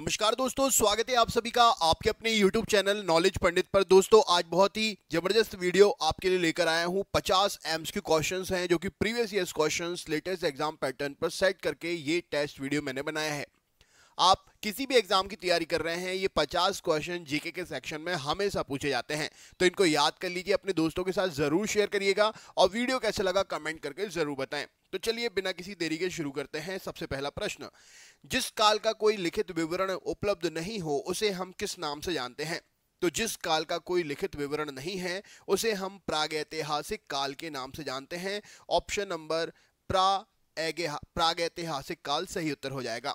नमस्कार दोस्तों स्वागत है आप सभी का आपके अपने YouTube चैनल नॉलेज पंडित पर दोस्तों आज बहुत ही जबरदस्त वीडियो आपके लिए लेकर आया हूं 50 एम्स के क्वेश्चंस हैं जो कि previous year questions latest exam pattern पर सेट करके ये टेस्ट वीडियो मैंने बनाया है आप किसी भी एग्जाम की तैयारी कर रहे हैं ये 50 क्वेश्चन जीके के सेक्शन में हमेशा पूछे जाते हैं तो इनको याद कर लीजिए अपने दोस्तों के साथ जरूर शेयर करिएगा और वीडियो कैसा लगा कमेंट करके जरूर बताएं तो चलिए बिना किसी देरी के शुरू करते हैं सबसे पहला प्रश्न जिस काल का कोई लिखित विवरण उपलब्ध नहीं हो उसे हम किस नाम से जानते हैं तो जिस काल का कोई लिखित विवरण नहीं है उसे हम प्रागैतिहासिक काल के नाम से जानते हैं ऑप्शन नंबर प्राग प्रागैतिहासिक काल सही उत्तर हो जाएगा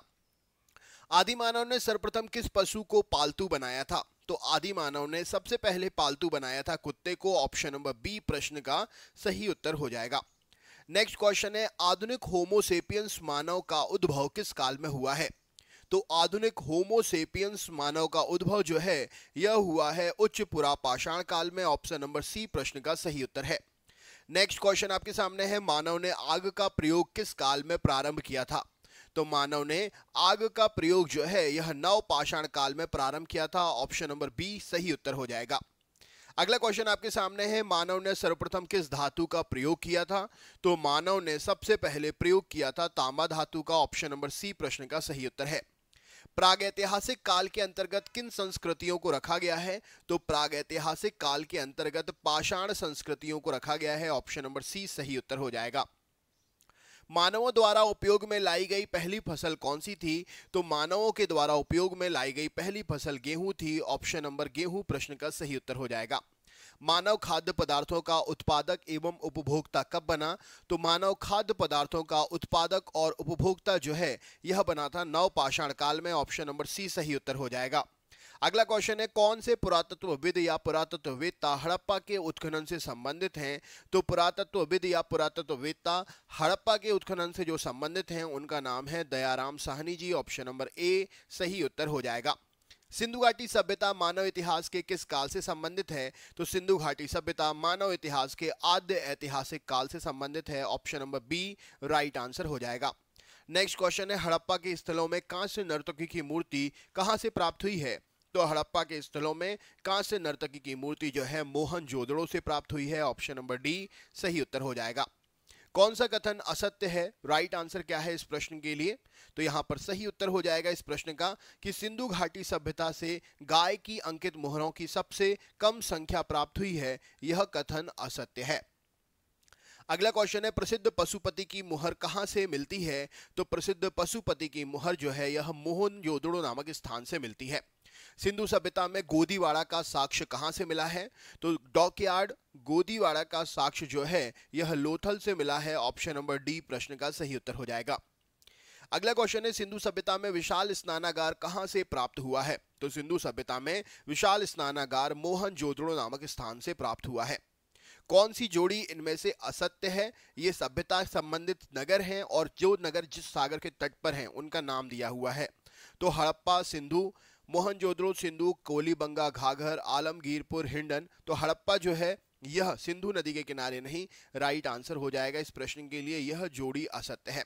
आदि मानव ने सर्वप्रथम किस पशु को पालतू बनाया था तो आदि मानव ने सबसे पहले पालतू बनाया था कुत्ते को ऑप्शन नंबर बी प्रश्न का सही उत्तर हो जाएगा नेक्स्ट क्वेश्चन है आधुनिक होमोसेपियंस मानव का उद्भव किस काल में हुआ है तो आधुनिक होमोसेपियंस मानव का उद्भव जो है यह हुआ है उच्च पुरा पाषाण काल में ऑप्शन नंबर सी प्रश्न का सही उत्तर है नेक्स्ट क्वेश्चन आपके सामने है मानव ने आग का प्रयोग किस काल में प्रारंभ किया था तो मानव ने आग का प्रयोग जो है यह नव पाषाण काल में प्रारंभ किया था ऑप्शन नंबर बी सही उत्तर हो जाएगा अगला क्वेश्चन आपके सामने है मानव ने सर्वप्रथम किस धातु का प्रयोग किया था तो मानव ने सबसे पहले प्रयोग किया था तांबा धातु का ऑप्शन नंबर सी प्रश्न का सही उत्तर है प्रागैतिहासिक काल के अंतर्गत किन संस्कृतियों को रखा गया है तो प्रागैतिहासिक काल के अंतर्गत पाषाण संस्कृतियों को रखा गया है ऑप्शन नंबर सी सही उत्तर हो जाएगा मानवों द्वारा उपयोग में लाई गई पहली फसल कौन सी थी तो मानवों के द्वारा उपयोग में लाई गई पहली फसल गेहूं थी ऑप्शन नंबर गेहूं प्रश्न का सही उत्तर हो जाएगा मानव खाद्य पदार्थों का उत्पादक एवं उपभोक्ता कब बना तो मानव खाद्य पदार्थों का उत्पादक और उपभोक्ता जो है यह बना था नव पाषाण काल में ऑप्शन नंबर सी सही उत्तर हो जाएगा अगला क्वेश्चन है कौन से पुरातत्वविद या पुरातत्ववेत्ता हड़प्पा के उत्खनन से संबंधित हैं तो पुरातत्वविद या पुरातत्ववेत्ता हड़प्पा के उत्खनन से जो संबंधित हैं उनका नाम है Dayaram Sahni ji option number A सही उत्तर हो जाएगा सिंधु घाटी सभ्यता मानव इतिहास के किस काल से संबंधित है तो सिंधु घाटी सभ्यता मानव इतिहास के आद्य ऐतिहासिक काल से संबंधित है option number B right answer हो जाएगा नेक्स्ट क्वेश्चन है हड़प्पा के स्थलों में कांस्य नर्तकी की मूर्ति कहाँ से प्राप्त हुई है तो हड़प्पा के स्थलों में कांच से नर्तकी की मूर्ति जो है मोहन जोदड़ो से प्राप्त हुई है ऑप्शन नंबर डी सही उत्तर हो जाएगा कौन सा कथन असत्य है राइट आंसर क्या है इस प्रश्न के लिए तो यहाँ पर सही उत्तर हो जाएगा इस प्रश्न का कि सिंधु घाटी सभ्यता से गाय की अंकित मोहरों की सबसे कम संख्या प्राप्त हुई है यह कथन असत्य है अगला क्वेश्चन है प्रसिद्ध पशुपति की मुहर कहाँ से मिलती है तो प्रसिद्ध पशुपति की मुहर जो है यह मोहन जोदड़ो नामक स्थान से मिलती है सिंधु सभ्यता में गोदीवाड़ा का साक्ष्य कहाँ से मिला है तो डॉक यार्ड गोदीवाड़ा का साक्ष्य जो है यह लोथल से मिला है ऑप्शन नंबर डी प्रश्न का सही उत्तर हो जाएगा अगला क्वेश्चन है सिंधु सभ्यता में विशाल स्नानागार कहाँ से प्राप्त हुआ है तो सिंधु सभ्यता में विशाल स्नानागार मोहन नामक स्थान से प्राप्त हुआ है कौन सी जोड़ी इनमें से असत्य है ये सभ्यता संबंधित नगर हैं और जो नगर जिस सागर के तट पर हैं उनका नाम दिया हुआ है तो हड़प्पा सिंधु मोहनजोद्रो सिंधु कोलीबंगा घाघर आलमगीरपुर हिंडन तो हड़प्पा जो है यह सिंधु नदी के किनारे नहीं राइट आंसर हो जाएगा इस प्रश्न के लिए यह जोड़ी असत्य है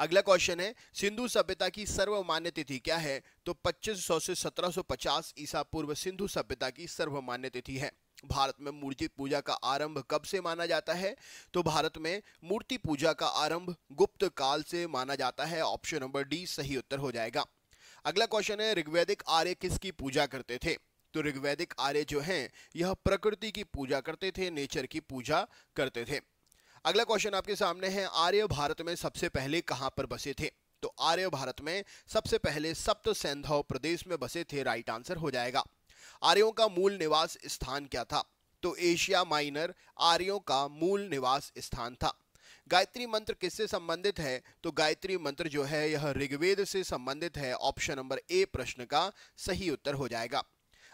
अगला क्वेश्चन है सिंधु सभ्यता की सर्वमान्य तिथि क्या है तो 2500 से 1750 ईसा पूर्व सिंधु सभ्यता की सर्वमान्य तिथि है भारत में मूर्ति पूजा का आरंभ कब से माना जाता है तो भारत में मूर्ति पूजा का आरंभ गुप्त काल से माना जाता है ऑप्शन नंबर डी सही उत्तर हो जाएगा अगला क्वेश्चन है ऋग्वेदिक आर्य किसकी पूजा करते थे तो ऋग्वेदिक आर्य जो हैं यह प्रकृति की पूजा करते थे नेचर की पूजा करते थे अगला क्वेश्चन आपके सामने है आर्य भारत में सबसे पहले कहाँ पर बसे थे तो आर्य भारत में सबसे पहले सप्त सैंधव प्रदेश में बसे थे राइट आंसर हो जाएगा आर्यों का मूल निवास स्थान क्या था तो एशिया माइनर आर्यों का मूल निवास स्थान था गायत्री मंत्र किससे संबंधित है तो गायत्री मंत्र जो है यह ऋग्वेद से संबंधित है ऑप्शन नंबर ए प्रश्न का सही उत्तर हो जाएगा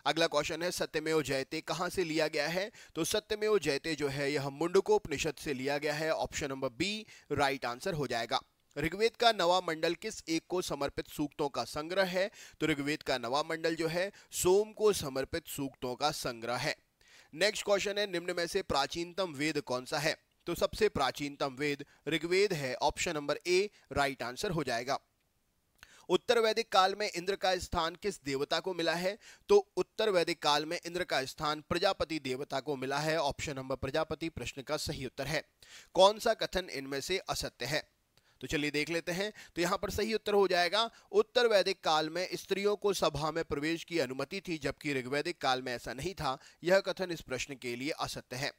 अगला क्वेश्चन है सत्यमेव जयते कहां से लिया गया है तो सत्यमेव जयते जो है यह मुंडकोपनिषद से लिया गया है option number B right answer हो जाएगा ऋग्वेद का नवा मंडल किस एक को समर्पित सूक्तों का संग्रह है तो ऋग्वेद का नवा मंडल जो है सोम को समर्पित सूक्तों का संग्रह है नेक्स्ट क्वेश्चन है निम्न में से प्राचीनतम वेद कौन सा है तो सबसे प्राचीनतम वेद ऋग्वेद है option number A right answer हो जाएगा उत्तर वैदिक काल में इंद्र का स्थान किस देवता को मिला है तो उत्तर वैदिक काल में इंद्र का स्थान प्रजापति देवता को मिला है ऑप्शन नंबर प्रजापति प्रश्न का सही उत्तर है कौन सा कथन इनमें से असत्य है तो चलिए देख लेते हैं तो यहाँ पर सही उत्तर हो जाएगा उत्तर वैदिक काल में स्त्रियों को सभा में प्रवेश की अनुमति थी जबकि ऋग्वैदिक काल में ऐसा नहीं था यह कथन इस प्रश्न के लिए असत्य है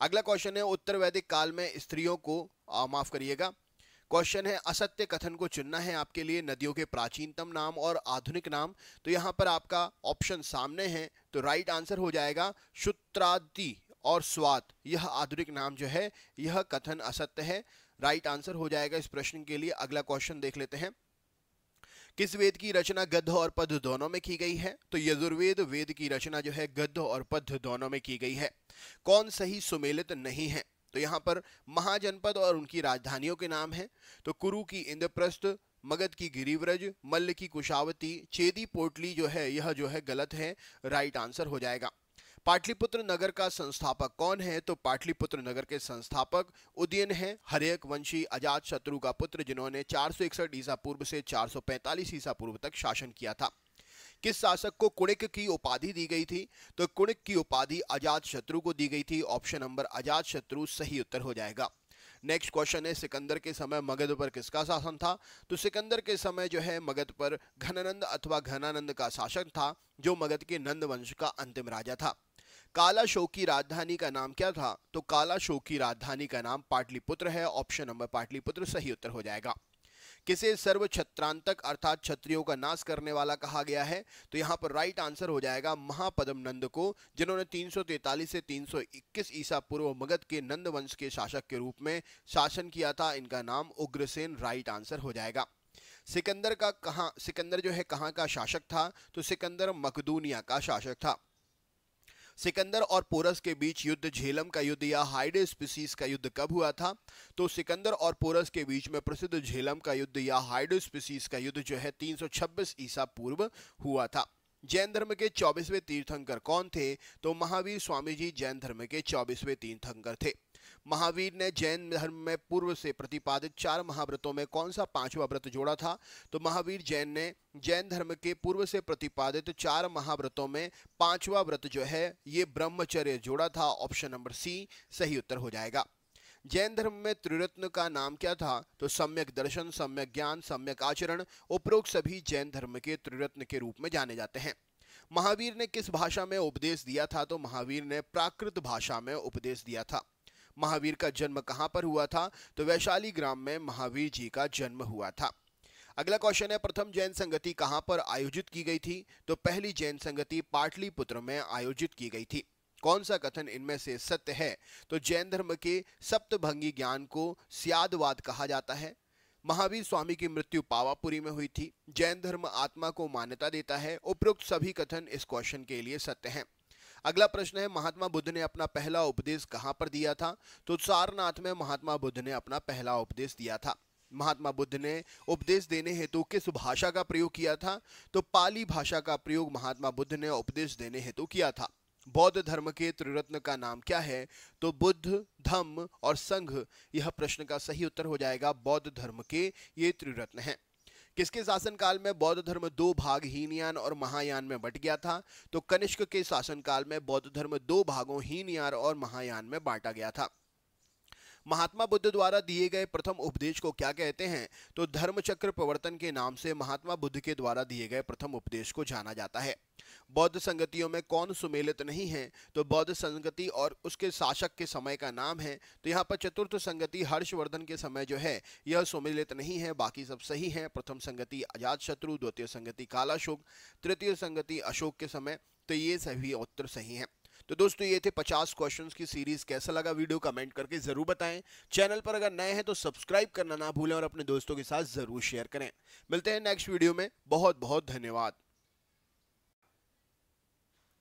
अगला क्वेश्चन है उत्तर वैदिक काल में स्त्रियों को माफ करिएगा क्वेश्चन है असत्य कथन को चुनना है आपके लिए नदियों के प्राचीनतम नाम और आधुनिक नाम तो यहाँ पर आपका ऑप्शन सामने है तो राइट आंसर हो जाएगा शुत्रादि और स्वात यह आधुनिक नाम जो है यह कथन असत्य है राइट आंसर हो जाएगा इस प्रश्न के लिए अगला क्वेश्चन देख लेते हैं किस वेद की रचना गद्ध और पद्ध दोनों में की गई है तो यजुर्वेद वेद की रचना जो है गद्ध और पद्ध दोनों में की गई है कौन सही सुमेलित नहीं है तो यहाँ पर महाजनपद और उनकी राजधानियों के नाम है तो कुरु की इंद्रप्रस्थ मगध की गिरिव्रज मल्ल की कुशावती चेदी पोटली जो है यह जो है गलत है राइट आंसर हो जाएगा पाटलिपुत्र नगर का संस्थापक कौन है तो पाटलिपुत्र नगर के संस्थापक उदयन है हरेक वंशी अजात शत्रु का पुत्र जिन्होंने चार ईसा पूर्व से 445 ईसा पूर्व तक शासन किया था किस शासक को कुणिक की उपाधि दी गई थी तो कुणिक की उपाधि अजात शत्रु को दी गई थी ऑप्शन नंबर अजात शत्रु सही उत्तर हो जाएगा नेक्स्ट क्वेश्चन है सिकंदर के समय मगध पर किसका शासन था तो सिकंदर के समय जो है मगध पर घननंद अथवा घनानंद का शासन था जो मगध के नंद वंश का अंतिम राजा था काला शो की राजधानी का नाम क्या था तो काला शो की राजधानी का नाम पाटलिपुत्र है ऑप्शन नंबर पाटलिपुत्र सही उत्तर हो जाएगा किसे सर्व छत्रांतक अर्थात क्षत्रियों का नाश करने वाला कहा गया है तो यहाँ पर राइट आंसर हो जाएगा महापदम नंद को जिन्होंने 343 से 321 ईसा पूर्व मगध के नंद वंश के शासक के रूप में शासन किया था इनका नाम उग्रसेन राइट आंसर हो जाएगा सिकंदर का कहा सिकंदर जो है कहाँ का शासक था तो सिकंदर मकदूनिया का शासक था सिकंदर और पोरस के बीच युद्ध झेलम का युद्ध या हाइडे स्पीसीज का युद्ध कब हुआ था तो सिकंदर और पोरस के बीच में प्रसिद्ध झेलम का युद्ध या हाइडे स्पीसीज का युद्ध जो है 326 ईसा पूर्व हुआ था जैन धर्म के चौबीसवें तीर्थंकर कौन थे तो महावीर स्वामी जी जैन धर्म के चौबीसवें तीर्थंकर थे महावीर ने जैन धर्म में पूर्व से प्रतिपादित चार महाव्रतों में कौन सा पांचवा व्रत जोड़ा था तो महावीर जैन ने जैन धर्म के पूर्व से प्रतिपादित चार महाव्रतों में पांचवा व्रत जो है ये ब्रह्मचर्य जोड़ा था ऑप्शन नंबर सी सही उत्तर हो जाएगा जैन धर्म में त्रिरत्न का नाम क्या था तो सम्यक दर्शन सम्यक ज्ञान सम्यक आचरण उपरोक्त सभी जैन धर्म के त्रिरत्न के रूप में जाने जाते हैं महावीर ने किस भाषा में उपदेश दिया था तो महावीर ने प्राकृत भाषा में उपदेश दिया था महावीर का जन्म कहाँ पर हुआ था तो वैशाली ग्राम में महावीर जी का जन्म हुआ था अगला क्वेश्चन है प्रथम जैन संगति कहाँ पर आयोजित की गई थी तो पहली जैन संगति पाटलिपुत्र में आयोजित की गई थी कौन सा कथन इनमें से सत्य है तो जैन धर्म के सप्तभंगी ज्ञान को स्यादवाद कहा जाता है महावीर स्वामी की मृत्यु पावापुरी में हुई थी जैन धर्म आत्मा को मान्यता देता है उपरोक्त सभी कथन इस क्वेश्चन के लिए सत्य हैं अगला प्रश्न है महात्मा बुद्ध ने अपना पहला उपदेश कहाँ पर दिया था तो सारनाथ में महात्मा बुद्ध ने अपना पहला उपदेश दिया था महात्मा बुद्ध ने उपदेश देने हेतु किस भाषा का प्रयोग किया था तो पाली भाषा का प्रयोग महात्मा बुद्ध ने उपदेश देने हेतु किया था बौद्ध धर्म के त्रिरत्न का नाम क्या है तो बुद्ध धम्म और संघ यह प्रश्न का सही उत्तर हो जाएगा बौद्ध धर्म के ये त्रिरत्न हैं किसके शासनकाल में बौद्ध धर्म दो भाग हीनयान और महायान में बट गया था तो कनिष्क के शासनकाल में बौद्ध धर्म दो भागों हीनयान और महायान में बांटा गया था महात्मा बुद्ध द्वारा दिए गए प्रथम उपदेश को क्या कहते हैं तो धर्मचक्र प्रवर्तन के नाम से महात्मा बुद्ध के द्वारा दिए गए प्रथम उपदेश को जाना जाता है बौद्ध संगतियों में कौन सुमेलित नहीं है तो बौद्ध संगति और उसके शासक के समय का नाम है तो यहाँ पर चतुर्थ संगति हर्षवर्धन के समय जो है यह सुमेलित नहीं है बाकी सब सही है प्रथम संगति अजात शत्रु द्वितीय संगति कालाशोक तृतीय संगति अशोक के समय तो ये सभी उत्तर सही है तो दोस्तों ये थे 50 क्वेश्चंस की सीरीज कैसा लगा वीडियो कमेंट करके जरूर बताएं चैनल पर अगर नए हैं तो सब्सक्राइब करना ना भूलें और अपने दोस्तों के साथ जरूर शेयर करें मिलते हैं नेक्स्ट वीडियो में बहुत बहुत धन्यवाद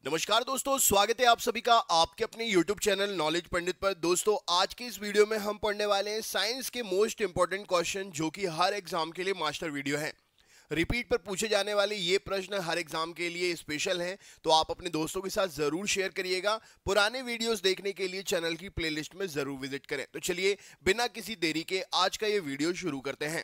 नमस्कार दोस्तों स्वागत है आप सभी का आपके अपने YouTube चैनल नॉलेज पंडित पर दोस्तों आज के इस वीडियो में हम पढ़ने वाले हैं साइंस के मोस्ट इंपॉर्टेंट क्वेश्चन जो कि हर एग्जाम के लिए मास्टर वीडियो है रिपीट पर पूछे जाने वाले ये प्रश्न हर एग्जाम के लिए स्पेशल हैं तो आप अपने दोस्तों के साथ जरूर शेयर करिएगा पुराने वीडियोस देखने के लिए चैनल की प्लेलिस्ट में जरूर विजिट करें तो चलिए बिना किसी देरी के आज का ये वीडियो शुरू करते हैं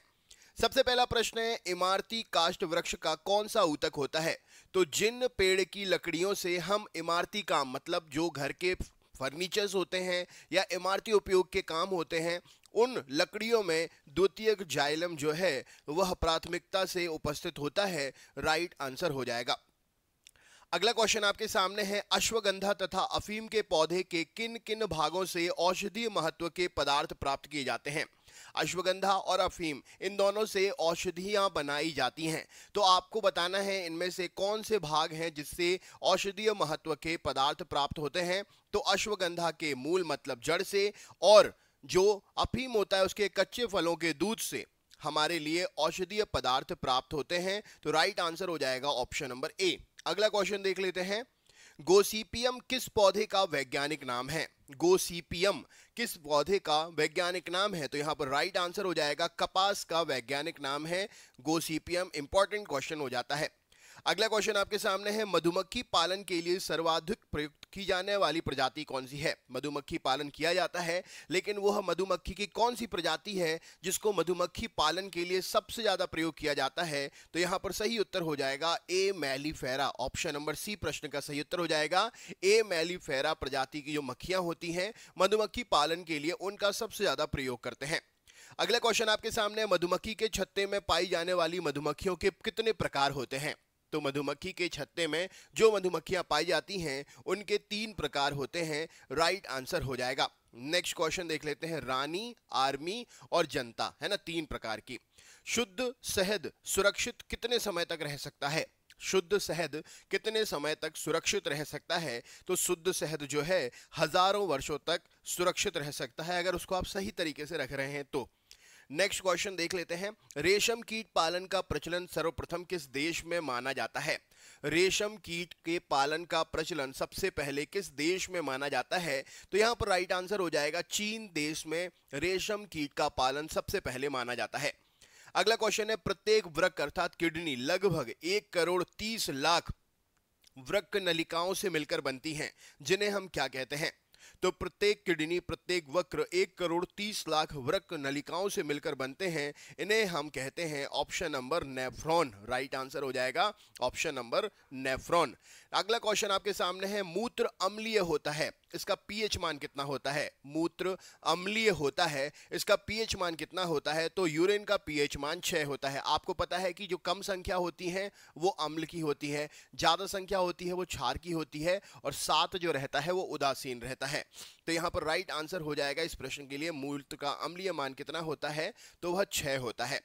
सबसे पहला प्रश्न है इमारती काष्ट वृक्ष का कौन सा ऊतक होता है तो जिन पेड़ की लकड़ियों से हम इमारती काम मतलब जो घर के फर्नीचर्स होते हैं या इमारती उपयोग के काम होते हैं उन लकड़ियों में द्वितीय जाइलम जो है वह प्राथमिकता से उपस्थित होता है राइट आंसर हो जाएगा अगला क्वेश्चन आपके सामने है अश्वगंधा तथा अफीम के पौधे के किन किन भागों से औषधीय महत्व के पदार्थ प्राप्त किए जाते हैं अश्वगंधा और अफीम इन दोनों से औषधियाँ बनाई जाती हैं तो आपको बताना है इनमें से कौन से भाग हैं जिससे औषधीय महत्व के पदार्थ प्राप्त होते हैं तो अश्वगंधा के मूल मतलब जड़ से और जो अफीम होता है उसके कच्चे फलों के दूध से हमारे लिए औषधीय पदार्थ प्राप्त होते हैं तो राइट आंसर हो जाएगा ऑप्शन नंबर ए अगला क्वेश्चन देख लेते हैं गोसीपियम किस पौधे का वैज्ञानिक नाम है गोसीपियम किस पौधे का वैज्ञानिक नाम है तो यहां पर राइट आंसर हो जाएगा कपास का वैज्ञानिक नाम है गोसीपियम इंपॉर्टेंट क्वेश्चन हो जाता है अगला क्वेश्चन आपके सामने है मधुमक्खी पालन के लिए सर्वाधिक प्रयुक्त की जाने वाली प्रजाति कौन सी है मधुमक्खी पालन किया जाता है लेकिन वह मधुमक्खी की कौन सी प्रजाति है जिसको मधुमक्खी पालन के लिए सबसे ज्यादा प्रयोग किया जाता है तो यहां पर सही उत्तर हो जाएगा ए मैलीफेरा ऑप्शन नंबर सी प्रश्न का सही उत्तर हो जाएगा ए मैलीफेरा प्रजाति की जो मक्खियां होती हैं मधुमक्खी पालन के लिए उनका सबसे ज्यादा प्रयोग करते हैं अगला क्वेश्चन आपके सामने मधुमक्खी के छत्ते में पाई जाने वाली मधुमक्खियों के कितने प्रकार होते हैं तो मधुमक्खी के छत्ते में जो मधुमक्खियां पाई जाती हैं उनके तीन प्रकार होते हैं राइट आंसर हो जाएगा नेक्स्ट क्वेश्चन देख लेते हैं रानी आर्मी और जनता है ना तीन प्रकार की शुद्ध शहद सुरक्षित कितने समय तक रह सकता है शुद्ध शहद कितने समय तक सुरक्षित रह सकता है तो शुद्ध शहद जो है हजारों वर्षों तक सुरक्षित रह सकता है अगर उसको आप सही तरीके से रख रहे हैं तो नेक्स्ट क्वेश्चन देख लेते हैं रेशम कीट पालन का प्रचलन सर्वप्रथम किस देश में माना जाता है रेशम कीट के पालन का प्रचलन सबसे पहले किस देश में माना जाता है तो यहां पर राइट आंसर हो जाएगा चीन देश में रेशम कीट का पालन सबसे पहले माना जाता है अगला क्वेश्चन है प्रत्येक व्रक अर्थात किडनी लगभग एक करोड़ तीस लाख व्रक नलिकाओं से मिलकर बनती हैं जिन्हें हम क्या कहते हैं तो प्रत्येक किडनी प्रत्येक वक्र एक करोड़ तीस लाख वृक नलिकाओं से मिलकर बनते हैं इन्हें हम कहते हैं option number nephron right answer हो जाएगा ऑप्शन नंबर नेफ्रॉन अगला क्वेश्चन आपके सामने है मूत्र अम्लीय होता है इसका पीएच मान कितना होता है मूत्र अम्लीय होता है इसका पीएच मान कितना होता है तो यूरिन का पीएच मान छः होता है आपको पता है कि जो कम संख्या होती है वो अम्ल की होती है ज़्यादा संख्या होती है वो क्षार की होती है और सात जो रहता है वो उदासीन रहता है तो यहाँ पर राइट आंसर हो जाएगा इस प्रश्न के लिए मूत्र का अम्लीय मान कितना होता है तो वह छः होता है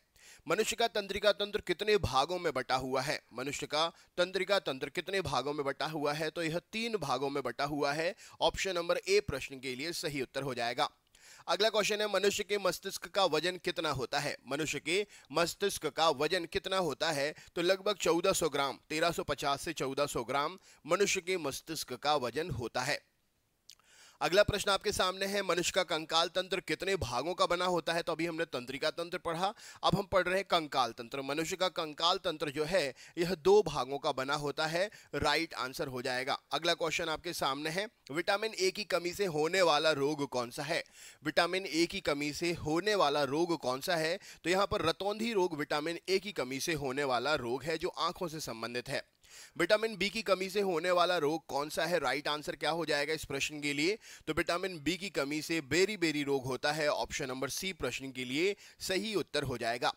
मनुष्य का तंत्रिका तंत्र कितने भागों में बटा हुआ है मनुष्य का तंत्रिका तंत्र कितने भागों में बटा हुआ है तो यह तीन भागों में बटा हुआ है ऑप्शन नंबर ए प्रश्न के लिए सही उत्तर हो जाएगा अगला क्वेश्चन है मनुष्य के मस्तिष्क का वजन कितना होता है मनुष्य के मस्तिष्क का वजन कितना होता है तो लगभग 1400 ग्राम 1350 से 1400 ग्राम मनुष्य के मस्तिष्क का वजन होता है अगला प्रश्न आपके सामने है मनुष्य का कंकाल तंत्र कितने भागों का बना होता है तो अभी हमने तंत्रिका तंत्र पढ़ा अब हम पढ़ रहे हैं कंकाल तंत्र मनुष्य का कंकाल तंत्र जो है यह दो भागों का बना होता है राइट आंसर हो जाएगा अगला क्वेश्चन आपके सामने है विटामिन ए की कमी से होने वाला रोग कौन सा है विटामिन ए की कमी से होने वाला रोग कौन सा है तो यहाँ पर रतौंधी रोग विटामिन ए की कमी से होने वाला रोग है जो आंखों से संबंधित है विटामिन बी की कमी से होने वाला रोग कौन सा है राइट आंसर क्या हो जाएगा इस प्रश्न के लिए तो विटामिन बी की कमी से बेरी बेरी रोग होता है ऑप्शन नंबर सी प्रश्न के लिए सही उत्तर हो जाएगा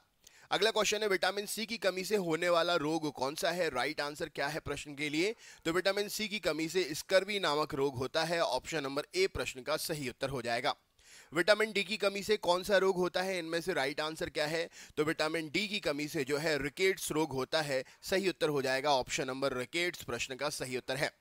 अगला क्वेश्चन है विटामिन सी की कमी से होने वाला रोग कौन सा है राइट right आंसर क्या है प्रश्न के लिए तो विटामिन सी की कमी से स्कर्वी नामक रोग होता है ऑप्शन नंबर ए प्रश्न का सही उत्तर हो जाएगा विटामिन डी की कमी से कौन सा रोग होता है इनमें से राइट आंसर क्या है तो विटामिन डी की कमी से जो है रिकेट्स रोग होता है सही उत्तर हो जाएगा ऑप्शन नंबर रिकेट्स प्रश्न का सही उत्तर है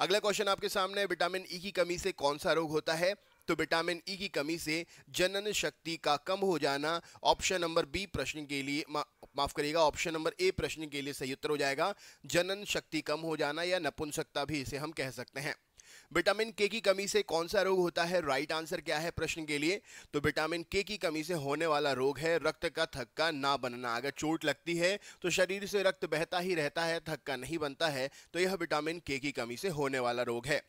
अगला क्वेश्चन आपके सामने विटामिन ई e की कमी से कौन सा रोग होता है तो विटामिन ई e की कमी से जनन शक्ति का कम हो जाना ऑप्शन नंबर बी प्रश्न के लिए मा, माफ करिएगा ऑप्शन नंबर ए प्रश्न के लिए सही उत्तर हो जाएगा जनन शक्ति कम हो जाना या नपुंसकता भी इसे हम कह सकते हैं विटामिन के की कमी से कौन सा रोग होता है राइट आंसर क्या है प्रश्न के लिए तो विटामिन के की कमी से होने वाला रोग है रक्त का थक्का ना बनना अगर चोट लगती है तो शरीर से रक्त बहता ही रहता है थक्का नहीं बनता है तो यह विटामिन के की कमी से होने वाला रोग है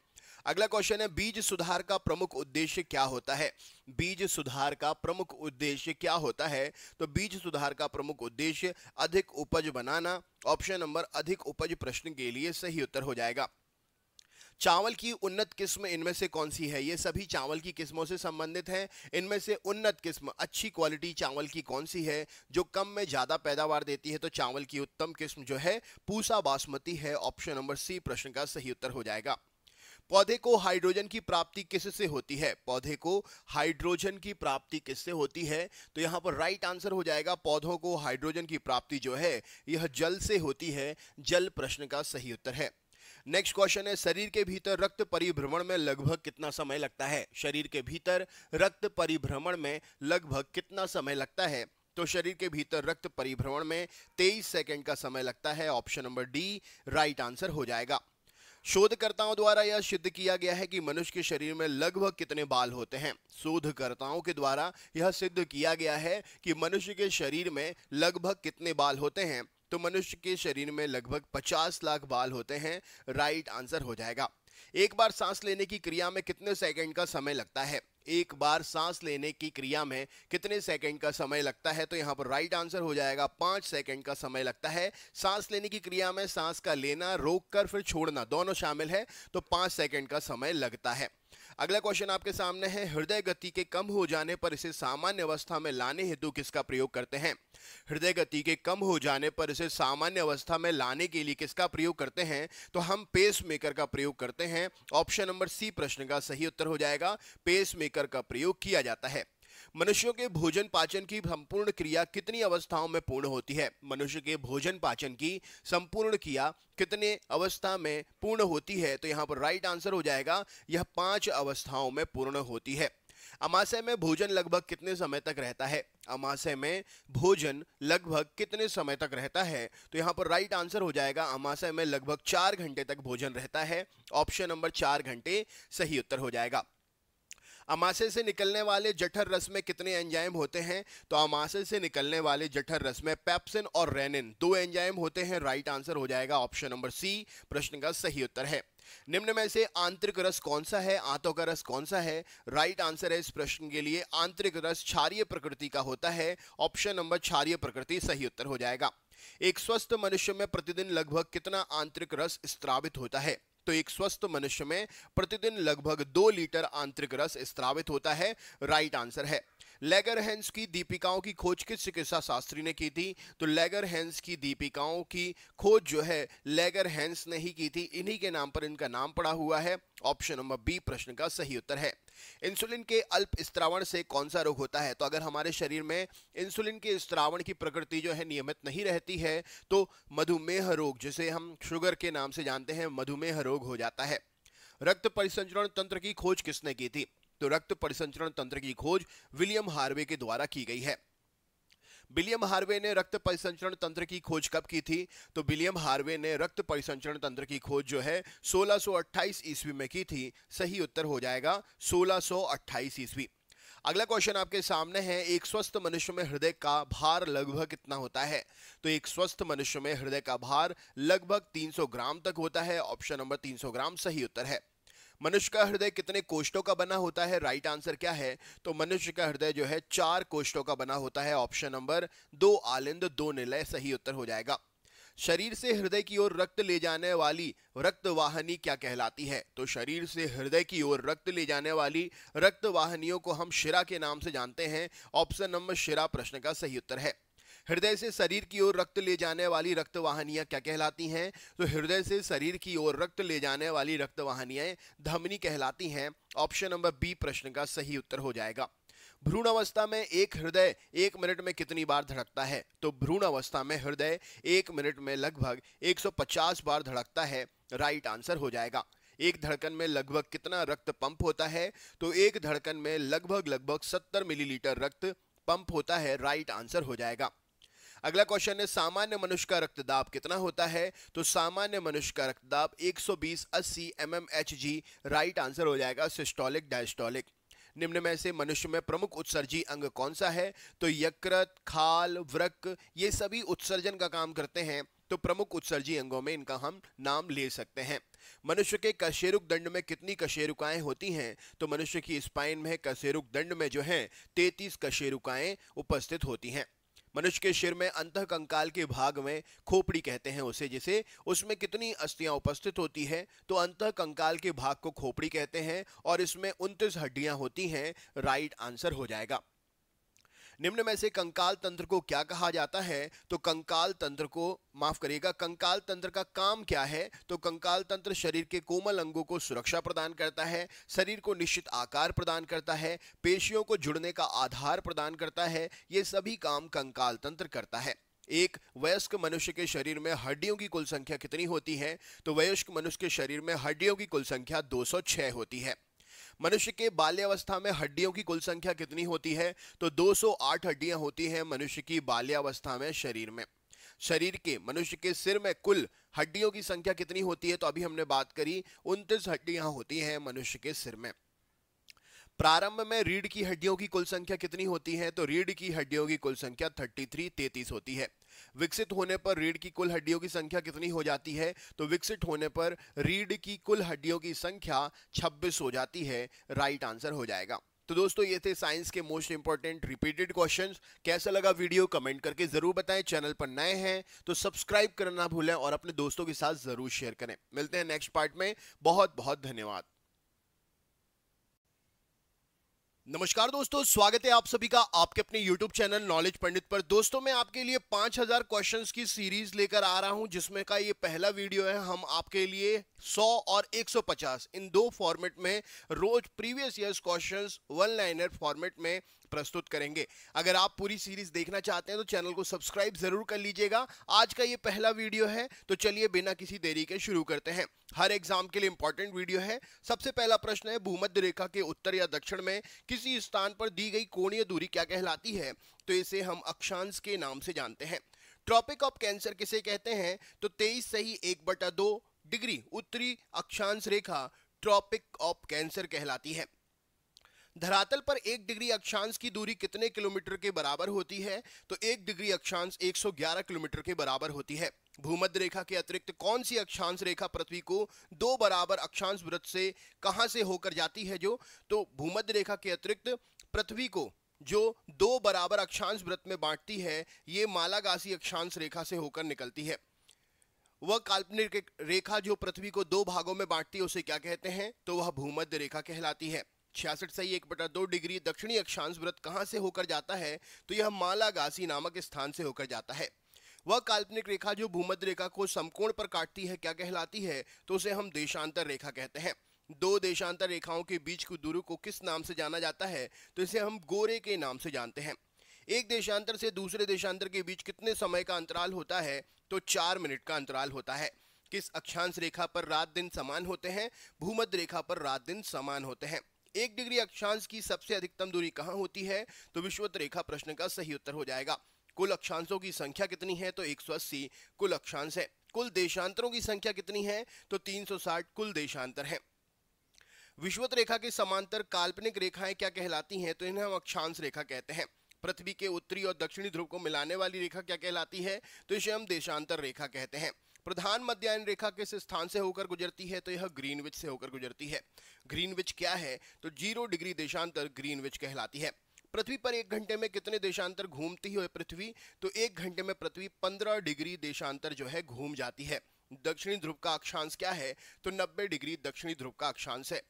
अगला क्वेश्चन है बीज सुधार का प्रमुख उद्देश्य क्या होता है बीज सुधार का प्रमुख उद्देश्य क्या होता है तो बीज सुधार का प्रमुख उद्देश्य अधिक उपज बनाना ऑप्शन नंबर अधिक उपज प्रश्न के लिए सही उत्तर हो जाएगा चावल की उन्नत किस्म इनमें से कौन सी है ये सभी चावल की किस्मों से संबंधित हैं इनमें से उन्नत किस्म अच्छी क्वालिटी चावल की कौन सी है जो कम में ज़्यादा पैदावार देती है तो चावल की उत्तम किस्म जो है पूसा बासमती है ऑप्शन नंबर सी प्रश्न का सही उत्तर हो जाएगा पौधे को हाइड्रोजन की प्राप्ति किससे होती है पौधे को हाइड्रोजन की प्राप्ति किससे होती है तो यहाँ पर राइट आंसर हो जाएगा पौधों को हाइड्रोजन की प्राप्ति जो है यह जल से होती है जल प्रश्न का सही उत्तर है नेक्स्ट क्वेश्चन है शरीर के भीतर रक्त परिभ्रमण में लगभग कितना समय लगता है शरीर के भीतर रक्त परिभ्रमण में लगभग कितना समय लगता है तो शरीर के भीतर रक्त परिभ्रमण में 23 सेकंड का समय लगता है option number D right answer हो जाएगा शोधकर्ताओं द्वारा यह सिद्ध किया गया है कि मनुष्य के शरीर में लगभग कितने बाल होते हैं शोधकर्ताओं के द्वारा यह सिद्ध किया गया है कि मनुष्य के शरीर में लगभग कितने बाल होते हैं तो मनुष्य के शरीर में लगभग 50 लाख बाल होते हैं राइट आंसर हो जाएगा एक बार सांस लेने की क्रिया में कितने सेकंड का समय लगता है एक बार सांस लेने की क्रिया में कितने सेकंड का समय लगता है तो यहाँ पर राइट आंसर हो जाएगा पांच सेकंड का समय लगता है सांस लेने की क्रिया में सांस का लेना रोक कर फिर छोड़ना दोनों शामिल है तो पांच सेकंड का समय लगता है अगला क्वेश्चन आपके सामने है हृदय गति के कम हो जाने पर इसे सामान्य अवस्था में लाने हेतु किसका प्रयोग करते हैं हृदय गति के कम हो जाने पर इसे सामान्य अवस्था में लाने के लिए किसका प्रयोग करते हैं तो हम पेस मेकर का प्रयोग करते हैं ऑप्शन नंबर सी प्रश्न का सही उत्तर हो जाएगा पेस मेकर का प्रयोग किया जाता है मनुष्यों के भोजन पाचन की संपूर्ण क्रिया कितनी अवस्थाओं में पूर्ण होती है मनुष्य के भोजन पाचन की संपूर्ण क्रिया कितने अवस्था में पूर्ण होती है तो यहाँ पर राइट आंसर हो जाएगा यह पांच अवस्थाओं में पूर्ण होती है अमाशय में भोजन लगभग कितने समय तक रहता है अमाशय में भोजन लगभग कितने समय तक रहता है तो यहाँ पर राइट आंसर हो जाएगा अमाशय में लगभग चार घंटे तक भोजन रहता है ऑप्शन नंबर चार घंटे सही उत्तर हो जाएगा अमाशय से निकलने वाले जठर रस में कितने एंजाइम होते हैं तो अमाशय से निकलने वाले जठर रस में पेप्सिन और रेनिन दो एंजाइम होते हैं राइट आंसर हो जाएगा ऑप्शन नंबर सी प्रश्न का सही उत्तर है निम्न में से आंतरिक रस कौन सा है आंतों का रस कौन सा है राइट आंसर है इस प्रश्न के लिए आंतरिक रस क्षारिय प्रकृति का होता है ऑप्शन नंबर क्षारिय प्रकृति सही उत्तर हो जाएगा एक स्वस्थ मनुष्य में प्रतिदिन लगभग कितना आंतरिक रस स्त्रावित होता है तो एक स्वस्थ मनुष्य में प्रतिदिन लगभग दो लीटर आंतरिक रस स्त्रावित होता है राइट आंसर है लेगर हैंस की दीपिकाओं की खोज किस चिकित्सा शास्त्री ने की थी तो लेगर हैंस की दीपिकाओं की खोज जो है लेगर हैंस ने ही की थी इन्हीं के नाम पर इनका नाम पड़ा हुआ है ऑप्शन नंबर बी प्रश्न का सही उत्तर है इंसुलिन के अल्प स्त्रावण से कौन सा रोग होता है तो अगर हमारे शरीर में इंसुलिन के स्त्रावण की प्रकृति जो है नियमित नहीं रहती है तो मधुमेह रोग जिसे हम शुगर के नाम से जानते हैं मधुमेह रोग हो जाता है रक्त परिसंचरण तंत्र की खोज किसने की थी तो रक्त परिसंचरण तंत्र की खोज विलियम हार्वे के द्वारा की गई है विलियम हार्वे ने रक्त परिसंचरण तंत्र की खोज कब की थी तो विलियम हार्वे ने रक्त परिसंचरण तंत्र की खोज जो है 1628 ईस्वी में की थी सही उत्तर हो जाएगा 1628 ईस्वी अगला क्वेश्चन आपके सामने है एक स्वस्थ मनुष्य में हृदय का भार लगभग कितना होता है तो एक स्वस्थ मनुष्य में हृदय का भार लगभग 300 ग्राम तक होता है ऑप्शन नंबर 300 ग्राम सही उत्तर है मनुष्य का हृदय कितने कोष्टों का बना होता है राइट आंसर क्या है तो मनुष्य का हृदय जो है चार कोष्ठों का बना होता है ऑप्शन नंबर दो आलिंद दो निलय सही उत्तर हो जाएगा शरीर से हृदय की ओर रक्त ले जाने वाली रक्त वाहनी क्या कहलाती है तो शरीर से हृदय की ओर रक्त ले जाने वाली रक्त वाहनियों को हम शिरा के नाम से जानते हैं ऑप्शन नंबर शिरा प्रश्न का सही उत्तर है हृदय से शरीर की ओर रक्त ले जाने वाली रक्त वाहनियाँ क्या कहलाती हैं तो हृदय से शरीर की ओर रक्त ले जाने वाली वाहनियाँ धमनी कहलाती हैं ऑप्शन नंबर बी प्रश्न का सही उत्तर हो जाएगा भ्रूण अवस्था में एक हृदय एक मिनट में कितनी बार धड़कता है तो भ्रूण अवस्था में हृदय एक मिनट में लगभग 150 बार धड़कता है राइट आंसर हो जाएगा एक धड़कन में लगभग कितना रक्त पंप होता है तो एक धड़कन में लगभग लगभग 70 मिलीलीटर रक्त पंप होता है राइट आंसर हो जाएगा अगला क्वेश्चन है सामान्य मनुष्य का रक्तदाब कितना होता है तो सामान्य मनुष्य का रक्तदाब 120 80 एम राइट आंसर हो जाएगा सिस्टोलिक डायस्टोलिक निम्न में से मनुष्य में प्रमुख उत्सर्जी अंग कौन सा है तो यकृत खाल वृक ये सभी उत्सर्जन का काम करते हैं तो प्रमुख उत्सर्जी अंगों में इनका हम नाम ले सकते हैं मनुष्य के कशेरुक दंड में कितनी कशेरुकाएं होती हैं तो मनुष्य की स्पाइन में कशेरुक दंड में जो है तैतीस कशेरुकाएं उपस्थित होती हैं मनुष्य के शिर में अंत कंकाल के भाग में खोपड़ी कहते हैं उसे जिसे उसमें कितनी अस्थियां उपस्थित होती है तो अंत कंकाल के भाग को खोपड़ी कहते हैं और इसमें उनतीस हड्डियां होती हैं राइट आंसर हो जाएगा निम्न में से कंकाल तंत्र को क्या कहा जाता है तो कंकाल तंत्र को माफ करिएगा कंकाल तंत्र का काम क्या है तो कंकाल तंत्र शरीर के कोमल अंगों को सुरक्षा प्रदान करता है शरीर को निश्चित आकार प्रदान करता है पेशियों को जुड़ने का आधार प्रदान करता है ये सभी काम कंकाल तंत्र करता है एक वयस्क मनुष्य के शरीर में हड्डियों की कुल संख्या कितनी होती है तो वयस्क मनुष्य के शरीर में हड्डियों की कुल संख्या 206 होती है मनुष्य के बाल्यावस्था में हड्डियों की कुल संख्या कितनी होती है तो 208 हड्डियां होती हैं मनुष्य की बाल्यावस्था में शरीर में शरीर के मनुष्य के सिर में कुल हड्डियों की संख्या कितनी होती है तो अभी हमने बात करी उनतीस हड्डियां होती हैं मनुष्य के सिर में प्रारंभ में रीढ़ की हड्डियों की कुल संख्या कितनी होती है तो रीढ़ की हड्डियों की कुल संख्या 33 33 होती है विकसित होने पर रीढ़ की कुल हड्डियों की संख्या कितनी हो जाती है तो विकसित होने पर रीढ़ की कुल हड्डियों की संख्या 26 हो जाती है राइट आंसर हो जाएगा तो दोस्तों ये थे साइंस के मोस्ट इंपॉर्टेंट रिपीटेड क्वेश्चंस कैसा लगा वीडियो कमेंट करके जरूर बताएं चैनल पर नए हैं तो सब्सक्राइब करना ना भूलें और अपने दोस्तों के साथ जरूर शेयर करें मिलते हैं नेक्स्ट पार्ट में बहुत बहुत धन्यवाद नमस्कार दोस्तों स्वागत है आप सभी का आपके अपने YouTube चैनल नॉलेज पंडित पर दोस्तों मैं आपके लिए 5000 क्वेश्चंस की सीरीज लेकर आ रहा हूं जिसमें का ये पहला वीडियो है हम आपके लिए 100 और 150 इन दो फॉर्मेट में रोज previous year questions one liner format में प्रस्तुत करेंगे अगर आप पूरी सीरीज देखना चाहते हैं तो चैनल को सब्सक्राइब जरूर कर लीजिएगा आज का ये पहला वीडियो है तो चलिए बिना किसी देरी के शुरू करते हैं हर एग्जाम के लिए इंपॉर्टेंट वीडियो है सबसे पहला प्रश्न है भूमध्य रेखा के उत्तर या दक्षिण में किसी स्थान पर दी गई कोणीय दूरी क्या कहलाती है तो इसे हम अक्षांश के नाम से जानते हैं ट्रॉपिक ऑफ कैंसर किसे कहते हैं तो तेईस से ही एक बटा दो डिग्री उत्तरी अक्षांश रेखा ट्रॉपिक ऑफ कैंसर कहलाती है धरातल पर एक डिग्री अक्षांश की दूरी कितने किलोमीटर के बराबर होती है तो एक डिग्री अक्षांश 111 किलोमीटर के बराबर होती है भूमध्य रेखा के अतिरिक्त कौन सी अक्षांश रेखा पृथ्वी को दो बराबर अक्षांश वृत्त से कहां से होकर जाती है जो तो भूमध्य रेखा के अतिरिक्त पृथ्वी को जो दो बराबर अक्षांश वृत्त में बांटती है ये मालागासी अक्षांश रेखा से होकर निकलती है वह काल्पनिक रेखा जो पृथ्वी को दो भागों में बांटती है उसे क्या कहते हैं तो वह भूमध्य रेखा कहलाती है छियासठ सही एक बटा दो डिग्री दक्षिणी अक्षांश व्रत कहाँ से होकर जाता है तो यह मालागासी नामक स्थान से होकर जाता है वह काल्पनिक रेखा जो भूमध्य रेखा को समकोण पर काटती है क्या कहलाती है तो उसे हम देशांतर रेखा कहते हैं दो देशांतर रेखाओं के बीच की दूरी को किस नाम से जाना जाता है तो इसे हम गोरे के नाम से जानते हैं एक देशांतर से दूसरे देशांतर के बीच कितने समय का अंतराल होता है तो चार मिनट का अंतराल होता है किस अक्षांश रेखा पर रात दिन समान होते हैं भूमध्य रेखा पर रात दिन समान होते हैं एक डिग्री अक्षांश की सबसे अधिकतम दूरी कहाँ होती है तो विश्वत रेखा प्रश्न का सही उत्तर हो जाएगा कुल अक्षांशों की संख्या कितनी है तो एक कुल अक्षांश है कुल देशांतरों की संख्या कितनी है तो 360 कुल देशांतर है विश्वत रेखा के समांतर काल्पनिक रेखाएं क्या कहलाती हैं तो इन्हें हम अक्षांश रेखा कहते हैं पृथ्वी के उत्तरी और दक्षिणी ध्रुव को मिलाने वाली रेखा क्या कहलाती है तो इसे हम देशांतर रेखा कहते हैं प्रधान मध्यान रेखा किस स्थान से होकर गुजरती है तो यह ग्रीनविच से होकर गुजरती है ग्रीनविच क्या है तो जीरो डिग्री देशांतर ग्रीनविच कहलाती है पृथ्वी पर एक घंटे में कितने देशांतर घूमती है पृथ्वी तो एक घंटे में पृथ्वी पंद्रह डिग्री देशांतर जो है घूम जाती है दक्षिणी ध्रुव का अक्षांश क्या है तो नब्बे डिग्री दक्षिणी ध्रुव का अक्षांश है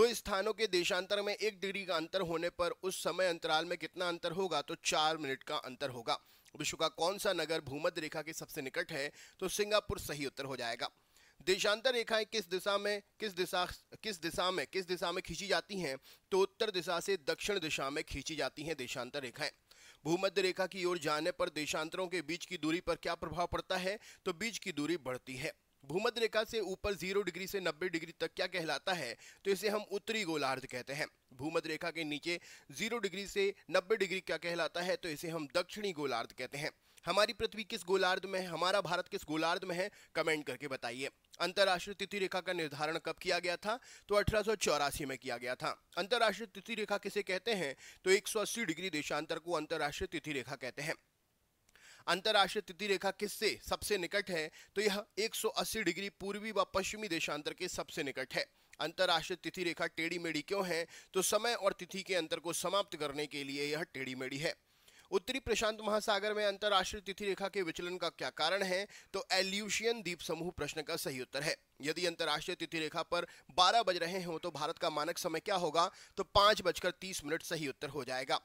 दो स्थानों के देशांतर में एक डिग्री का अंतर होने पर उस समय अंतराल में कितना अंतर होगा तो चार मिनट का अंतर होगा विश्व का कौन सा नगर भूमध्य रेखा के सबसे निकट है तो सिंगापुर सही उत्तर हो जाएगा देशांतर रेखाएं किस दिशा में किस दिशा किस दिशा में किस दिशा में खींची जाती हैं तो उत्तर दिशा से दक्षिण दिशा में खींची जाती हैं देशांतर रेखाएं भूमध्य रेखा की ओर जाने पर देशांतरों के बीच की दूरी पर क्या प्रभाव पड़ता है तो बीच की दूरी बढ़ती है भूमध्य रेखा से ऊपर जीरो डिग्री से नब्बे डिग्री तक क्या कहलाता है तो इसे हम उत्तरी गोलार्ध कहते हैं भूमध्य रेखा के नीचे जीरो डिग्री से नब्बे डिग्री क्या कहलाता है तो इसे हम दक्षिणी गोलार्ध कहते हैं हमारी पृथ्वी किस गोलार्ध में है हमारा भारत किस गोलार्ध में है कमेंट करके बताइए अंतर्राष्ट्रीय तिथि रेखा का निर्धारण कब किया गया था तो अठारह में किया गया था अंतर्राष्ट्रीय तिथि रेखा किसे कहते हैं तो 180 डिग्री देशांतर को अंतर्राष्ट्रीय तिथि रेखा कहते हैं अंतर्राष्ट्रीय तिथि रेखा किससे सबसे निकट है तो यह 180 डिग्री पूर्वी व पश्चिमी देशांतर के सबसे निकट है अंतर्राष्ट्रीय तिथि रेखा टेढ़ी मेढ़ी क्यों है तो समय और तिथि के अंतर को समाप्त करने के लिए यह टेढ़ी मेढ़ी है उत्तरी प्रशांत महासागर में अंतर्राष्ट्रीय तिथि रेखा के विचलन का क्या कारण है तो एल्यूशियन द्वीप समूह प्रश्न का सही उत्तर है यदि अंतर्राष्ट्रीय तिथि रेखा पर 12 बज रहे हो तो भारत का मानक समय क्या होगा तो पांच बजकर तीस मिनट सही उत्तर हो जाएगा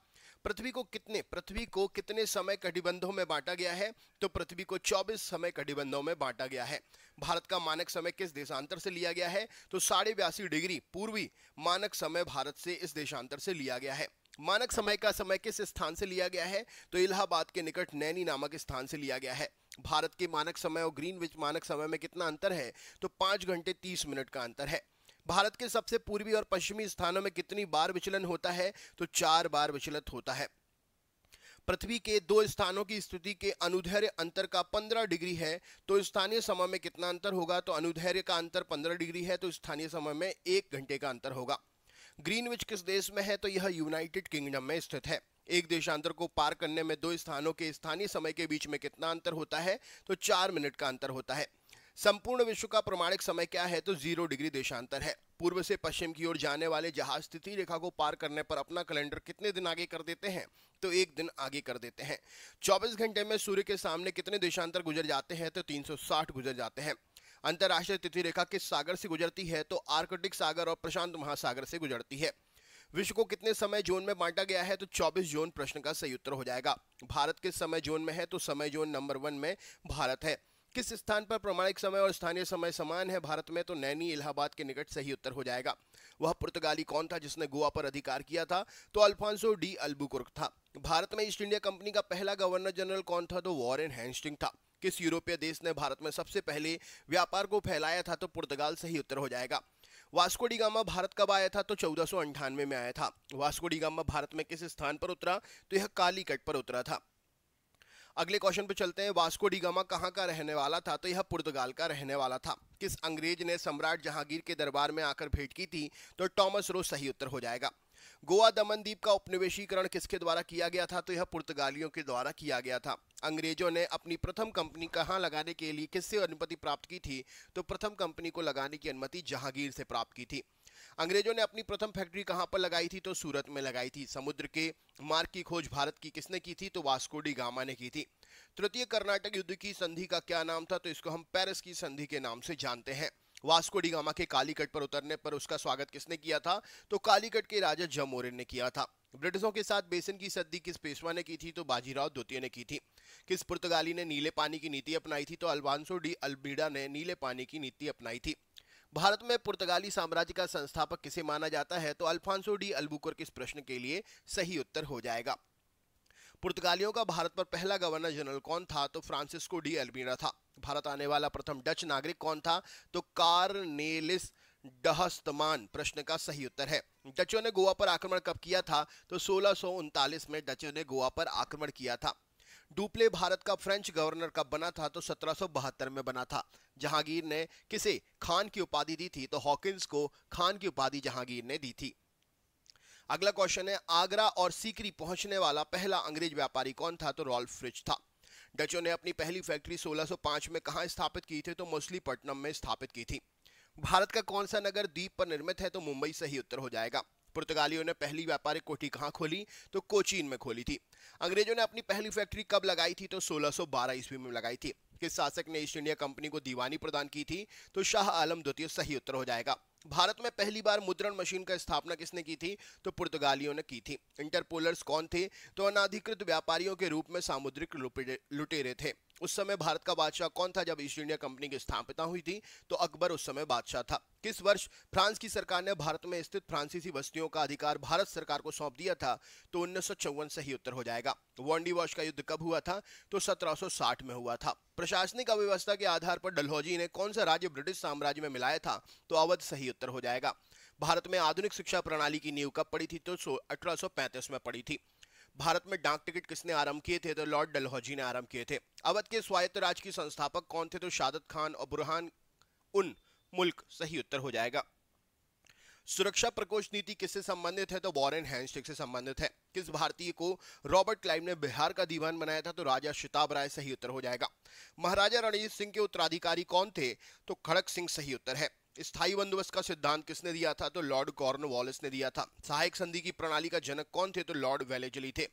पृथ्वी को कितने पृथ्वी को कितने समय कटिबंधों में बांटा गया है तो पृथ्वी को 24 समय कटिबंधों में बांटा गया है भारत का मानक समय किस देशांतर से लिया गया है तो साढ़े बयासी डिग्री पूर्वी मानक समय भारत से इस देशांतर से लिया गया है मानक समय का समय किस स्थान से लिया गया है तो इलाहाबाद के निकट नैनी नामक स्थान से लिया गया है भारत के मानक समय और ग्रीन मानक समय में कितना अंतर है तो पांच घंटे तीस मिनट का अंतर है भारत के सबसे पूर्वी और पश्चिमी स्थानों में कितनी बार विचलन होता है तो चार बार विचलित होता है पृथ्वी के दो स्थानों की स्थिति के अनुधैर्य अंतर का 15 डिग्री है तो स्थानीय समय में कितना अंतर होगा तो अनुधैर्य का अंतर 15 डिग्री है तो स्थानीय समय में एक घंटे का अंतर होगा ग्रीनविच किस देश में है तो यह यूनाइटेड किंगडम में स्थित है एक देशांतर को पार करने में दो स्थानों के स्थानीय समय के बीच में कितना अंतर होता है तो चार मिनट का अंतर होता है संपूर्ण विश्व का प्रमाणिक समय क्या है तो जीरो डिग्री देशांतर है पूर्व से पश्चिम की ओर जाने वाले जहाज स्थिति रेखा को पार करने पर अपना कैलेंडर कितने दिन आगे कर देते हैं तो एक दिन आगे कर देते हैं 24 घंटे में सूर्य के सामने कितने देशांतर गुजर जाते हैं तो 360 गुजर जाते हैं अंतर्राष्ट्रीय तिथि रेखा किस सागर से गुजरती है तो आर्कटिक सागर और प्रशांत महासागर से गुजरती है विश्व को कितने समय जोन में बांटा गया है तो 24 जोन प्रश्न का सही उत्तर हो जाएगा भारत किस समय जोन में है तो समय जोन नंबर वन में भारत है किस स्थान पर प्रमाणिक समय और स्थानीय समय समान है भारत में तो नैनी इलाहाबाद के निकट सही उत्तर हो जाएगा वह पुर्तगाली कौन था जिसने गोवा पर अधिकार किया था तो अल्फांसो डी अल्बुकुर्क था भारत में ईस्ट इंडिया कंपनी का पहला गवर्नर जनरल कौन था तो वॉरेन हैंस्टिंग था किस यूरोपीय देश ने भारत में सबसे पहले व्यापार को फैलाया था तो पुर्तगाल सही उत्तर हो जाएगा वास्को डिगामा भारत कब आया था तो चौदह में आया था वास्को डिगामा भारत में किस स्थान पर उतरा तो यह कालीकट पर उतरा था अगले क्वेश्चन पे चलते हैं वास्को डिगामा कहाँ का रहने वाला था तो यह पुर्तगाल का रहने वाला था किस अंग्रेज ने सम्राट जहांगीर के दरबार में आकर भेंट की थी तो टॉमस रो सही उत्तर हो जाएगा गोवा दमनदीप का उपनिवेशीकरण किसके द्वारा किया गया था तो यह पुर्तगालियों के द्वारा किया गया था अंग्रेजों ने अपनी प्रथम कंपनी कहाँ लगाने के लिए किससे अनुमति प्राप्त की थी तो प्रथम कंपनी को लगाने की अनुमति जहांगीर से प्राप्त की थी अंग्रेजों ने अपनी प्रथम फैक्ट्री कहाँ पर लगाई थी तो सूरत में लगाई थी समुद्र के मार्ग की खोज भारत की किसने की थी तो वास्कोडी गामा ने की थी तृतीय कर्नाटक युद्ध की संधि का क्या नाम था तो इसको हम पेरिस की संधि के नाम से जानते हैं वास्को गामा के कालीकट पर उतरने पर उसका स्वागत किसने किया था तो कालीकट के राजा जमोरिन ने किया था ब्रिटिशों के साथ बेसन की सद्दी किस पेशवा ने की थी तो बाजीराव द्वितीय ने की थी किस पुर्तगाली ने नीले पानी की नीति अपनाई थी तो अल्बांसो डी अल्बीडा ने नीले पानी की नीति अपनाई थी भारत में पुर्तगाली साम्राज्य का संस्थापक किसे माना जाता है तो अल्फांसो डी के इस प्रश्न के लिए सही उत्तर हो जाएगा पुर्तगालियों का भारत पर पहला गवर्नर जनरल कौन था तो फ्रांसिस्को डी अल्बीना था भारत आने वाला प्रथम डच नागरिक कौन था तो कार्नेलिस डहस्तमान प्रश्न का सही उत्तर है डचों ने गोवा पर आक्रमण कब किया था तो सोलह में डचों ने गोवा पर आक्रमण किया था डुप्ले भारत का फ्रेंच गवर्नर कब बना था तो सत्रह में बना था जहांगीर ने किसे खान की उपाधि दी थी तो हॉकिंस को खान की उपाधि जहांगीर ने दी थी अगला क्वेश्चन है आगरा और सीकरी पहुंचने वाला पहला अंग्रेज व्यापारी कौन था तो रॉल्फ फ्रिज था डचों ने अपनी पहली फैक्ट्री 1605 में कहा स्थापित की थी तो मछलीपट्टनम में स्थापित की थी भारत का कौन सा नगर द्वीप पर निर्मित है तो मुंबई सही उत्तर हो जाएगा पुर्तगालियों ने पहली व्यापारिक कोठी कहाँ खोली तो कोचीन में खोली थी अंग्रेजों ने अपनी पहली फैक्ट्री कब लगाई थी तो 1612 ईस्वी में लगाई थी किस शासक ने ईस्ट इंडिया कंपनी को दीवानी प्रदान की थी तो शाह आलम द्वितीय सही उत्तर हो जाएगा भारत में पहली बार मुद्रण मशीन का स्थापना किसने की थी तो पुर्तगालियों ने की थी इंटरपोलर्स कौन थे तो अनाधिकृत व्यापारियों के रूप में सामुद्रिक लुटेरे थे उस समय भारत का बादशाह कौन था जब ईस्ट इंडिया कंपनी की स्थापना हुई थी तो अकबर उस समय बादशाह था किस वर्ष फ्रांस की सरकार ने भारत में स्थित फ्रांसीसी बस्तियों का अधिकार भारत सरकार को सौंप दिया था तो उन्नीस सही उत्तर हो जाएगा वॉन्डी वॉश का युद्ध कब हुआ था तो 1760 में हुआ था प्रशासनिक अव्यवस्था के आधार पर डलहौजी ने कौन सा राज्य ब्रिटिश साम्राज्य में मिलाया था तो अवध सही उत्तर हो जाएगा भारत में आधुनिक शिक्षा प्रणाली की नींव कब पड़ी थी तो अठारह में पड़ी थी भारत में डाक टिकट किसने आरंभ किए थे तो लॉर्ड डलहौजी ने आरंभ किए थे अवध के स्वायत्त राज की संस्थापक कौन थे तो शादत खान और बुरहान उन मुल्क सही उत्तर हो जाएगा सुरक्षा प्रकोष्ठ नीति किससे संबंधित है तो वॉरेन हैंडस्टिक से संबंधित है किस भारतीय को रॉबर्ट क्लाइव ने बिहार का दीवान बनाया था तो राजा शिताब राय सही उत्तर हो जाएगा महाराजा रणजीत सिंह के उत्तराधिकारी कौन थे तो खड़क सिंह सही उत्तर है स्थायी बंदोबस्त का सिद्धांत किसने दिया था तो लॉर्ड कॉर्न वॉलिस ने दिया था सहायक संधि की प्रणाली का जनक कौन थे तो लॉर्ड वेलेजली थे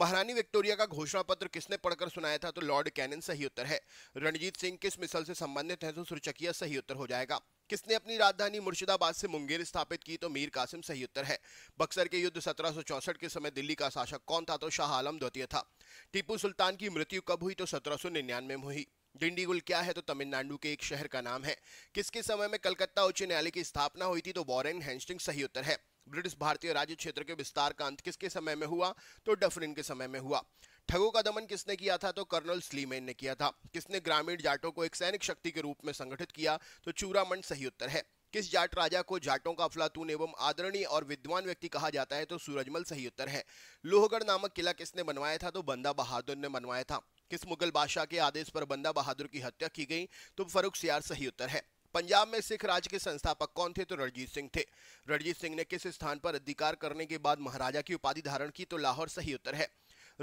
महारानी विक्टोरिया का घोषणा पत्र किसने पढ़कर सुनाया था तो लॉर्ड कैनन सही उत्तर है रणजीत सिंह किस मिसल से संबंधित है तो सुरचकिया सही उत्तर हो जाएगा किसने अपनी राजधानी मुर्शिदाबाद से मुंगेर स्थापित की तो मीर कासिम सही उत्तर है बक्सर के युद्ध सत्रह के समय दिल्ली का शासक कौन था तो शाह आलम द्वितीय था टीपू सुल्तान की मृत्यु कब हुई तो सत्रह में हुई डिंडीगुल क्या है तो तमिलनाडु के एक शहर का नाम है किसके समय में कलकत्ता उच्च न्यायालय की स्थापना हुई थी तो वॉरेन हैंस्टिंग सही उत्तर है ब्रिटिश भारतीय राज्य क्षेत्र के विस्तार का अंत किसके समय में हुआ तो डफरिन के समय में हुआ ठगों का दमन किसने किया था तो कर्नल स्लीमेन ने किया था किसने ग्रामीण जाटों को एक सैनिक शक्ति के रूप में संगठित किया तो चूरामंड सही उत्तर है किस जाट राजा को जाटों का अफलातून एवं आदरणीय और विद्वान व्यक्ति कहा जाता है तो सूरजमल सही उत्तर है लोहगढ़ नामक किला किसने बनवाया था तो बंदा बहादुर ने बनवाया था किस मुगल बादशाह के आदेश पर बंदा बहादुर की हत्या की गई तो फरूख सियार सही उत्तर है पंजाब में सिख राज के संस्थापक कौन थे तो रणजीत सिंह थे रणजीत सिंह ने किस स्थान पर अधिकार करने के बाद महाराजा की उपाधि धारण की तो लाहौर सही उत्तर है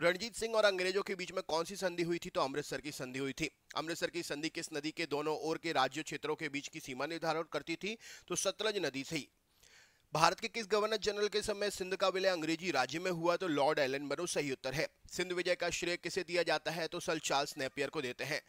रणजीत सिंह और अंग्रेजों के बीच में कौन सी संधि हुई थी तो अमृतसर की संधि हुई थी अमृतसर की संधि किस नदी के दोनों ओर के राज्य क्षेत्रों के बीच की सीमा निर्धारण करती थी तो सतलज नदी सही भारत के किस गवर्नर जनरल के समय सिंध का विलय अंग्रेजी राज्य में हुआ तो लॉर्ड एलन बरो सही उत्तर है सिंध विजय का श्रेय किसे दिया जाता है तो सर चार्ल्स नेपियर को देते हैं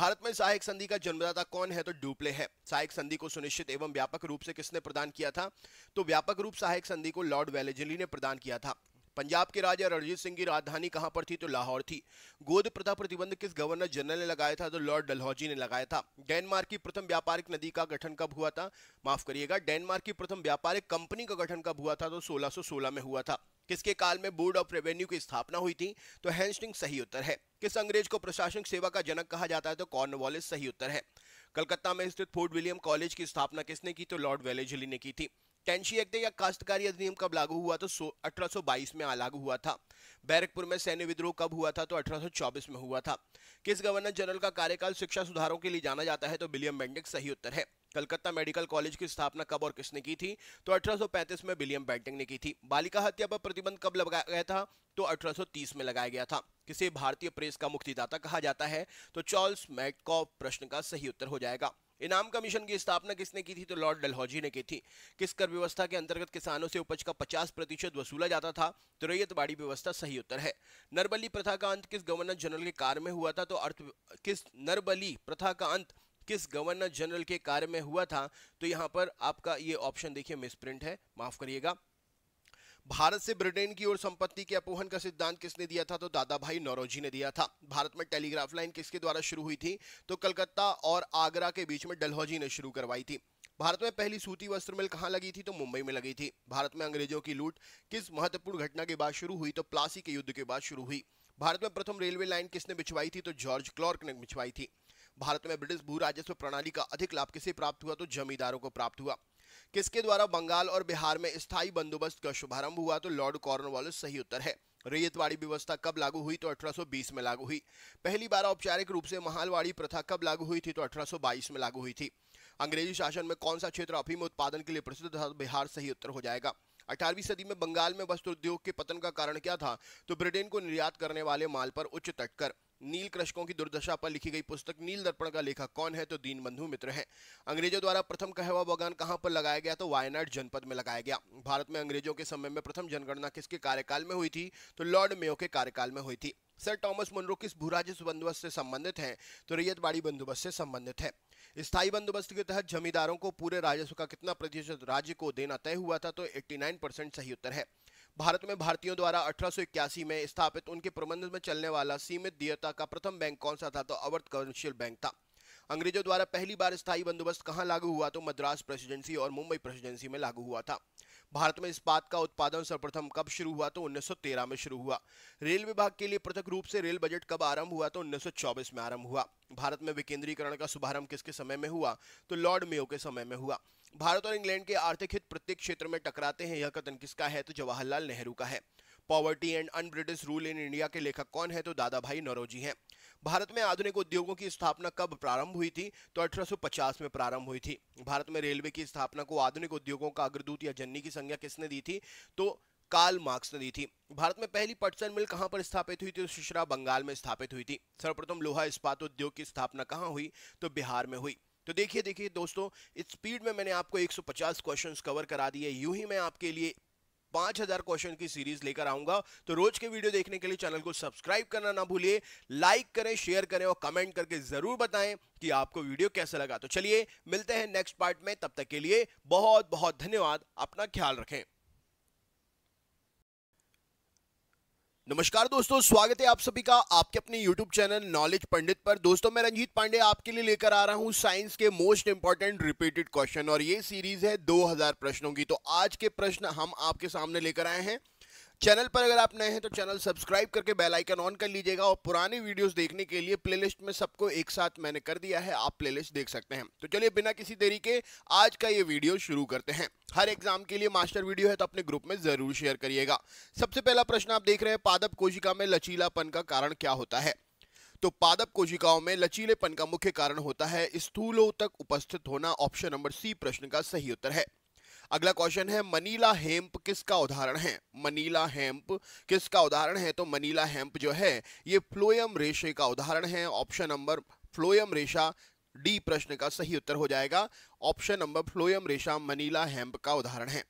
भारत में सहायक संधि का जन्मदाता कौन है तो डुप्ले है सहायक संधि को सुनिश्चित एवं व्यापक रूप से किसने प्रदान किया था तो व्यापक रूप सहायक संधि को लॉर्ड वेलेजली ने प्रदान किया था पंजाब के राजा रणजीत सिंह की राजधानी कहां पर थी तो लाहौर थी गोद प्रथा प्रतिबंध किस गवर्नर जनरल ने लगाया था तो लॉर्ड डलहौजी ने लगाया था डेनमार्क की प्रथम व्यापारिक नदी का गठन कब हुआ था माफ करिएगा डेनमार्क की प्रथम व्यापारिक कंपनी का गठन कब हुआ था तो सोलह में हुआ था किसके काल में बोर्ड ऑफ रेवेन्यू की स्थापना हुई थी तो हैंस्टिंग सही उत्तर है किस अंग्रेज को प्रशासनिक सेवा का जनक कहा जाता है तो कॉर्नवॉलिस सही उत्तर है कलकत्ता में स्थित फोर्ट विलियम कॉलेज की स्थापना किसने की तो लॉर्ड वेलेजली ने की थी टेंशी एक्ट या काश्तकारी अधिनियम कब लागू हुआ तो 1822 में लागू हुआ था बैरकपुर में सैन्य विद्रोह कब हुआ था तो 1824 में हुआ था किस गवर्नर जनरल का कार्यकाल शिक्षा सुधारों के लिए जाना जाता है तो विलियम बेंटिक सही उत्तर है कलकत्ता मेडिकल कॉलेज की स्थापना कब और किसने की थी तो 1835 में विलियम बैंटिंग ने की थी बालिका हत्या पर प्रतिबंध कब लगाया गया था तो 1830 में लगाया गया था किसे भारतीय प्रेस का मुक्तिदाता कहा जाता है तो चार्ल्स मैटकॉफ प्रश्न का सही उत्तर हो जाएगा इनाम कमीशन की स्थापना किसने की थी तो लॉर्ड डलहौजी ने की थी किस कर व्यवस्था के अंतर्गत किसानों से उपज का 50 प्रतिशत वसूला जाता था तो रैयतवाड़ी व्यवस्था सही उत्तर है नरबली प्रथा का अंत किस गवर्नर जनरल के कार्य में हुआ था तो अर्थ किस नरबली प्रथा का अंत किस गवर्नर जनरल के कार्य में हुआ था तो यहाँ पर आपका ये ऑप्शन देखिए मिसप्रिंट है माफ करिएगा भारत से ब्रिटेन की ओर संपत्ति के अपोहन का सिद्धांत किसने दिया था तो दादा भाई नौरोजी ने दिया था भारत में टेलीग्राफ लाइन किसके द्वारा शुरू हुई थी तो कलकत्ता और आगरा के बीच में डलहौजी ने शुरू करवाई थी भारत में पहली सूती वस्त्र मिल कहाँ लगी थी तो मुंबई में लगी थी भारत में अंग्रेजों की लूट किस महत्वपूर्ण घटना के बाद शुरू हुई तो प्लासी के युद्ध के बाद शुरू हुई भारत में प्रथम रेलवे लाइन किसने बिछवाई थी तो जॉर्ज क्लॉर्क ने बिछवाई थी भारत में ब्रिटिश भू राजस्व प्रणाली का अधिक लाभ किसे प्राप्त हुआ तो जमींदारों को प्राप्त हुआ किसके द्वारा बंगाल और बिहार में स्थायी बंदोबस्त का शुभारंभ हुआ तो लॉर्ड कॉर्नवाल सही उत्तर है रेयतवाड़ी व्यवस्था कब लागू हुई तो 1820 में लागू हुई पहली बार औपचारिक रूप से महालवाड़ी प्रथा कब लागू हुई थी तो 1822 में लागू हुई थी अंग्रेजी शासन में कौन सा क्षेत्र अफीम उत्पादन के लिए प्रसिद्ध था तो बिहार सही उत्तर हो जाएगा 18वीं सदी में बंगाल में वस्त्र उद्योग के पतन का कारण क्या था तो ब्रिटेन को निर्यात करने वाले माल पर उच्च तटकर नील कृषकों की दुर्दशा पर लिखी गई पुस्तक नील दर्पण का लेखक कौन है तो दीन बंधु मित्र है अंग्रेजों द्वारा प्रथम कहवा बगान कहां पर लगाया गया तो वायनाड जनपद में लगाया गया भारत में अंग्रेजों के समय में प्रथम जनगणना किसके कार्यकाल में हुई थी तो लॉर्ड मेयो के कार्यकाल में हुई थी सर टॉमस मुनरो किस भूराजस्व बंदोबस्त से संबंधित हैं तो रैयतबाड़ी बंदोबस्त से संबंधित है स्थायी बंदोबस्त के तहत जमींदारों को पूरे राजस्व का कितना प्रतिशत राज्य को देना तय हुआ था तो 89 परसेंट सही उत्तर है भारत में भारतीयों द्वारा अठारह में स्थापित उनके प्रबंधन में चलने वाला सीमित दीयता का प्रथम बैंक कौन सा था तो अवर्थ कमर्शियल बैंक था अंग्रेजों द्वारा पहली बार स्थायी बंदोबस्त कहाँ लागू हुआ तो मद्रास प्रेसिडेंसी और मुंबई प्रेसिडेंसी में लागू हुआ था भारत में इस्पात का उत्पादन सर्वप्रथम कब शुरू हुआ तो 1913 में शुरू हुआ रेल विभाग के लिए पृथक रूप से रेल बजट कब आरंभ हुआ तो 1924 में आरंभ हुआ भारत में विकेंद्रीकरण का शुभारंभ किसके समय में हुआ तो लॉर्ड मेयो के समय में हुआ भारत और इंग्लैंड के आर्थिक हित प्रत्येक क्षेत्र में टकराते हैं यह कथन किसका है तो जवाहरलाल नेहरू का है poverty and un-British rule in India के लेखक कौन है तो दादा भाई नरोजी हैं भारत में आधुनिक उद्योगों की स्थापना कब प्रारंभ हुई थी तो 1850 में प्रारंभ हुई थी भारत में रेलवे की स्थापना को आधुनिक उद्योगों का अग्रदूत या जन्नी की संज्ञा किसने दी थी तो काल मार्क्स ने दी थी भारत में पहली पटसन मिल कहां पर स्थापित हुई थी तो शिशरा बंगाल में स्थापित हुई थी सर्वप्रथम लोहा इस्पात उद्योग की स्थापना कहाँ हुई तो बिहार में हुई तो देखिए देखिए दोस्तों इस स्पीड में मैंने आपको 150 क्वेश्चंस कवर करा दिए यूं ही मैं आपके लिए पांच हजार क्वेश्चन की सीरीज लेकर आऊंगा तो रोज के वीडियो देखने के लिए चैनल को सब्सक्राइब करना ना भूलिए लाइक करें शेयर करें और कमेंट करके जरूर बताएं कि आपको वीडियो कैसा लगा तो चलिए मिलते हैं नेक्स्ट पार्ट में तब तक के लिए बहुत बहुत धन्यवाद अपना ख्याल रखें नमस्कार दोस्तों स्वागत है आप सभी का आपके अपने YouTube चैनल नॉलेज पंडित पर दोस्तों मैं रंजीत पांडे आपके लिए लेकर आ रहा हूं साइंस के मोस्ट इंपॉर्टेंट रिपीटेड क्वेश्चन और ये सीरीज है 2000 प्रश्नों की तो आज के प्रश्न हम आपके सामने लेकर आए हैं चैनल पर अगर आप नए हैं तो चैनल सब्सक्राइब करके बेल आइकन ऑन कर लीजिएगा और पुरानी वीडियोस देखने के लिए प्लेलिस्ट में सबको एक साथ मैंने कर दिया है आप प्लेलिस्ट देख सकते हैं तो चलिए बिना किसी देरी के आज का ये वीडियो शुरू करते हैं हर एग्जाम के लिए मास्टर वीडियो है तो अपने ग्रुप में जरूर शेयर करिएगा सबसे पहला प्रश्न आप देख रहे हैं पादप कोशिका में लचीलापन का कारण क्या होता है तो पादप कोशिकाओं में लचीलेपन का मुख्य कारण होता है स्थूलों तक उपस्थित होना ऑप्शन नंबर सी प्रश्न का सही उत्तर है अगला क्वेश्चन है मनीला हेम्प किसका उदाहरण है मनीला हेम्प किसका उदाहरण है तो मनीला हेम्प जो है ये फ्लोयम रेशे का उदाहरण है ऑप्शन नंबर फ्लोयम रेशा डी प्रश्न का सही उत्तर हो जाएगा ऑप्शन नंबर फ्लोयम रेशा मनीला हेम्प का उदाहरण है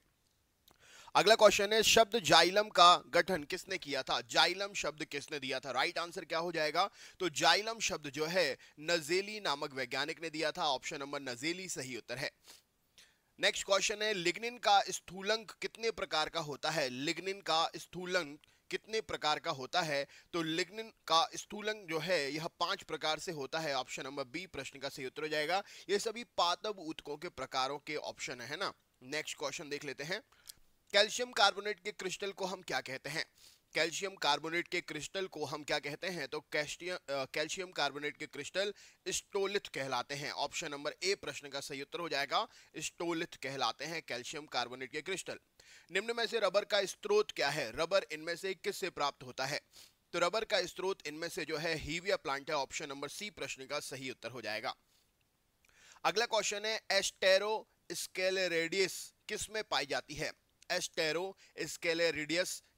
अगला क्वेश्चन है शब्द जाइलम का गठन किसने किया था जाइलम शब्द किसने दिया था राइट आंसर क्या हो जाएगा तो जाइलम शब्द जो है नजेली नामक वैज्ञानिक ने दिया था ऑप्शन नंबर नजेली सही उत्तर है नेक्स्ट क्वेश्चन है लिग्निन का स्थूलंक कितने प्रकार का होता है लिग्निन का स्थूलंक कितने प्रकार का होता है तो लिग्निन का स्थूलंक जो है यह पांच प्रकार से होता है ऑप्शन नंबर बी प्रश्न का सही उत्तर हो जाएगा ये सभी पातव उत्कों के प्रकारों के ऑप्शन है ना नेक्स्ट क्वेश्चन देख लेते हैं कैल्शियम कार्बोनेट के क्रिस्टल को हम क्या कहते हैं कैल्शियम कार्बोनेट के क्रिस्टल को हम क्या कहते हैं तो कैल्शियम कार्बोनेट के क्रिस्टल स्टोलिथ कहलाते हैं ऑप्शन नंबर ए प्रश्न का सही उत्तर हो जाएगा स्टोलिथ कहलाते हैं कैल्शियम कार्बोनेट के क्रिस्टल निम्न में से रबर का स्त्रोत क्या है रबर इनमें से किससे प्राप्त होता है तो रबर का स्त्रोत इनमें से जो है हीविया प्लांट है ऑप्शन नंबर सी प्रश्न का सही उत्तर हो जाएगा अगला क्वेश्चन है एस्टेरो स्केलेरेडियस किस में पाई जाती है एस्टेरो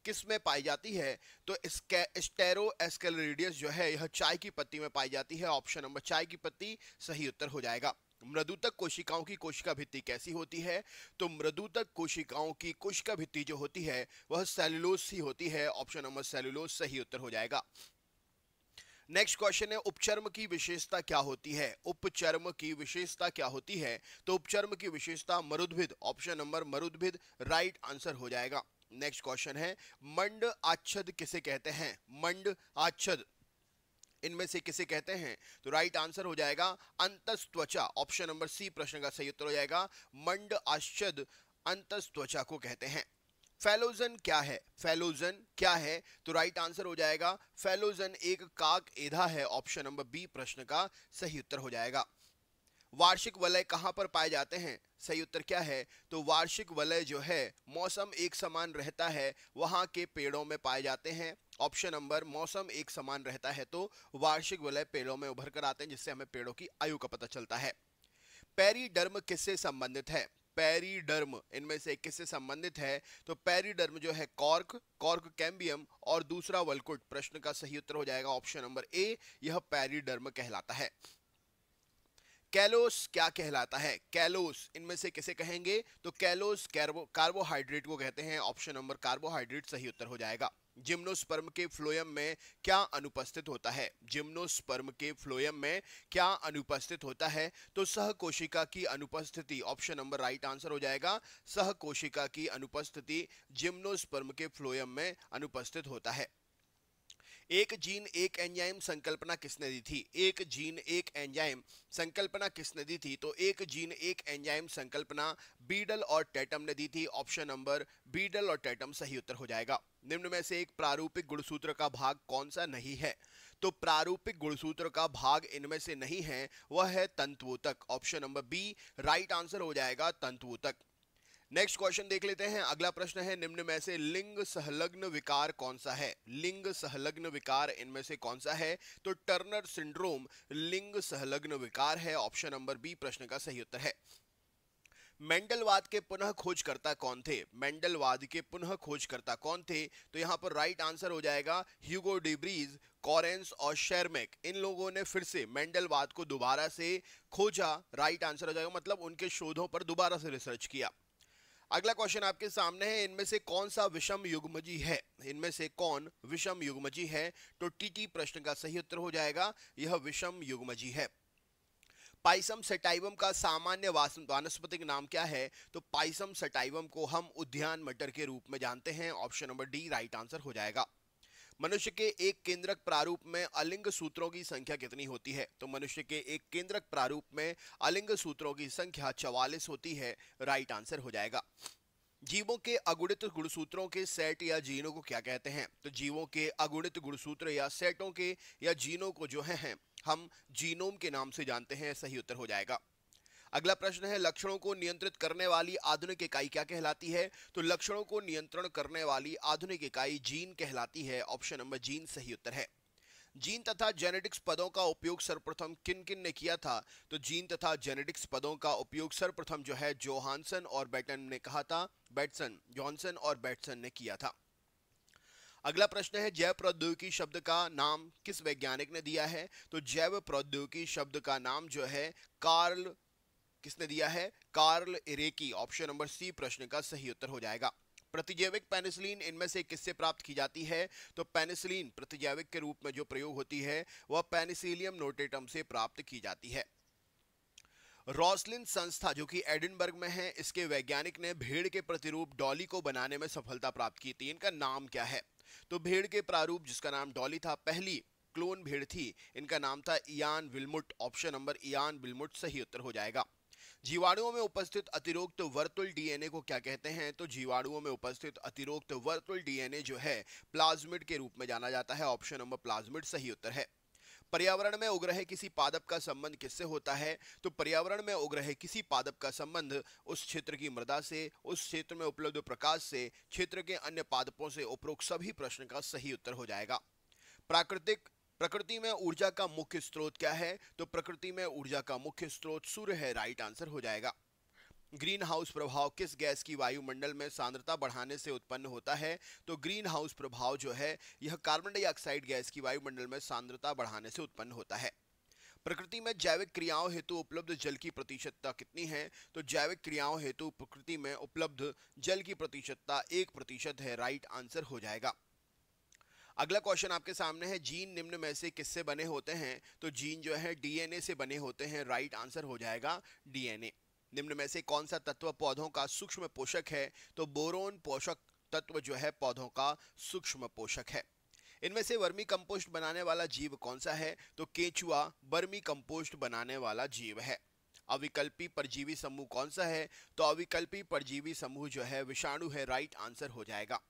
किस में पाई जाती है तो स्टेरो एस्केलरीडियस जो है यह चाय की पत्ती में पाई जाती है ऑप्शन नंबर चाय की पत्ती सही उत्तर हो जाएगा मृदुतक कोशिकाओं की कोशिका भित्ति कैसी होती है तो मृदुतक कोशिकाओं की कोशिका भित्ति जो होती है वह सेलुलोज ही होती है ऑप्शन नंबर सेलुलोज सही उत्तर हो जाएगा नेक्स्ट क्वेश्चन है उपचर्म की विशेषता क्या होती है उपचर्म की विशेषता क्या होती है तो उपचर्म की विशेषता मरुद्भिद ऑप्शन नंबर मरुद्भिद राइट आंसर हो जाएगा नेक्स्ट क्वेश्चन है मंड आच्छद किसे कहते हैं मंड आच्छद इनमें से किसे कहते हैं तो राइट आंसर हो जाएगा अंतस्त्वचा ऑप्शन नंबर सी प्रश्न का सही उत्तर हो जाएगा मंड आच्छद अंतस्त्वचा को कहते हैं फेलोजन क्या है फेलोजन क्या है तो राइट आंसर हो जाएगा फेलोजन एक काक एधा है ऑप्शन नंबर बी प्रश्न का सही उत्तर हो जाएगा वार्षिक वलय कहाँ पर पाए जाते हैं सही उत्तर क्या है तो वार्षिक वलय जो है मौसम एक समान रहता है वहाँ के पेड़ों में पाए जाते हैं ऑप्शन नंबर मौसम एक समान रहता है तो वार्षिक वलय पेड़ों में उभर कर आते हैं जिससे हमें पेड़ों की आयु का पता चलता है पेरीडर्म किससे संबंधित है पेरीडर्म इनमें से किससे संबंधित है तो पेरीडर्म जो है कॉर्क कॉर्क कैम्बियम और दूसरा वलकुट प्रश्न का सही उत्तर हो जाएगा ऑप्शन नंबर ए यह पेरीडर्म कहलाता है कैलोस क्या कहलाता है कैलोस इनमें से किसे कहेंगे तो कैलोस कार्बो कार्बोहाइड्रेट को कहते हैं ऑप्शन नंबर कार्बोहाइड्रेट सही उत्तर हो जाएगा जिम्नोस्पर्म के फ्लोयम में क्या अनुपस्थित होता है जिम्नोस्पर्म के फ्लोयम में क्या अनुपस्थित होता है तो सह कोशिका की अनुपस्थिति ऑप्शन नंबर राइट आंसर हो जाएगा सह कोशिका की अनुपस्थिति जिम्नोस्पर्म के फ्लोयम में अनुपस्थित होता है एक जीन एक एंजाइम संकल्पना किसने दी थी एक जीन एक एंजाइम संकल्पना किसने दी थी तो एक जीन एक एंजाइम संकल्पना बीडल और टैटम ने दी थी ऑप्शन नंबर बीडल और टैटम सही उत्तर हो जाएगा निम्न में से एक प्रारूपिक गुणसूत्र का भाग कौन सा नहीं है तो प्रारूपिक गुणसूत्र का भाग इनमें से नहीं है वह है तंतुतक तक option number B right answer हो जाएगा तंतुतक तक नेक्स्ट क्वेश्चन देख लेते हैं अगला प्रश्न है निम्न में से लिंग सहलग्न विकार कौन सा है लिंग सहलग्न विकार इनमें से कौन सा है तो टर्नर सिंड्रोम लिंग सहलग्न विकार है ऑप्शन नंबर बी प्रश्न का सही उत्तर है मेंडलवाद के पुनः खोजकर्ता कौन थे मेंडलवाद के पुनः खोजकर्ता कौन थे तो यहां पर राइट आंसर हो जाएगा ह्यूगो डिब्रीज कॉरेंस और शेरमेक इन लोगों ने फिर से मेंडलवाद को दोबारा से खोजा राइट आंसर हो जाएगा मतलब उनके शोधों पर दोबारा से रिसर्च किया अगला क्वेश्चन आपके सामने है इनमें से कौन सा विषम युग्मजी है इनमें से कौन विषम युग्मजी है तो टीटी प्रश्न का सही उत्तर हो जाएगा यह विषम युग्मजी है पाइसम सेटाइवम का सामान्य वानस्पतिक नाम क्या है तो पाइसम सेटाइवम को हम उद्यान मटर के रूप में जानते हैं option number D right answer हो जाएगा मनुष्य के एक केंद्रक प्रारूप में अलिंग सूत्रों की संख्या कितनी होती है तो मनुष्य के एक केंद्रक प्रारूप में अलिंग सूत्रों की संख्या चवालीस होती है राइट आंसर हो जाएगा जीवों के अगुणित गुणसूत्रों के सेट या जीनों को क्या कहते हैं तो जीवों के अगुणित गुणसूत्र या सेटों के या जीनों को जो है, है हम जीनोम के नाम से जानते हैं सही उत्तर हो जाएगा अगला प्रश्न है लक्षणों को नियंत्रित करने वाली आधुनिक इकाई क्या कहलाती है तो लक्षणों को नियंत्रण करने वाली आधुनिक इकाई जीन कहलाती है ऑप्शन नंबर जीन सही उत्तर है जीन तथा जेनेटिक्स पदों का उपयोग सर्वप्रथम किन किन ने किया था तो जीन तथा जेनेटिक्स पदों का उपयोग सर्वप्रथम जो है जोहानसन और बैटन ने कहा था बैटसन जॉनसन और बैटसन ने किया था अगला प्रश्न है जैव प्रौद्योगिकी शब्द का नाम किस वैज्ञानिक ने दिया है तो जैव प्रौद्योगिकी शब्द का नाम जो है कार्ल किसने दिया है Carl Ereky option number C प्रश्न का सही उत्तर हो जाएगा प्रतिजैविक पेनिसिलिन इनमें से किससे प्राप्त की जाती है तो पेनिसिलिन प्रतिजैविक के रूप में जो प्रयोग होती है वह पेनिसिलियम नोटेटम से प्राप्त की जाती है रॉसलिन संस्था जो कि एडिनबर्ग में है इसके वैज्ञानिक ने भेड़ के प्रतिरूप डॉली को बनाने में सफलता प्राप्त की थी इनका नाम क्या है तो भेड़ के प्रारूप जिसका नाम डॉली था पहली क्लोन भेड़ थी इनका नाम था Ian Wilmut option number Ian Wilmut सही उत्तर हो जाएगा जीवाणुओं में उपस्थित अतिरोक्त वर्तुल डीएनए को क्या कहते हैं तो जीवाणुओं में उपस्थित अतिरोक्त वर्तुल डीएनए जो है प्लाज्मिड के रूप में जाना जाता है ऑप्शन नंबर प्लाज्मिड सही उत्तर है पर्यावरण में उग्रह किसी पादप का संबंध किससे होता है तो पर्यावरण में उग्रह किसी पादप का संबंध उस क्षेत्र की मृदा से उस क्षेत्र में उपलब्ध प्रकाश से क्षेत्र के अन्य पादपों से उपरोक्त सभी प्रश्न का सही उत्तर हो जाएगा प्राकृतिक प्रकृति में ऊर्जा का मुख्य स्रोत क्या है तो प्रकृति में ऊर्जा का मुख्य स्रोत सूर्य है राइट आंसर हो जाएगा ग्रीन हाउस प्रभाव किस गैस की वायुमंडल में सांद्रता बढ़ाने से उत्पन्न होता है तो ग्रीन हाउस प्रभाव जो है यह कार्बन डाइऑक्साइड गैस की वायुमंडल में सांद्रता बढ़ाने से उत्पन्न होता है प्रकृति में जैविक क्रियाओं हेतु उपलब्ध जल की प्रतिशतता कितनी है तो जैविक क्रियाओं हेतु प्रकृति में उपलब्ध जल की प्रतिशतता एक प्रतिशत है राइट आंसर हो जाएगा अगला क्वेश्चन आपके सामने है जीन निम्न में से किससे बने होते हैं तो जीन जो है डीएनए से बने होते हैं राइट आंसर हो जाएगा डीएनए निम्न में से कौन सा तत्व पौधों का सूक्ष्म पोषक है तो बोरोन पोषक तत्व जो है पौधों का सूक्ष्म पोषक है इनमें से वर्मी कंपोस्ट बनाने वाला जीव कौन सा है तो केचुआ वर्मी कंपोस्ट बनाने वाला जीव है अविकल्पी परजीवी समूह कौन सा है तो अविकल्पी परजीवी समूह जो है विषाणु है राइट आंसर हो जाएगा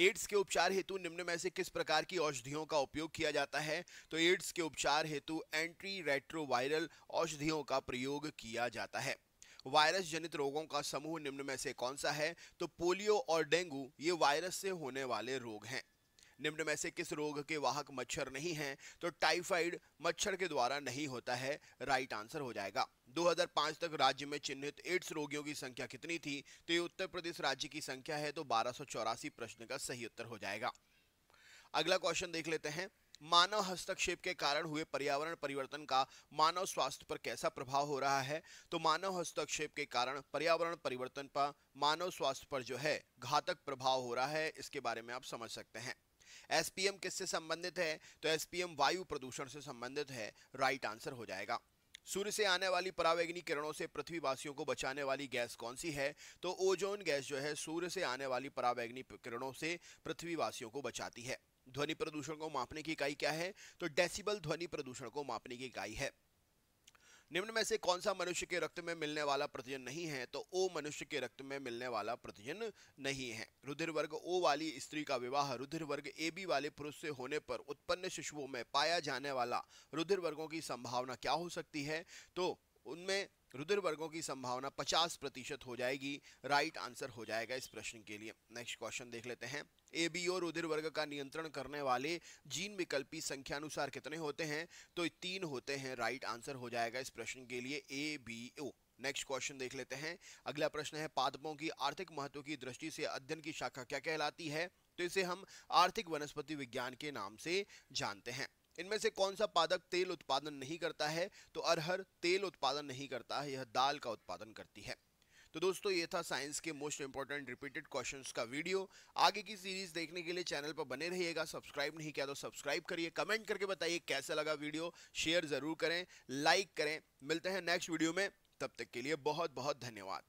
एड्स के उपचार हेतु निम्न में से किस प्रकार की औषधियों का उपयोग किया जाता है तो एड्स के उपचार हेतु एंटी रेट्रोवायरल औषधियों का प्रयोग किया जाता है वायरस जनित रोगों का समूह निम्न में से कौन सा है तो पोलियो और डेंगू ये वायरस से होने वाले रोग हैं निम्न में से किस रोग के वाहक मच्छर नहीं हैं तो टाइफाइड मच्छर के द्वारा नहीं होता है राइट आंसर हो जाएगा 2005 तक राज्य में चिन्हित एड्स रोगियों की संख्या कितनी थी तो ये उत्तर प्रदेश राज्य की संख्या है तो बारह प्रश्न का सही उत्तर हो जाएगा अगला क्वेश्चन देख लेते हैं मानव हस्तक्षेप के कारण हुए पर्यावरण परिवर्तन का मानव स्वास्थ्य पर कैसा प्रभाव हो रहा है तो मानव हस्तक्षेप के कारण पर्यावरण परिवर्तन पर मानव स्वास्थ्य पर जो है घातक प्रभाव हो रहा है इसके बारे में आप समझ सकते हैं एसपीएम किससे संबंधित है तो एसपीएम वायु प्रदूषण से संबंधित है राइट आंसर हो जाएगा सूर्य से आने वाली परावैग्नि किरणों से पृथ्वीवासियों को बचाने वाली गैस कौन सी है तो ओजोन गैस जो है सूर्य से आने वाली परावैग्नि किरणों से पृथ्वीवासियों को बचाती है ध्वनि प्रदूषण को मापने की इकाई क्या है तो डेसिबल ध्वनि प्रदूषण को मापने की इकाई है निम्न में से कौन सा मनुष्य के रक्त में मिलने वाला प्रतिजन नहीं है तो ओ मनुष्य के रक्त में मिलने वाला प्रतिजन नहीं है रुधिर वर्ग ओ वाली स्त्री का विवाह रुधिर वर्ग ए बी वाले पुरुष से होने पर उत्पन्न शिशुओं में पाया जाने वाला रुधिर वर्गों की संभावना क्या हो सकती है तो उनमें रुधिर वर्गों की संभावना 50 प्रतिशत हो जाएगी राइट आंसर हो जाएगा इस प्रश्न के लिए नेक्स्ट क्वेश्चन देख लेते हैं ए बी ओ रुधिर वर्ग का नियंत्रण करने वाले जीन विकल्पी संख्या अनुसार कितने होते हैं तो तीन होते हैं राइट आंसर हो जाएगा इस प्रश्न के लिए A B O next question देख लेते हैं अगला प्रश्न है पादपों की आर्थिक महत्व की दृष्टि से अध्ययन की शाखा क्या कहलाती है तो इसे हम आर्थिक वनस्पति विज्ञान के नाम से जानते हैं इनमें से कौन सा पादक तेल उत्पादन नहीं करता है तो अरहर तेल उत्पादन नहीं करता है यह दाल का उत्पादन करती है तो दोस्तों ये था साइंस के मोस्ट इंपॉर्टेंट रिपीटेड क्वेश्चंस का वीडियो आगे की सीरीज देखने के लिए चैनल पर बने रहिएगा सब्सक्राइब नहीं किया तो सब्सक्राइब करिए कमेंट करके बताइए कैसा लगा वीडियो शेयर जरूर करें लाइक करें मिलते हैं नेक्स्ट वीडियो में तब तक के लिए बहुत बहुत धन्यवाद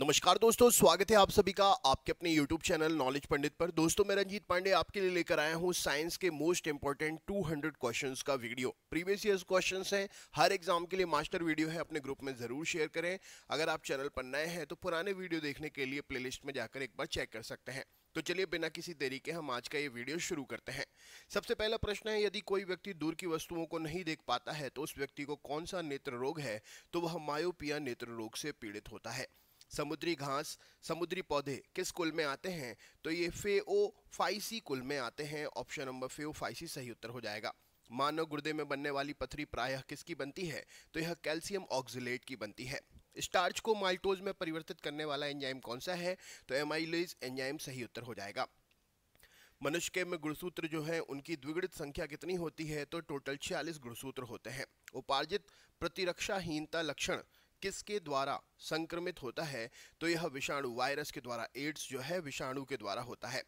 नमस्कार दोस्तों स्वागत है आप सभी का आपके अपने YouTube चैनल नॉलेज पंडित पर दोस्तों मैं रंजीत पांडे आपके लिए लेकर आया हूँ साइंस के मोस्ट इंपॉर्टेंट 200 क्वेश्चंस का वीडियो प्रीवियस ईयर क्वेश्चंस हैं हर एग्जाम के लिए मास्टर वीडियो है अपने ग्रुप में ज़रूर शेयर करें अगर आप चैनल पर नए हैं तो पुराने वीडियो देखने के लिए प्ले में जाकर एक बार चेक कर सकते हैं तो चलिए बिना किसी देरी के हम आज का ये वीडियो शुरू करते हैं सबसे पहला प्रश्न है यदि कोई व्यक्ति दूर की वस्तुओं को नहीं देख पाता है तो उस व्यक्ति को कौन सा नेत्र रोग है तो वह मायोपिया नेत्र रोग से पीड़ित होता है समुद्री घास समुद्री पौधे किस कुल में आते हैं तो ये फाइसी कुल में आते हैं ऑप्शन नंबर फाइसी सही उत्तर हो जाएगा मानव गुर्दे में बनने वाली पथरी प्रायः किसकी बनती है तो यह कैल्शियम ऑक्जिलेट की बनती है स्टार्च को माल्टोज में परिवर्तित करने वाला एंजाइम कौन सा है तो एमाइलेज एंजाइम सही उत्तर हो जाएगा मनुष्य के में गुणसूत्र जो है उनकी द्विगुणित संख्या कितनी होती है तो टोटल छियालीस गुणसूत्र होते हैं उपार्जित प्रतिरक्षाहीनता लक्षण किसके द्वारा संक्रमित होता है तो यह विषाणु वायरस के द्वारा एड्स जो है विषाणु के द्वारा होता है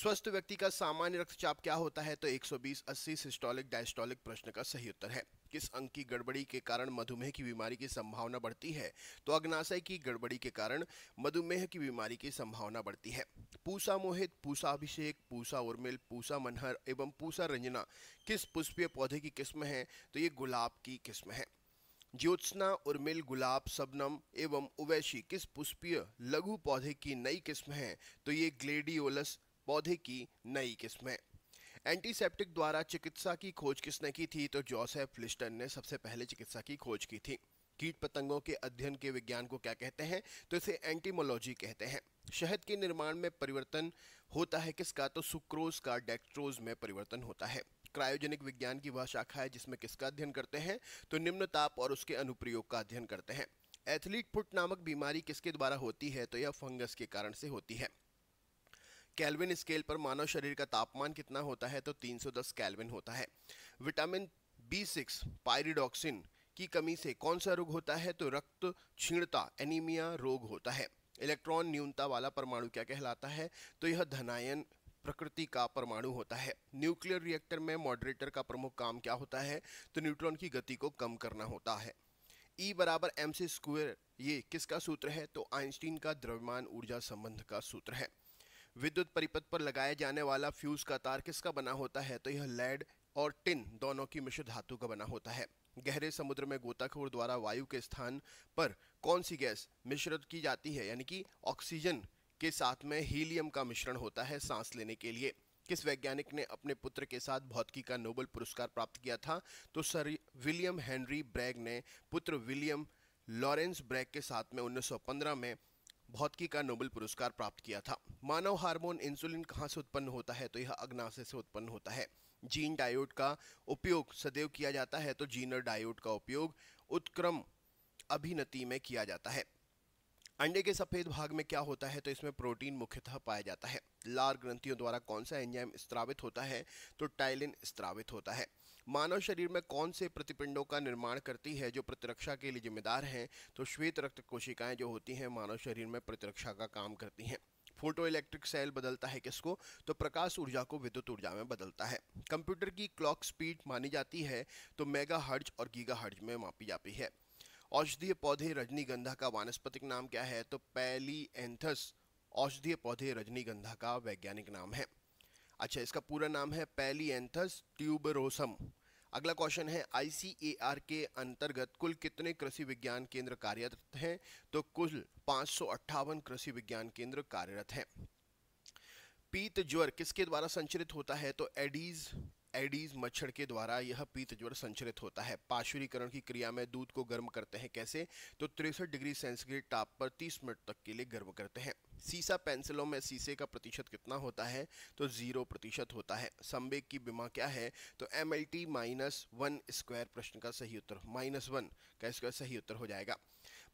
स्वस्थ व्यक्ति का सामान्य रक्तचाप क्या होता है तो 120 80 सिस्टोलिक डायस्टोलिक प्रश्न का सही उत्तर है किस अंक की गड़बड़ी के कारण मधुमेह की बीमारी की संभावना बढ़ती है तो अग्नाशय की गड़बड़ी के कारण मधुमेह की बीमारी की संभावना बढ़ती है पूसा मोहित पूसा अभिषेक पूसा उर्मिल पूसा मनहर एवं पूसा रंजना किस पुष्पीय पौधे की किस्म है तो ये गुलाब की किस्म है ज्योत्सना उर्मिल गुलाब सबनम एवं उवैशी किस पुष्पीय लघु पौधे की नई किस्म है तो ये ग्लेडियोलस पौधे की नई किस्म है एंटीसेप्टिक द्वारा चिकित्सा की खोज किसने की थी तो जोसेफ लिस्टन ने सबसे पहले चिकित्सा की खोज की थी कीट पतंगों के अध्ययन के विज्ञान को क्या कहते हैं तो इसे एंटीमोलॉजी कहते हैं शहद के निर्माण में परिवर्तन होता है किसका तो सुक्रोज का डेक्ट्रोज में परिवर्तन होता है क्रायोजेनिक विज्ञान की वह शाखा है जिसमें किसका अध्ययन करते हैं तो निम्न ताप और उसके अनुप्रयोग का अध्ययन करते हैं एथलीट फुट नामक बीमारी किसके द्वारा होती है तो यह फंगस के कारण से होती है कैलविन स्केल पर मानव शरीर का तापमान कितना होता है तो 310 कैलविन होता है विटामिन बी सिक्स पायरिडॉक्सिन की कमी से कौन सा रोग होता है तो रक्त क्षीणता एनीमिया रोग होता है इलेक्ट्रॉन न्यूनता वाला परमाणु क्या कहलाता है तो यह धनायन प्रकृति का परमाणु होता है न्यूक्लियर रिएक्टर में मॉडरेटर का प्रमुख काम क्या होता है तो न्यूट्रॉन की गति को कम करना होता है ई e बराबर एम सी स्क्वेयर ये किसका सूत्र है तो आइंस्टीन का द्रव्यमान ऊर्जा संबंध का सूत्र है विद्युत परिपथ पर लगाए जाने वाला फ्यूज का तार किसका बना होता है तो यह लेड और टिन दोनों की मिश्र धातु का बना होता है गहरे समुद्र में गोताखोर द्वारा वायु के स्थान पर कौन सी गैस मिश्रित की जाती है यानी कि ऑक्सीजन के साथ में हीलियम का मिश्रण होता है सांस लेने के लिए किस वैज्ञानिक ने अपने पुत्र के साथ भौतिकी का नोबल पुरस्कार प्राप्त किया था तो सर विलियम हेनरी ब्रैग ने पुत्र विलियम लॉरेंस ब्रैग के साथ में 1915 में भौतिकी का नोबल पुरस्कार प्राप्त किया था मानव हार्मोन इंसुलिन कहाँ से उत्पन्न होता है तो यह अग्नाशय से उत्पन्न होता है जीन डायोड का उपयोग सदैव किया जाता है तो जीनर डायोड का उपयोग उत्क्रम अभिनति में किया जाता है अंडे के सफेद भाग में क्या होता है तो इसमें प्रोटीन मुख्यतः पाया जाता है लार ग्रंथियों द्वारा कौन सा एंजाइम स्त्रावित होता है तो टाइलिन स्त्रावित होता है मानव शरीर में कौन से प्रतिपिंडों का निर्माण करती है जो प्रतिरक्षा के लिए जिम्मेदार हैं तो श्वेत रक्त कोशिकाएं जो होती हैं मानव शरीर में प्रतिरक्षा का काम करती हैं फोटो इलेक्ट्रिक सेल बदलता है किसको तो प्रकाश ऊर्जा को विद्युत ऊर्जा में बदलता है कंप्यूटर की क्लॉक स्पीड मानी जाती है तो मेगा हर्ज और गीगा हर्ज में मापी जाती है औषधीय पौधे रजनीगंधा का वानस्पतिक नाम क्या है तो पैली एंथस औषधीय पौधे रजनीगंधा का वैज्ञानिक नाम है अच्छा इसका पूरा नाम है पैली एंथस ट्यूबरोसम अगला क्वेश्चन है आईसीएआर के अंतर्गत कुल कितने कृषि विज्ञान केंद्र कार्यरत हैं तो कुल पाँच कृषि विज्ञान केंद्र कार्यरत हैं पीत ज्वर किसके द्वारा संचरित होता है तो एडीज एडीज मच्छर के द्वारा यह पीत ज्वर संचरित होता है पाश्चुरीकरण की क्रिया में दूध को गर्म करते हैं कैसे तो तिरसठ डिग्री सेंसिग्रेड ताप पर 30 मिनट तक के लिए गर्म करते हैं सीसा पेंसिलों में सीसे का प्रतिशत कितना होता है तो जीरो प्रतिशत होता है संवेग की बीमा क्या है तो M L T minus one square प्रश्न का सही उत्तर माइनस वन का स्क्वायर सही उत्तर हो जाएगा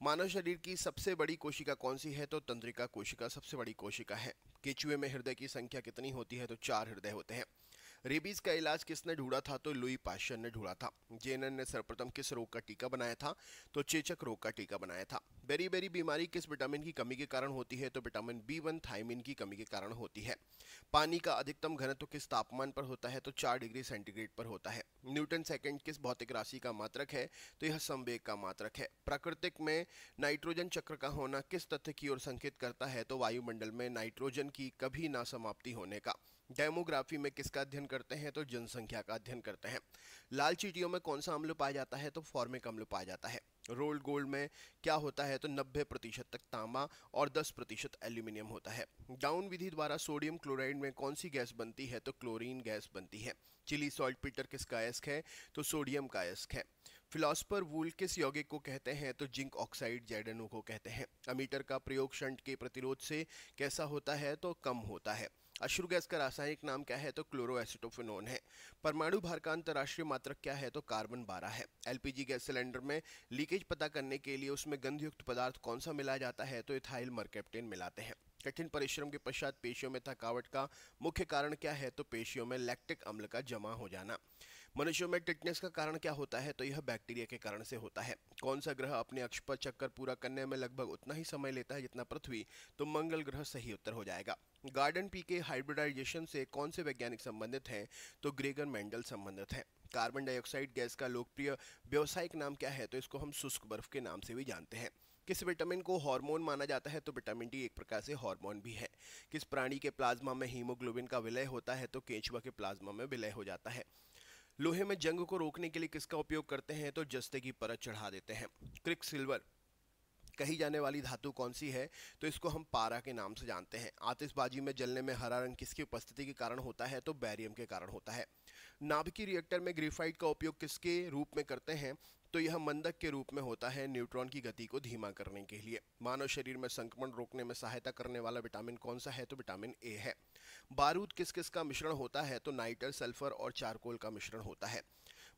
मानव शरीर की सबसे बड़ी कोशिका कौन सी है तो तंत्रिका कोशिका सबसे बड़ी कोशिका है केचुए में हृदय की संख्या कितनी होती है तो चार हृदय होते हैं रेबीज का इलाज किसने ढूंढा था तो लुई पाशन ने ढूंढा था जेनन ने सर्वप्रथम किस रोग का टीका बनाया था तो चेचक रोग का टीका बनाया था बेरी बेरी बीमारी किस विटामिन की कमी के कारण होती है तो विटामिन बी वन थाइमिन की कमी के कारण होती है पानी का अधिकतम घनत्व तो किस तापमान पर होता है तो चार डिग्री सेंटीग्रेड पर होता है न्यूटन सेकेंड किस भौतिक राशि का मात्रक है तो यह संवेग का मात्रक है प्राकृतिक में नाइट्रोजन चक्र का होना किस तथ्य की ओर संकेत करता है तो वायुमंडल में नाइट्रोजन की कभी ना समाप्ति होने का डेमोग्राफी में किसका अध्ययन करते हैं तो जनसंख्या का अध्ययन करते हैं लाल चीटियों में कौन सा अम्ल पाया जाता है तो फॉर्मिक अम्ल पाया जाता है रोल्ड गोल्ड में क्या होता है तो 90 प्रतिशत तक तांबा और 10 प्रतिशत एल्यूमिनियम होता है डाउन विधि द्वारा सोडियम क्लोराइड में कौन सी गैस बनती है तो क्लोरीन गैस बनती है चिली सॉल्ट पीटर किसका अयस्क है तो सोडियम का अयस्क है फिलोसफर वूल किस यौगिक को कहते हैं तो जिंक ऑक्साइड जेडनो को कहते हैं अमीटर का प्रयोग शंट के प्रतिरोध से कैसा होता है तो कम होता है अश्रु गैस का रासायनिक नाम क्या है तो क्लोरोएसिटोफिनोन है परमाणु भार का अंतर्राष्ट्रीय मात्रक क्या है तो कार्बन बारह है एलपीजी गैस सिलेंडर में लीकेज पता करने के लिए उसमें गंधयुक्त पदार्थ कौन सा मिलाया जाता है तो इथाइल मर्केप्टेन मिलाते हैं कठिन परिश्रम के पश्चात पेशियों में थकावट का मुख्य कारण क्या है तो पेशियों में लैक्टिक अम्ल का जमा हो जाना मनुष्यों में टिटनेस का कारण क्या होता है तो यह बैक्टीरिया के कारण से होता है कौन सा ग्रह अपने अक्ष पर चक्कर पूरा करने में लगभग उतना ही समय लेता है जितना पृथ्वी तो मंगल ग्रह सही उत्तर हो जाएगा गार्डन पी के हाइब्रिडाइजेशन से कौन से वैज्ञानिक संबंधित हैं तो ग्रेगर मैंडल संबंधित हैं कार्बन डाइऑक्साइड गैस का लोकप्रिय व्यावसायिक नाम क्या है तो इसको हम शुष्क बर्फ के नाम से भी जानते हैं किस विटामिन को हार्मोन माना जाता है तो विटामिन डी एक प्रकार से हार्मोन भी है किस प्राणी के प्लाज्मा में हीमोग्लोबिन का विलय होता है तो केंचुआ के प्लाज्मा में विलय हो जाता है लोहे में जंग को रोकने के लिए किसका उपयोग करते हैं तो जस्ते की परत चढ़ा देते हैं क्रिक सिल्वर कही जाने वाली धातु कौन सी है तो इसको हम पारा के नाम से जानते हैं आतिशबाजी में जलने में हरा रंग किसकी उपस्थिति के कारण होता है तो बैरियम के कारण होता है की रिएक्टर में ग्रेफाइट का उपयोग किसके रूप में करते हैं तो यह मंदक के रूप में होता है न्यूट्रॉन की गति को धीमा करने के लिए मानव शरीर में संक्रमण रोकने में सहायता करने वाला विटामिन कौन सा है तो विटामिन ए है बारूद किस किस का मिश्रण होता है तो नाइटर सल्फर और चारकोल का मिश्रण होता है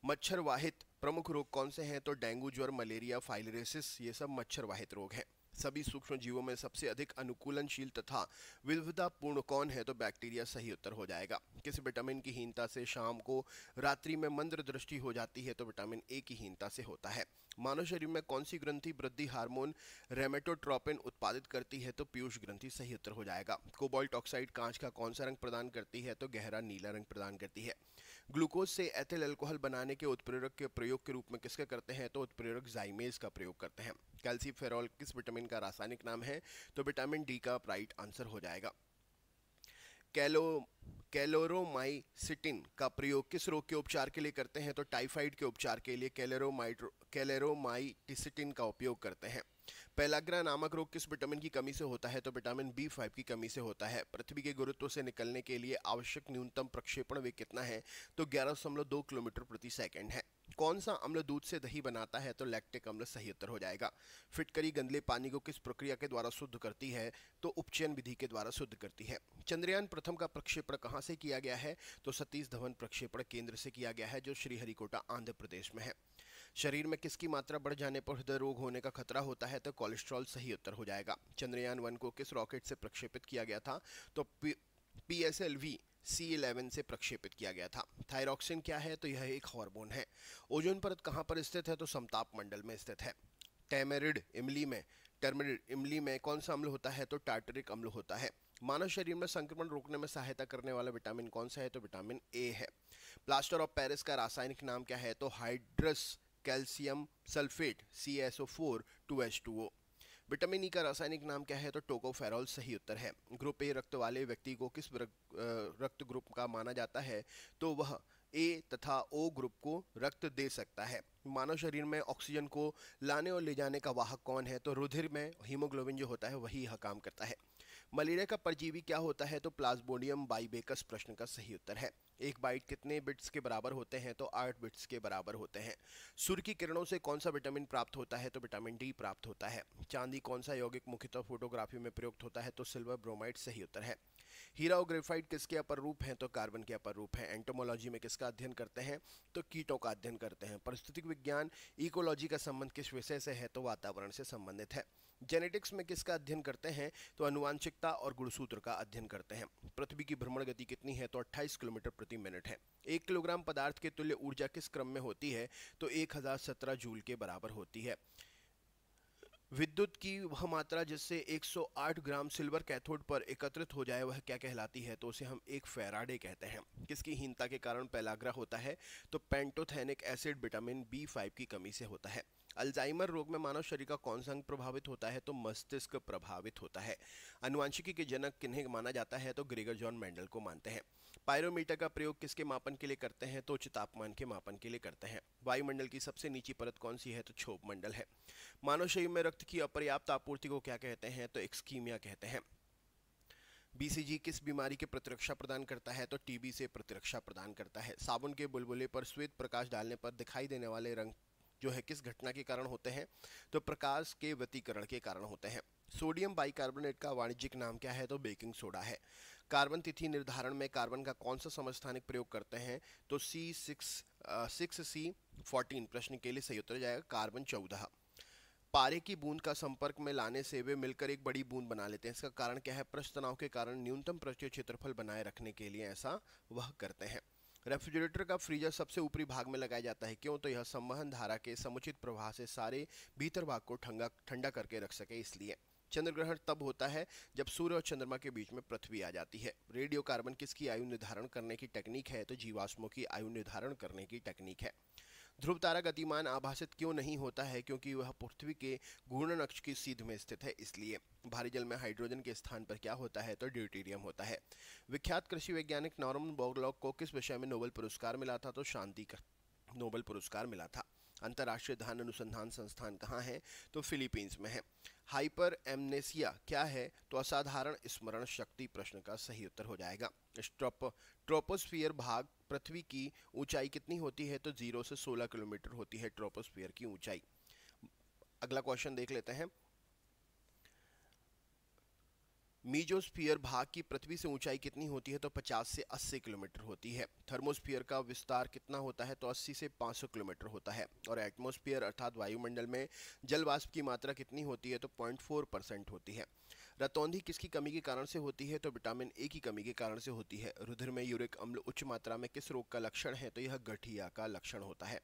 मच्छर वाहित प्रमुख रोग कौन से हैं तो डेंगू ज्वर मलेरिया फाइलरेसिस ये सब मच्छर वाहित रोग हैं सभी सूक्ष्म जीवों में सबसे अधिक अनुकूलनशील तथा विविधतापूर्ण कौन है तो बैक्टीरिया सही उत्तर हो जाएगा किस विटामिन की हीनता से शाम को रात्रि में मंद्र दृष्टि हो जाती है तो विटामिन ए की हीनता से होता है मानव शरीर में कौन सी ग्रंथि वृद्धि हार्मोन रेमेटोट्रोपिन उत्पादित करती है तो पीयूष ग्रंथि सही उत्तर हो जाएगा कोबाल्ट ऑक्साइड कांच का कौन सा रंग प्रदान करती है तो गहरा नीला रंग प्रदान करती है ग्लूकोज से एथिल अल्कोहल बनाने के उत्प्रेरक के प्रयोग के रूप में किसका करते हैं तो उत्प्रेरक जाइमेज का प्रयोग करते हैं कैल्सीफेरॉल किस विटामिन का रासायनिक नाम है तो विटामिन डी का राइट आंसर हो जाएगा कैलो कैलोरोमाइसिटिन का प्रयोग किस रोग के उपचार के लिए करते हैं तो टाइफाइड के उपचार के लिए कैलेरोमाइट्रो कैलेरोमाइटिसिटिन का उपयोग करते हैं पेलाग्रा नामक रोग किस विटामिन की कमी से होता है तो विटामिन बी फाइव की कमी से होता है पृथ्वी के गुरुत्व से निकलने के लिए आवश्यक न्यूनतम प्रक्षेपण वे कितना है तो ग्यारह किलोमीटर प्रति सेकंड है कौन सा अम्ल दूध से दही बनाता है तो लैक्टिक अम्ल सही उत्तर हो जाएगा फिटकरी गंदले पानी को किस प्रक्रिया के द्वारा शुद्ध करती है तो उपचयन विधि के द्वारा शुद्ध करती है चंद्रयान प्रथम का प्रक्षेपण कहाँ से किया गया है तो सतीश धवन प्रक्षेपण केंद्र से किया गया है जो श्रीहरिकोटा आंध्र प्रदेश में है शरीर में किसकी मात्रा बढ़ जाने पर हृदय रोग होने का खतरा होता है तो कोलेस्ट्रॉल सही उत्तर हो जाएगा चंद्रयान वन को किस रॉकेट से प्रक्षेपित किया गया था तो P S L V C eleven से प्रक्षेपित किया गया था थायरॉक्सिन क्या है तो यह एक हार्मोन है ओजोन परत कहाँ पर स्थित है तो समताप मंडल में स्थित है टैमेरिड इमली में टर्मरिड इमली में कौन सा अम्ल होता है तो टार्टरिक अम्ल होता है मानव शरीर में संक्रमण रोकने में सहायता करने वाला विटामिन कौन सा है तो विटामिन ए है प्लास्टर ऑफ पेरिस का रासायनिक नाम क्या है तो hydrous calcium sulphate C S O four two H two O vitamin E का रासायनिक नाम क्या है तो टोकोफेरॉल सही उत्तर है ग्रुप ए रक्त वाले व्यक्ति को किस रक्त ग्रुप का माना जाता है तो वह ए तथा ओ ग्रुप को रक्त दे सकता है मानव शरीर में ऑक्सीजन को लाने और ले जाने का वाहक कौन है तो रुधिर में हीमोग्लोबिन जो होता है वही यह काम करता है मलेरिया का परजीवी क्या होता है तो प्लाज्मोडियम बाइबेकस प्रश्न का सही उत्तर है एक बाइट कितने बिट्स के बराबर होते हैं तो आठ बिट्स के बराबर होते हैं सूर्य की किरणों से कौन सा विटामिन प्राप्त होता है तो विटामिन डी प्राप्त होता है चांदी कौन सा यौगिक मुख्यतः फोटोग्राफी में प्रयुक्त होता है तो सिल्वर ब्रोमाइड सही उत्तर है हीरा और ग्रेफाइट किसके अपर रूप हैं तो कार्बन के अपर रूप हैं एंटोमोलॉजी में किसका अध्ययन करते हैं तो कीटों का अध्ययन करते हैं परिस्थितिक विज्ञान इकोलॉजी का संबंध किस विषय से है तो वातावरण से संबंधित है जेनेटिक्स में किसका अध्ययन करते हैं तो अनुवांशिकता और गुणसूत्र का अध्ययन करते हैं पृथ्वी की भ्रमण गति कितनी है तो अट्ठाईस किलोमीटर प्रति मिनट है एक किलोग्राम पदार्थ के तुल्य ऊर्जा किस क्रम में होती है तो एक जूल के बराबर होती है विद्युत की वह मात्रा जिससे 108 ग्राम सिल्वर कैथोड पर एकत्रित हो जाए वह क्या कहलाती है तो उसे हम एक फेराडे कहते हैं किसकी हीनता के कारण पैलाग्रह होता है तो pantothenic acid vitamin B five की कमी से होता है अल्जाइमर रोग में मानव शरीर का कौन सा अंग प्रभावित होता है तो मस्तिष्क प्रभावित होता है अनुवांशिकी के जनक किन्हें माना जाता है तो ग्रेगर जॉन मैंडल को मानते हैं पायरोमीटर का प्रयोग किसके मापन के लिए करते हैं तो उच्च तापमान के मापन के लिए करते हैं वायुमंडल की सबसे नीची परत कौन सी है तो क्षोभ मंडल है मानव शरीर में रक्त की अपर्याप्त आपूर्ति को क्या कहते हैं तो एक्सकीमिया कहते हैं बीसीजी किस बीमारी के प्रतिरक्षा प्रदान करता है तो टीबी से प्रतिरक्षा प्रदान करता है साबुन के बुलबुले पर श्वेत प्रकाश डालने पर दिखाई देने वाले रंग जो है किस घटना के कारण होते हैं तो प्रकाश के व्यतीकरण के कारण होते हैं सोडियम बाइकार्बोनेट का वाणिज्यिक नाम क्या है तो बेकिंग सोडा है कार्बन तिथि निर्धारण में कार्बन का कौन सा समस्थानिक प्रयोग करते हैं तो C six six C fourteen प्रश्न के लिए सही उत्तर जाएगा कार्बन चौदह पारे की बूंद का संपर्क में लाने से वे मिलकर एक बड़ी बूंद बना लेते हैं इसका कारण क्या है प्रश्न तनाव के कारण न्यूनतम प्रश्न क्षेत्रफल बनाए रखने के लिए ऐसा वह करते हैं रेफ्रिजरेटर का फ्रीजर सबसे ऊपरी भाग में लगाया जाता है क्यों तो यह संवहन धारा के समुचित प्रवाह से सारे भीतर भाग को ठंडा ठंडा करके रख सके इसलिए चंद्र ग्रहण तब होता है जब सूर्य और चंद्रमा के बीच में पृथ्वी आ जाती है रेडियो कार्बन किसकी आयु निर्धारण करने की टेक्निक है तो जीवाश्मों की आयु निर्धारण करने की टेक्निक है ध्रुव तारा गतिमान आभाषित क्यों नहीं होता है क्योंकि वह पृथ्वी के घूर्णन अक्ष की सीध में स्थित है इसलिए भारी जल में हाइड्रोजन के स्थान पर क्या होता है तो ड्यूटेरियम होता है विख्यात कृषि वैज्ञानिक नॉर्मन बोगलॉक को किस विषय में नोबेल पुरस्कार मिला था तो शांति का नोबल पुरस्कार मिला था अंतर्राष्ट्रीय धान अनुसंधान संस्थान कहाँ है तो फिलीपींस में है हाइपर एमनेसिया क्या है तो असाधारण स्मरण शक्ति प्रश्न का सही उत्तर हो जाएगा स्ट्रोप ट्रोपोस्फियर भाग पृथ्वी की ऊंचाई कितनी होती है तो जीरो से सोलह किलोमीटर होती है ट्रोपोस्फियर की ऊंचाई अगला क्वेश्चन देख लेते हैं मीजोस्फियर भाग की पृथ्वी से ऊंचाई कितनी होती है तो 50 से 80 किलोमीटर होती है थर्मोस्फियर का विस्तार कितना होता है तो 80 से 500 किलोमीटर होता है और एटमोस्फियर अर्थात वायुमंडल में जलवाष्प की मात्रा कितनी होती है तो 0.4 परसेंट होती है रतौंधी किसकी कमी के कारण से होती है तो विटामिन ए की कमी के कारण से होती है रुधिर में यूरिक अम्ल उच्च मात्रा में किस रोग का लक्षण है तो यह गठिया का लक्षण होता है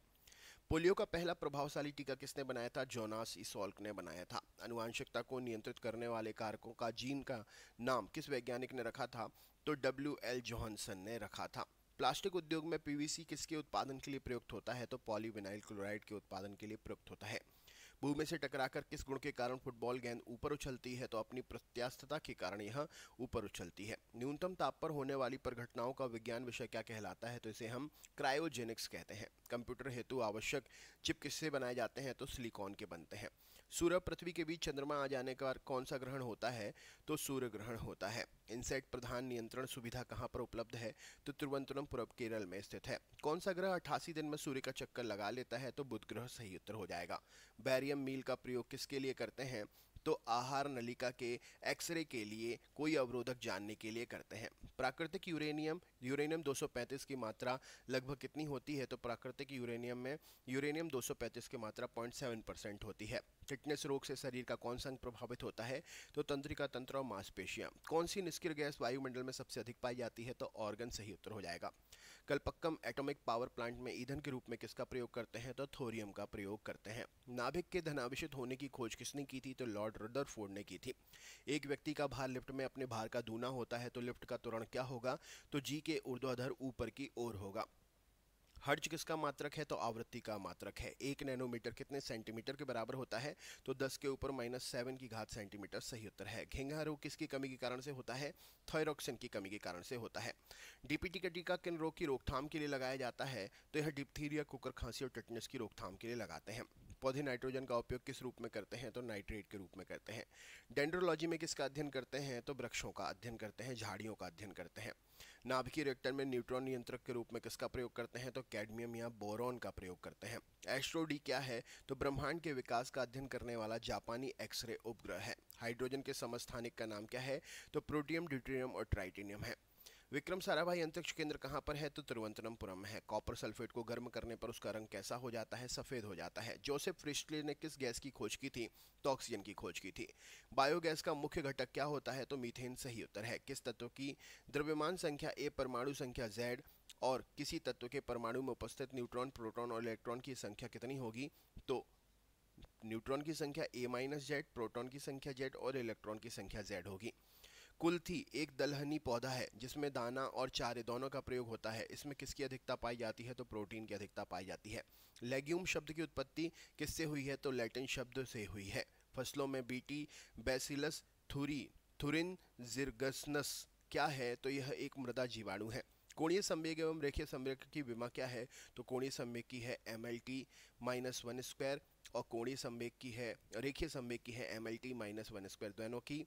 पोलियो का पहला प्रभावशाली टीका किसने बनाया था जोनास इसोल्क ने बनाया था अनुवांशिकता को नियंत्रित करने वाले कारकों का जीन का नाम किस वैज्ञानिक ने रखा था तो डब्ल्यू एल जोहसन ने रखा था प्लास्टिक उद्योग में पीवीसी किसके उत्पादन के लिए प्रयुक्त होता है तो पॉलीविनाइल क्लोराइड के उत्पादन के लिए प्रयुक्त होता है भूमि से टकराकर किस गुण के कारण फुटबॉल गेंद ऊपर उछलती है तो अपनी प्रत्यास्थता के कारण यह ऊपर उछलती है न्यूनतम ताप पर होने वाली परघटनाओं का विज्ञान विषय क्या कहलाता है तो इसे हम क्रायोजेनिक्स कहते हैं कंप्यूटर हेतु आवश्यक चिप किससे बनाए जाते हैं तो सिलिकॉन के बनते हैं सूर्य पृथ्वी के बीच चंद्रमा आ जाने का कौन सा ग्रहण होता है तो सूर्य ग्रहण होता है इनसेट प्रधान नियंत्रण सुविधा कहाँ पर उपलब्ध है तो तिरुवनंतपुरम केरल में स्थित है कौन सा ग्रह अट्ठासी दिन में सूर्य का चक्कर लगा लेता है तो बुध ग्रह सही उत्तर हो जाएगा बैरियम मील का प्रयोग किसके लिए करते हैं तो आहार नलिका के एक्सरे के लिए कोई अवरोधक जानने के लिए करते हैं प्राकृतिक यूरेनियम यूरेनियम 235 की मात्रा लगभग कितनी होती है तो प्राकृतिक यूरेनियम में यूरेनियम 235 की मात्रा 0.7 परसेंट होती है फिटनेस रोग से शरीर का कौन सा अंग प्रभावित होता है तो तंत्रिका तंत्र और मांसपेशियां कौन सी निष्क्रिय गैस वायुमंडल में सबसे अधिक पाई जाती है तो ऑर्गन सही उत्तर हो जाएगा कलपक्कम एटॉमिक पावर प्लांट में ईंधन के रूप में किसका प्रयोग करते हैं तो थोरियम का प्रयोग करते हैं नाभिक के धनावेशित होने की खोज किसने की थी तो लॉर्ड रदरफोर्ड ने की थी एक व्यक्ति का भार लिफ्ट में अपने भार का दूना होता है तो लिफ्ट का त्वरण क्या होगा तो जी के ऊर्ध्वाधर ऊपर की ओर होगा हर्ज किसका मात्रक है तो आवृत्ति का मात्रक है एक नैनोमीटर कितने सेंटीमीटर के बराबर होता है तो 10 के ऊपर माइनस सेवन की घात सेंटीमीटर सही उत्तर है घेंगा रोग किसकी कमी के कारण से होता है थायरोक्सिन की कमी के कारण से होता है डीपीटी का टीका किन रोग की रोकथाम के लिए लगाया जाता है तो यह डिप्थीरिया कुकर खांसी और टिटनेस की रोकथाम के लिए लगाते हैं पौधे नाइट्रोजन का उपयोग किस रूप में करते हैं तो नाइट्रेट के रूप में करते हैं डेंड्रोलॉजी में किसका अध्ययन करते हैं तो वृक्षों का अध्ययन करते हैं झाड़ियों का अध्ययन करते हैं नाभिकीय रिएक्टर में न्यूट्रॉन नियंत्रक के रूप में किसका प्रयोग करते हैं तो कैडमियम या बोरॉन का प्रयोग करते हैं एस्ट्रोडी क्या है तो ब्रह्मांड के विकास का अध्ययन करने वाला जापानी एक्सरे उपग्रह है हाइड्रोजन के समस्थानिक का नाम क्या है तो प्रोटियम ड्यूट्रियम और ट्राइटेनियम है विक्रम साराभाई अंतरिक्ष केंद्र कहाँ पर है तो तिरुवंतनमपुरम है कॉपर सल्फेट को गर्म करने पर उसका रंग कैसा हो जाता है सफ़ेद हो जाता है जोसेफ फ्रिस्टले ने किस गैस की खोज की थी तो ऑक्सीजन की खोज की थी बायोगैस का मुख्य घटक क्या होता है तो मीथेन सही उत्तर है किस तत्व की द्रव्यमान संख्या ए परमाणु संख्या जेड और किसी तत्व के परमाणु में उपस्थित न्यूट्रॉन प्रोटोन और इलेक्ट्रॉन की संख्या कितनी होगी तो न्यूट्रॉन की संख्या ए माइनस जेड प्रोटोन की संख्या जेड और इलेक्ट्रॉन की संख्या जेड होगी कुलथी एक दलहनी पौधा है जिसमें दाना और चारे दोनों का प्रयोग होता है इसमें किसकी अधिकता पाई जाती है तो प्रोटीन की अधिकता पाई जाती है लेग्यूम शब्द की उत्पत्ति किससे हुई है तो लैटिन शब्द से हुई है फसलों में बीटी बेसिलस थुरी थुरिन जिरगसनस क्या है तो यह एक मृदा जीवाणु है कोणीय संवेग एवं रेखीय संवेग की बीमा क्या है तो कोणीय संवेग की है M L T minus one square और कोणीय संवेग की है रेखीय संवेग की है M L T minus one square दोनों की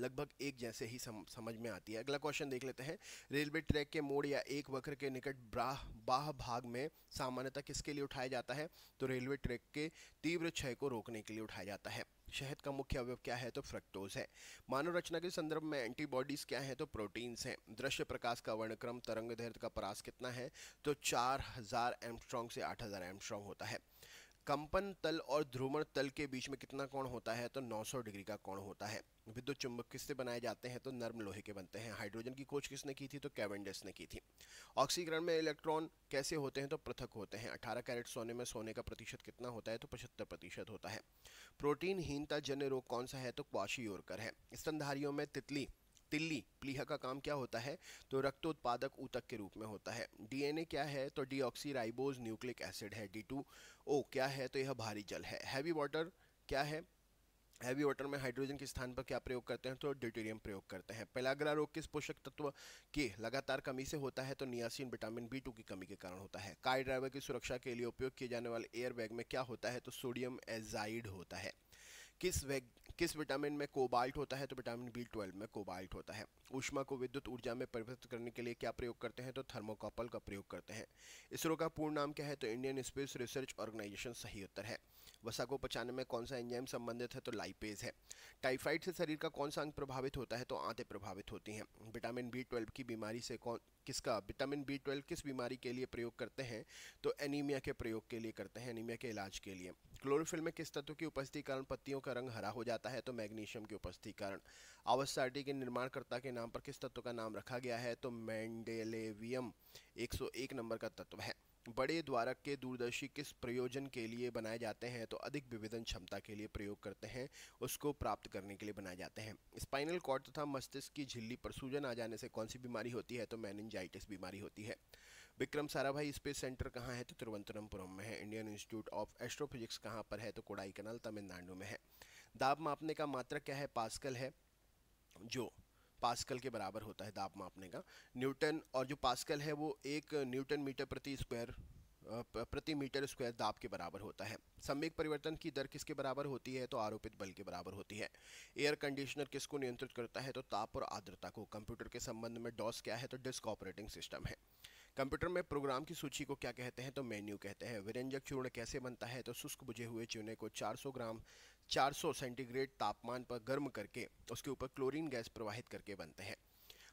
लगभग एक जैसे ही सम, समझ में आती है अगला क्वेश्चन देख लेते हैं रेलवे ट्रैक के मोड़ या एक वक्र के निकट ब्राह बाह भाग में सामान्यतः किसके लिए उठाया जाता है तो रेलवे ट्रैक के तीव्र क्षय को रोकने के लिए उठाया जाता है शहद का मुख्य अवयव क्या है तो फ्रक्टोज है मानव रचना के संदर्भ में एंटीबॉडीज क्या है तो प्रोटीन्स हैं दृश्य प्रकाश का वर्णक्रम तरंग दैर्घ्य का परास कितना है तो 4000 एमस्ट्रॉन्ग से 8000 एमस्ट्रॉन्ग होता है कंपन तल और ध्रुवण तल के बीच में कितना कोण होता है तो 900 डिग्री का कोण होता है विद्युत चुंबक किससे बनाए जाते हैं तो नर्म लोहे के बनते हैं हाइड्रोजन की खोज किसने की थी तो कैवेंडस ने की थी ऑक्सीकरण में इलेक्ट्रॉन कैसे होते हैं तो पृथक होते हैं 18 कैरेट सोने में सोने का प्रतिशत कितना होता है तो पचहत्तर प्रतिशत होता है प्रोटीनहीनता जन्य रोग कौन सा है तो क्वाशी है स्तनधारियों में तितली तिल्ली प्लीहा का काम क्या होता है तो रक्त उत्पादक ऊतक के रूप में होता है डीएनए क्या है तो डीऑक्सीराइबोज न्यूक्लिक एसिड है डी टू ओ क्या है तो यह भारी जल है हैवी वाटर क्या है हैवी वाटर में हाइड्रोजन के स्थान पर क्या प्रयोग करते हैं तो ड्यूटेरियम प्रयोग करते हैं पेलाग्रा रोग किस पोषक तत्व के लगातार कमी से होता है तो नियासिन विटामिन बी टू की कमी के कारण होता है कार ड्राइवर की सुरक्षा के लिए उपयोग किए जाने वाले एयर बैग में क्या होता है तो सोडियम एजाइड होता है किस किस विटामिन में कोबाल्ट होता है तो विटामिन बी ट्वेल्व में कोबाल्ट होता है ऊष्मा को विद्युत ऊर्जा में परिवर्तित करने के लिए क्या प्रयोग करते हैं तो थर्मोकॉपल का प्रयोग करते हैं इसरो का पूर्ण नाम क्या है तो इंडियन स्पेस रिसर्च ऑर्गेनाइजेशन सही उत्तर है वसा को पचाने में कौन सा एंजाइम संबंधित है तो लाइपेज है टाइफाइड से शरीर का कौन सा अंग प्रभावित होता है तो आते प्रभावित होती हैं विटामिन बी ट्वेल्व की बीमारी से कौन किसका विटामिन बी ट्वेल्व किस बीमारी के लिए प्रयोग करते हैं तो एनीमिया के प्रयोग के लिए करते हैं एनीमिया के इलाज के लिए क्लोरोफिल में किस तत्व की उपस्थिति कारण पत्तियों का रंग हरा हो जाता है तो मैग्नीशियम की उपस्थिति कारण आवश्यक के निर्माणकर्ता के नाम पर किस तत्व का नाम रखा गया है तो मैंडेलेवियम 101 नंबर का तत्व है बड़े द्वारक के दूरदर्शी किस प्रयोजन के लिए बनाए जाते हैं तो अधिक विभेदन क्षमता के लिए प्रयोग करते हैं उसको प्राप्त करने के लिए बनाए जाते हैं स्पाइनल कॉर्ड तथा मस्तिष्क की झिल्ली पर सूजन आ जाने से कौन सी बीमारी होती है तो मैनजाइटिस बीमारी होती है विक्रम साराभाई स्पेस सेंटर कहाँ है तो तिरुवनंतपुरम में है इंडियन इंस्टीट्यूट ऑफ एस्ट्रोफिजिक्स कहाँ पर है तो कोड़ाई कनाल तमिलनाडु में है दाब मापने का मात्रा क्या है पास्कल है जो पास्कल के बराबर होता है दाब मापने का न्यूटन और जो पास्कल है वो एक न्यूटन मीटर प्रति स्क्वायर प्रति मीटर स्क्वायर दाब के बराबर होता है सम्यक परिवर्तन की दर किसके बराबर होती है तो आरोपित बल के बराबर होती है एयर कंडीशनर किसको नियंत्रित करता है तो ताप और आर्द्रता को कंप्यूटर के संबंध में डॉस क्या है तो डिस्क ऑपरेटिंग सिस्टम है कंप्यूटर में प्रोग्राम की सूची को क्या कहते हैं तो मेन्यू कहते हैं विरंजक चूर्ण कैसे बनता है तो शुष्क बुझे हुए चूने को 400 ग्राम 400 सेंटीग्रेड तापमान पर गर्म करके उसके ऊपर क्लोरीन गैस प्रवाहित करके बनते हैं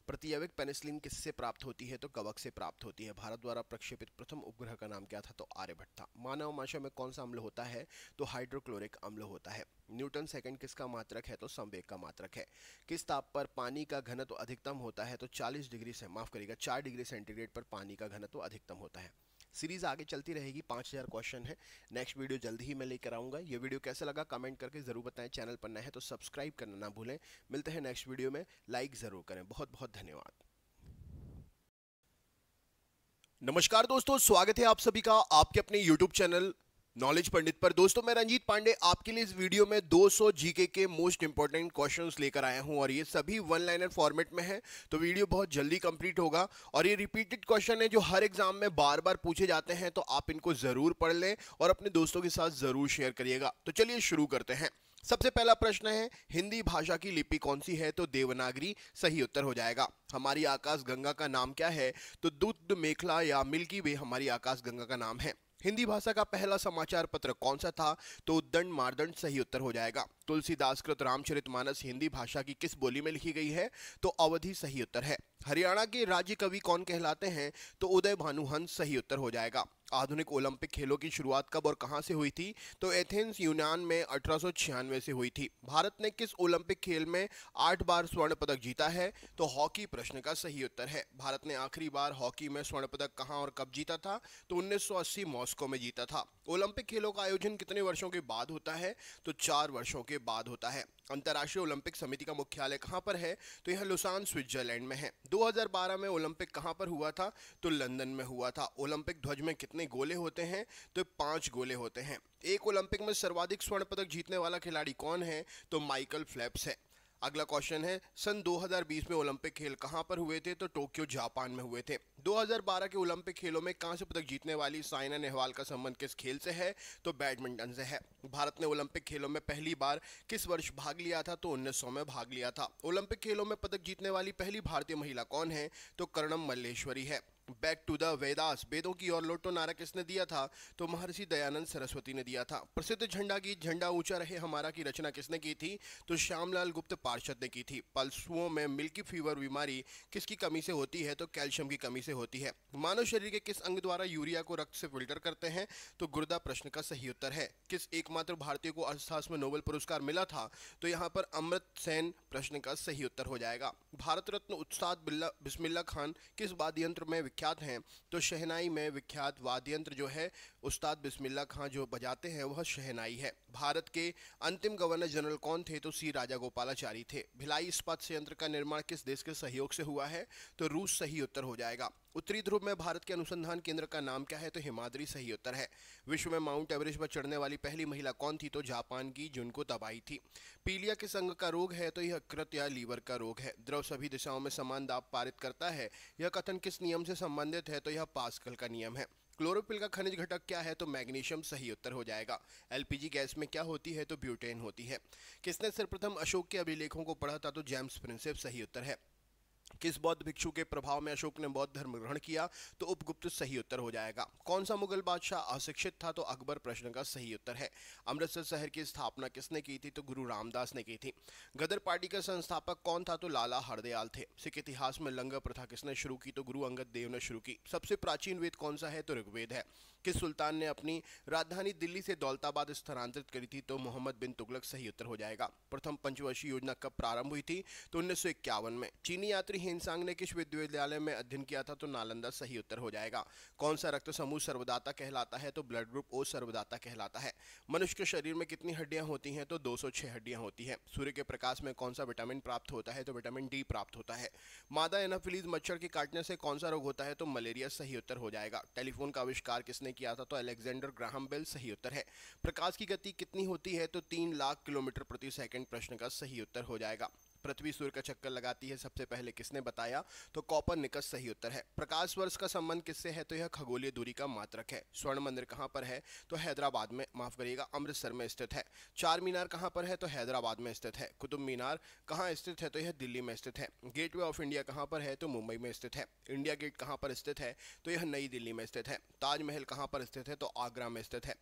प्रतिजैविक पेनिसिलिन किससे प्राप्त होती है तो कवक से प्राप्त होती है भारत द्वारा प्रक्षेपित प्रथम उपग्रह का नाम क्या था तो आर्यभट्ट था मानव माशा में कौन सा अम्ल होता है तो हाइड्रोक्लोरिक अम्ल होता है न्यूटन सेकंड किसका मात्रक है तो संवेग का मात्रक है किस ताप पर पानी का घनत्व तो अधिकतम होता है तो 40 डिग्री से माफ करिएगा 4 डिग्री सेंटीग्रेड पर पानी का घनत्व तो अधिकतम होता है सीरीज़ आगे चलती रहेगी पाँच हज़ार क्वेश्चन है नेक्स्ट वीडियो जल्द ही मैं लेकर आऊँगा ये वीडियो कैसा लगा कमेंट करके ज़रूर बताएं चैनल पर नए हैं तो सब्सक्राइब करना ना भूलें मिलते हैं नेक्स्ट वीडियो में लाइक ज़रूर करें बहुत बहुत धन्यवाद नमस्कार दोस्तों स्वागत है आप सभी का आपके अपने YouTube चैनल नॉलेज पंडित पर दोस्तों मैं रंजीत पांडे आपके लिए इस वीडियो में 200 जीके के मोस्ट इंपॉर्टेंट क्वेश्चंस लेकर आया हूं और ये सभी वन लाइनर फॉर्मेट में है तो वीडियो बहुत जल्दी कंप्लीट होगा और ये रिपीटेड क्वेश्चन है जो हर एग्जाम में बार बार पूछे जाते हैं तो आप इनको ज़रूर पढ़ लें और अपने दोस्तों के साथ ज़रूर शेयर करिएगा तो चलिए शुरू करते हैं सबसे पहला प्रश्न है हिंदी भाषा की लिपि कौन सी है तो देवनागरी सही उत्तर हो जाएगा हमारी आकाश गंगा का नाम क्या है तो दूध मेखला या मिल्की वे हमारी आकाश गंगा का नाम है हिंदी भाषा का पहला समाचार पत्र कौन सा था तो दंड मारदंड सही उत्तर हो जाएगा तुलसीदास कृत मानस हिंदी भाषा की किस बोली में लिखी गई है तो अवधि सही उत्तर है हरियाणा के राज्य कवि कौन कहलाते हैं तो उदय भानुहंस सही उत्तर हो जाएगा आधुनिक ओलंपिक खेलों की शुरुआत कब और कहां से हुई थी तो एथेंस यूनान में अठारह से हुई थी भारत ने किस ओलंपिक खेल में आठ बार स्वर्ण पदक जीता है तो हॉकी प्रश्न का सही उत्तर है भारत ने आखिरी बार हॉकी में स्वर्ण पदक कहां और कब जीता था तो 1980 मॉस्को में जीता था ओलंपिक खेलों का आयोजन कितने वर्षों के बाद होता है तो चार वर्षों के बाद होता है अंतर्राष्ट्रीय ओलंपिक समिति का मुख्यालय कहां पर है तो यह लुसान स्विट्जरलैंड में है 2012 में ओलंपिक कहां पर हुआ था तो लंदन में हुआ था ओलंपिक ध्वज में कितने कितने गोले होते हैं तो पांच गोले होते हैं एक ओलंपिक में सर्वाधिक स्वर्ण पदक जीतने वाला खिलाड़ी कौन है तो माइकल फ्लैप्स है अगला क्वेश्चन है सन 2020 में ओलंपिक खेल कहां पर हुए थे तो टोक्यो जापान में हुए थे 2012 के ओलंपिक खेलों में कांस्य पदक जीतने वाली साइना नेहवाल का संबंध किस खेल से है तो बैडमिंटन से है भारत ने ओलंपिक खेलों में पहली बार किस वर्ष भाग लिया था तो उन्नीस में भाग लिया था ओलंपिक खेलों में पदक जीतने वाली पहली भारतीय महिला कौन है तो कर्णम मल्लेश्वरी है बैक टू द वेदास वेदों की ओर लोटो नारा किसने दिया था तो महर्षि दयानंद सरस्वती ने दिया था प्रसिद्ध झंडा की झंडा ऊंचा रहे हमारा की रचना किसने की थी तो श्यामलाल गुप्त पार्षद ने की थी पलसुओं में मिल्की फीवर बीमारी किसकी कमी से होती है तो कैल्शियम की कमी से होती है मानव शरीर के किस अंग द्वारा यूरिया को रक्त से फिल्टर करते हैं तो गुर्दा प्रश्न का सही उत्तर है किस एकमात्र भारतीय को अर्थशास्त्र में नोबेल पुरस्कार मिला था तो यहाँ पर अमृत सेन प्रश्न का सही उत्तर हो जाएगा भारत रत्न उत्साद बिस्मिल्ला खान किस वाद्य यंत्र में विख्यात विख्यात हैं तो शहनाई में विख्यात वाद्यंत्र जो है उस्ताद बिस्मिल्ला खां जो बजाते हैं वह शहनाई है भारत के अंतिम गवर्नर जनरल कौन थे तो सी राजा गोपालाचारी थे भिलाई इस्पात संयंत्र का निर्माण किस देश के सहयोग से हुआ है तो रूस सही उत्तर हो जाएगा उत्तरी ध्रुव में भारत के अनुसंधान केंद्र का नाम क्या है तो हिमाद्री सही उत्तर है विश्व में माउंट एवरेस्ट पर चढ़ने वाली पहली महिला कौन थी तो जापान की जिनको तबाही थी पीलिया के संग का रोग है तो यह कृत या लीवर का रोग है द्रव सभी दिशाओं में समान दाब पारित करता है यह कथन किस नियम से संबंधित है तो यह पासकल का नियम है क्लोरोपिल का खनिज घटक क्या है तो मैग्नीशियम सही उत्तर हो जाएगा एलपीजी गैस में क्या होती है तो ब्यूटेन होती है किसने सर्वप्रथम अशोक के अभिलेखों को पढ़ा था तो जेम्स प्रिंसेप सही उत्तर है किस बौद्ध भिक्षु के प्रभाव में अशोक ने बौद्ध धर्म ग्रहण किया तो उपगुप्त सही उत्तर हो जाएगा कौन सा मुगल बादशाह अशिक्षित था तो अकबर प्रश्न का सही उत्तर है अमृतसर शहर की स्थापना किसने की थी तो गुरु रामदास ने की थी गदर पार्टी का संस्थापक कौन था तो लाला हरदयाल थे सिख इतिहास में लंगर प्रथा किसने शुरू की तो गुरु अंगद देव ने शुरू की सबसे प्राचीन वेद कौन सा है तो ऋग्वेद है किस सुल्तान ने अपनी राजधानी दिल्ली से दौलताबाद स्थानांतरित करी थी तो मोहम्मद बिन तुगलक सही उत्तर हो जाएगा प्रथम पंचवर्षीय योजना कब प्रारंभ हुई थी तो उन्नीस में चीनी यात्री छात्री हेनसांग ने किस विश्वविद्यालय में अध्ययन किया था तो नालंदा सही उत्तर हो जाएगा कौन सा रक्त समूह सर्वदाता कहलाता है तो ब्लड ग्रुप ओ सर्वदाता कहलाता है मनुष्य के शरीर में कितनी हड्डियां होती हैं तो 206 हड्डियां होती हैं सूर्य के प्रकाश में कौन सा विटामिन प्राप्त होता है तो विटामिन डी प्राप्त होता है मादा एनाफिलीज मच्छर के काटने से कौन सा रोग होता है तो मलेरिया सही उत्तर हो जाएगा टेलीफोन का आविष्कार किसने किया था तो अलेक्जेंडर ग्राहम बेल सही उत्तर है प्रकाश की गति कितनी होती है तो तीन लाख किलोमीटर प्रति सेकेंड प्रश्न का सही उत्तर हो जाएगा पृथ्वी सूर्य का चक्कर लगाती है सबसे पहले किसने बताया तो कॉपर निकस सही उत्तर है प्रकाश वर्ष का संबंध किससे है तो यह खगोलीय दूरी का मात्रक है स्वर्ण मंदिर कहाँ पर है तो हैदराबाद में माफ करिएगा अमृतसर में स्थित है चार मीनार कहाँ पर है तो हैदराबाद में स्थित है कुतुब मीनार कहाँ स्थित है तो यह दिल्ली में स्थित है गेटवे ऑफ इंडिया कहाँ पर है तो मुंबई में स्थित है इंडिया गेट कहाँ पर स्थित है तो यह नई दिल्ली में स्थित है ताजमहल कहाँ पर स्थित है तो आगरा में स्थित है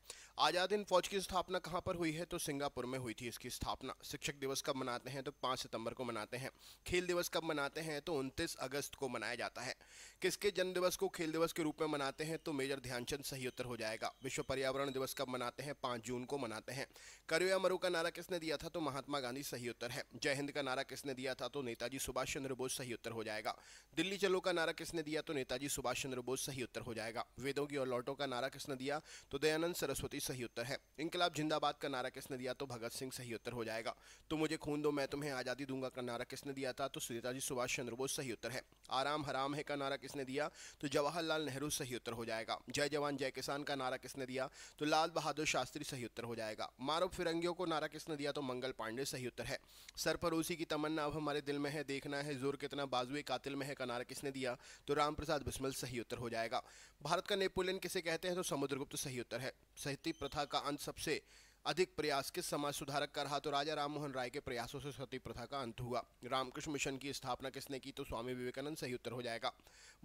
आजाद हिंद फौज की स्थापना कहाँ पर हुई है तो सिंगापुर में हुई थी इसकी स्थापना शिक्षक दिवस कब मनाते हैं तो पांच सितंबर दिसंबर को मनाते हैं खेल दिवस कब मनाते हैं तो 29 अगस्त को मनाया जाता है किसके जन्म दिवस को खेल दिवस के रूप में मनाते हैं तो मेजर ध्यानचंद सही उत्तर हो जाएगा विश्व पर्यावरण दिवस कब मनाते हैं पाँच जून को मनाते हैं करो या मरो का नारा किसने दिया था तो महात्मा गांधी सही उत्तर है जय हिंद का नारा किसने दिया था तो नेताजी सुभाष चंद्र बोस सही उत्तर हो जाएगा दिल्ली चलो का नारा किसने दिया तो नेताजी सुभाष चंद्र बोस सही उत्तर हो जाएगा वेदों की और लौटों का नारा किसने दिया तो दयानंद सरस्वती सही उत्तर है इनकलाब जिंदाबाद का नारा किसने दिया तो भगत सिंह सही उत्तर हो जाएगा तो मुझे खून दो मैं तुम्हें आज़ादी दूंगा दूंगा का नारा किसने दिया था तो सुनीता जी सुभाष चंद्र बोस सही उत्तर है आराम हराम है का नारा किसने दिया तो जवाहरलाल नेहरू सही उत्तर हो जाएगा जय जवान जय किसान का नारा किसने दिया तो लाल बहादुर शास्त्री सही उत्तर हो जाएगा मारो फिरंगियों को नारा किसने दिया तो मंगल पांडे सही उत्तर है सर सरपरोसी की तमन्ना अब हमारे दिल में है देखना है जोर कितना बाजुए कातिल में है का नारा किसने दिया तो राम प्रसाद बिस्मल सही उत्तर हो जाएगा भारत का नेपोलियन किसे कहते हैं तो समुद्रगुप्त सही उत्तर है साहित्य प्रथा का अंत सबसे अधिक प्रयास के समाज सुधारक का रहा तो राजा राममोहन राय के प्रयासों से सती प्रथा का अंत हुआ रामकृष्ण मिशन की स्थापना किसने की तो स्वामी विवेकानंद सही उत्तर हो जाएगा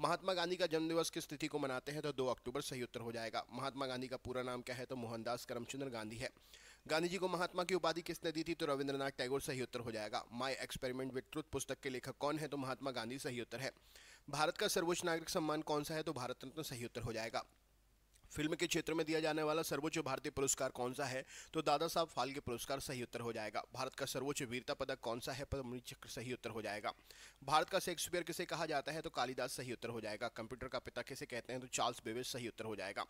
महात्मा गांधी का जन्मदिवस किस तिथि को मनाते हैं तो 2 अक्टूबर सही उत्तर हो जाएगा महात्मा गांधी का पूरा नाम क्या है तो मोहनदास करमचंद्र गांधी है गांधी जी को महात्मा की उपाधि किसने दी थी तो रविंद्रनाथ टैगोर सही उत्तर हो जाएगा माई एक्सपेरिमेंट विद ट्रुथ पुस्तक के लेखक कौन है तो महात्मा गांधी सही उत्तर है भारत का सर्वोच्च नागरिक सम्मान कौन सा है तो भारत रत्न सही उत्तर हो जाएगा फिल्म के क्षेत्र में दिया जाने वाला सर्वोच्च भारतीय पुरस्कार कौन सा है तो दादा साहब फाल्के पुरस्कार सही उत्तर हो जाएगा भारत का सर्वोच्च वीरता पदक कौन सा है पद्मनी चक्र सही उत्तर हो जाएगा भारत का शेक्सपियर किसे कहा जाता है तो कालिदास सही उत्तर हो जाएगा कंप्यूटर का पिता किसे कहते हैं तो चार्ल्स बेबेज सही उत्तर हो जाएगा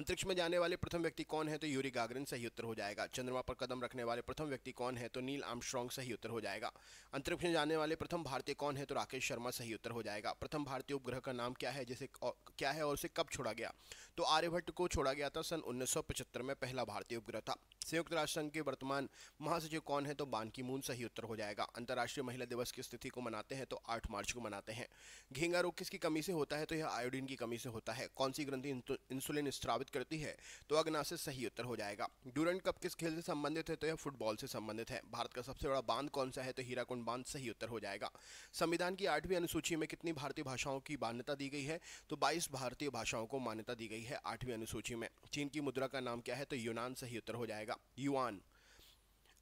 अंतरिक्ष में जाने वाले प्रथम व्यक्ति कौन है तो यूरी गागरिन सही उत्तर हो जाएगा चंद्रमा पर कदम रखने वाले प्रथम व्यक्ति कौन है तो नील आमस्ट्रॉन्ग सही उत्तर हो जाएगा अंतरिक्ष में जाने वाले प्रथम भारतीय कौन है तो राकेश शर्मा सही उत्तर हो जाएगा प्रथम भारतीय उपग्रह का नाम क्या है जिसे क्या है और उसे कब छोड़ा गया तो आर्यभट्ट सैटेलाइट को छोड़ा गया था सन 1975 में पहला भारतीय उपग्रह था संयुक्त राष्ट्र संघ के वर्तमान महासचिव कौन है तो बान की मून सही उत्तर हो जाएगा अंतर्राष्ट्रीय महिला दिवस की स्थिति को मनाते हैं तो 8 मार्च को मनाते हैं घेंगा रोग किसकी कमी से होता है तो यह आयोडीन की कमी से होता है कौन सी ग्रंथि इंसुलिन स्त्रावित करती है तो अग्नाशय सही उत्तर हो जाएगा डूरेंट कप किस खेल से संबंधित है तो यह फुटबॉल से संबंधित है भारत का सबसे बड़ा बांध कौन सा है तो हीराकुंड बांध सही उत्तर हो जाएगा संविधान की आठवीं अनुसूची में कितनी भारतीय भाषाओं की मान्यता दी गई है तो बाईस भारतीय भाषाओं को मान्यता दी गई है आठ आठवीं अनुसूची में चीन की मुद्रा का नाम क्या है तो यूनान सही उत्तर हो जाएगा युआन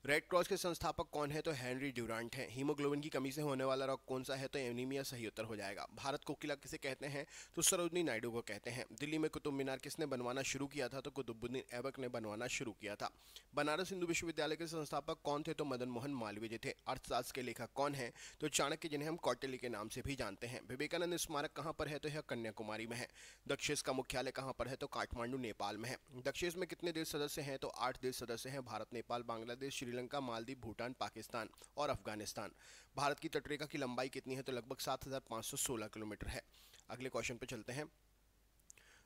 रेड क्रॉस के संस्थापक कौन है तो हेनरी ड्यूरांट हैं हीमोग्लोबिन की कमी से होने वाला रोग कौन सा है तो एनीमिया सही उत्तर हो जाएगा भारत को किला किसे कहते हैं तो सरोजनी नायडू को कहते हैं दिल्ली में कुतुब मीनार किसने बनवाना शुरू किया था तो कुतुबुद्दीन ऐबक ने बनवाना शुरू किया था बनारस हिंदू विश्वविद्यालय के संस्थापक कौन थे तो मदन मोहन मालवीय थे अर्थशास्त्र के लेखक कौन है तो चाणक्य जिन्हें हम कौटिल्य के नाम से भी जानते हैं विवेकानंद स्मारक कहाँ पर है तो यह कन्याकुमारी में है दक्षिस का मुख्यालय कहाँ पर है तो काठमांडू नेपाल में है दक्षिण में कितने देश सदस्य हैं तो आठ देश सदस्य हैं भारत नेपाल बांग्लादेश श्री श्रीलंका मालदीव भूटान पाकिस्तान और अफगानिस्तान भारत की तटरेखा की लंबाई कितनी है तो लगभग सात किलोमीटर है अगले क्वेश्चन पर चलते हैं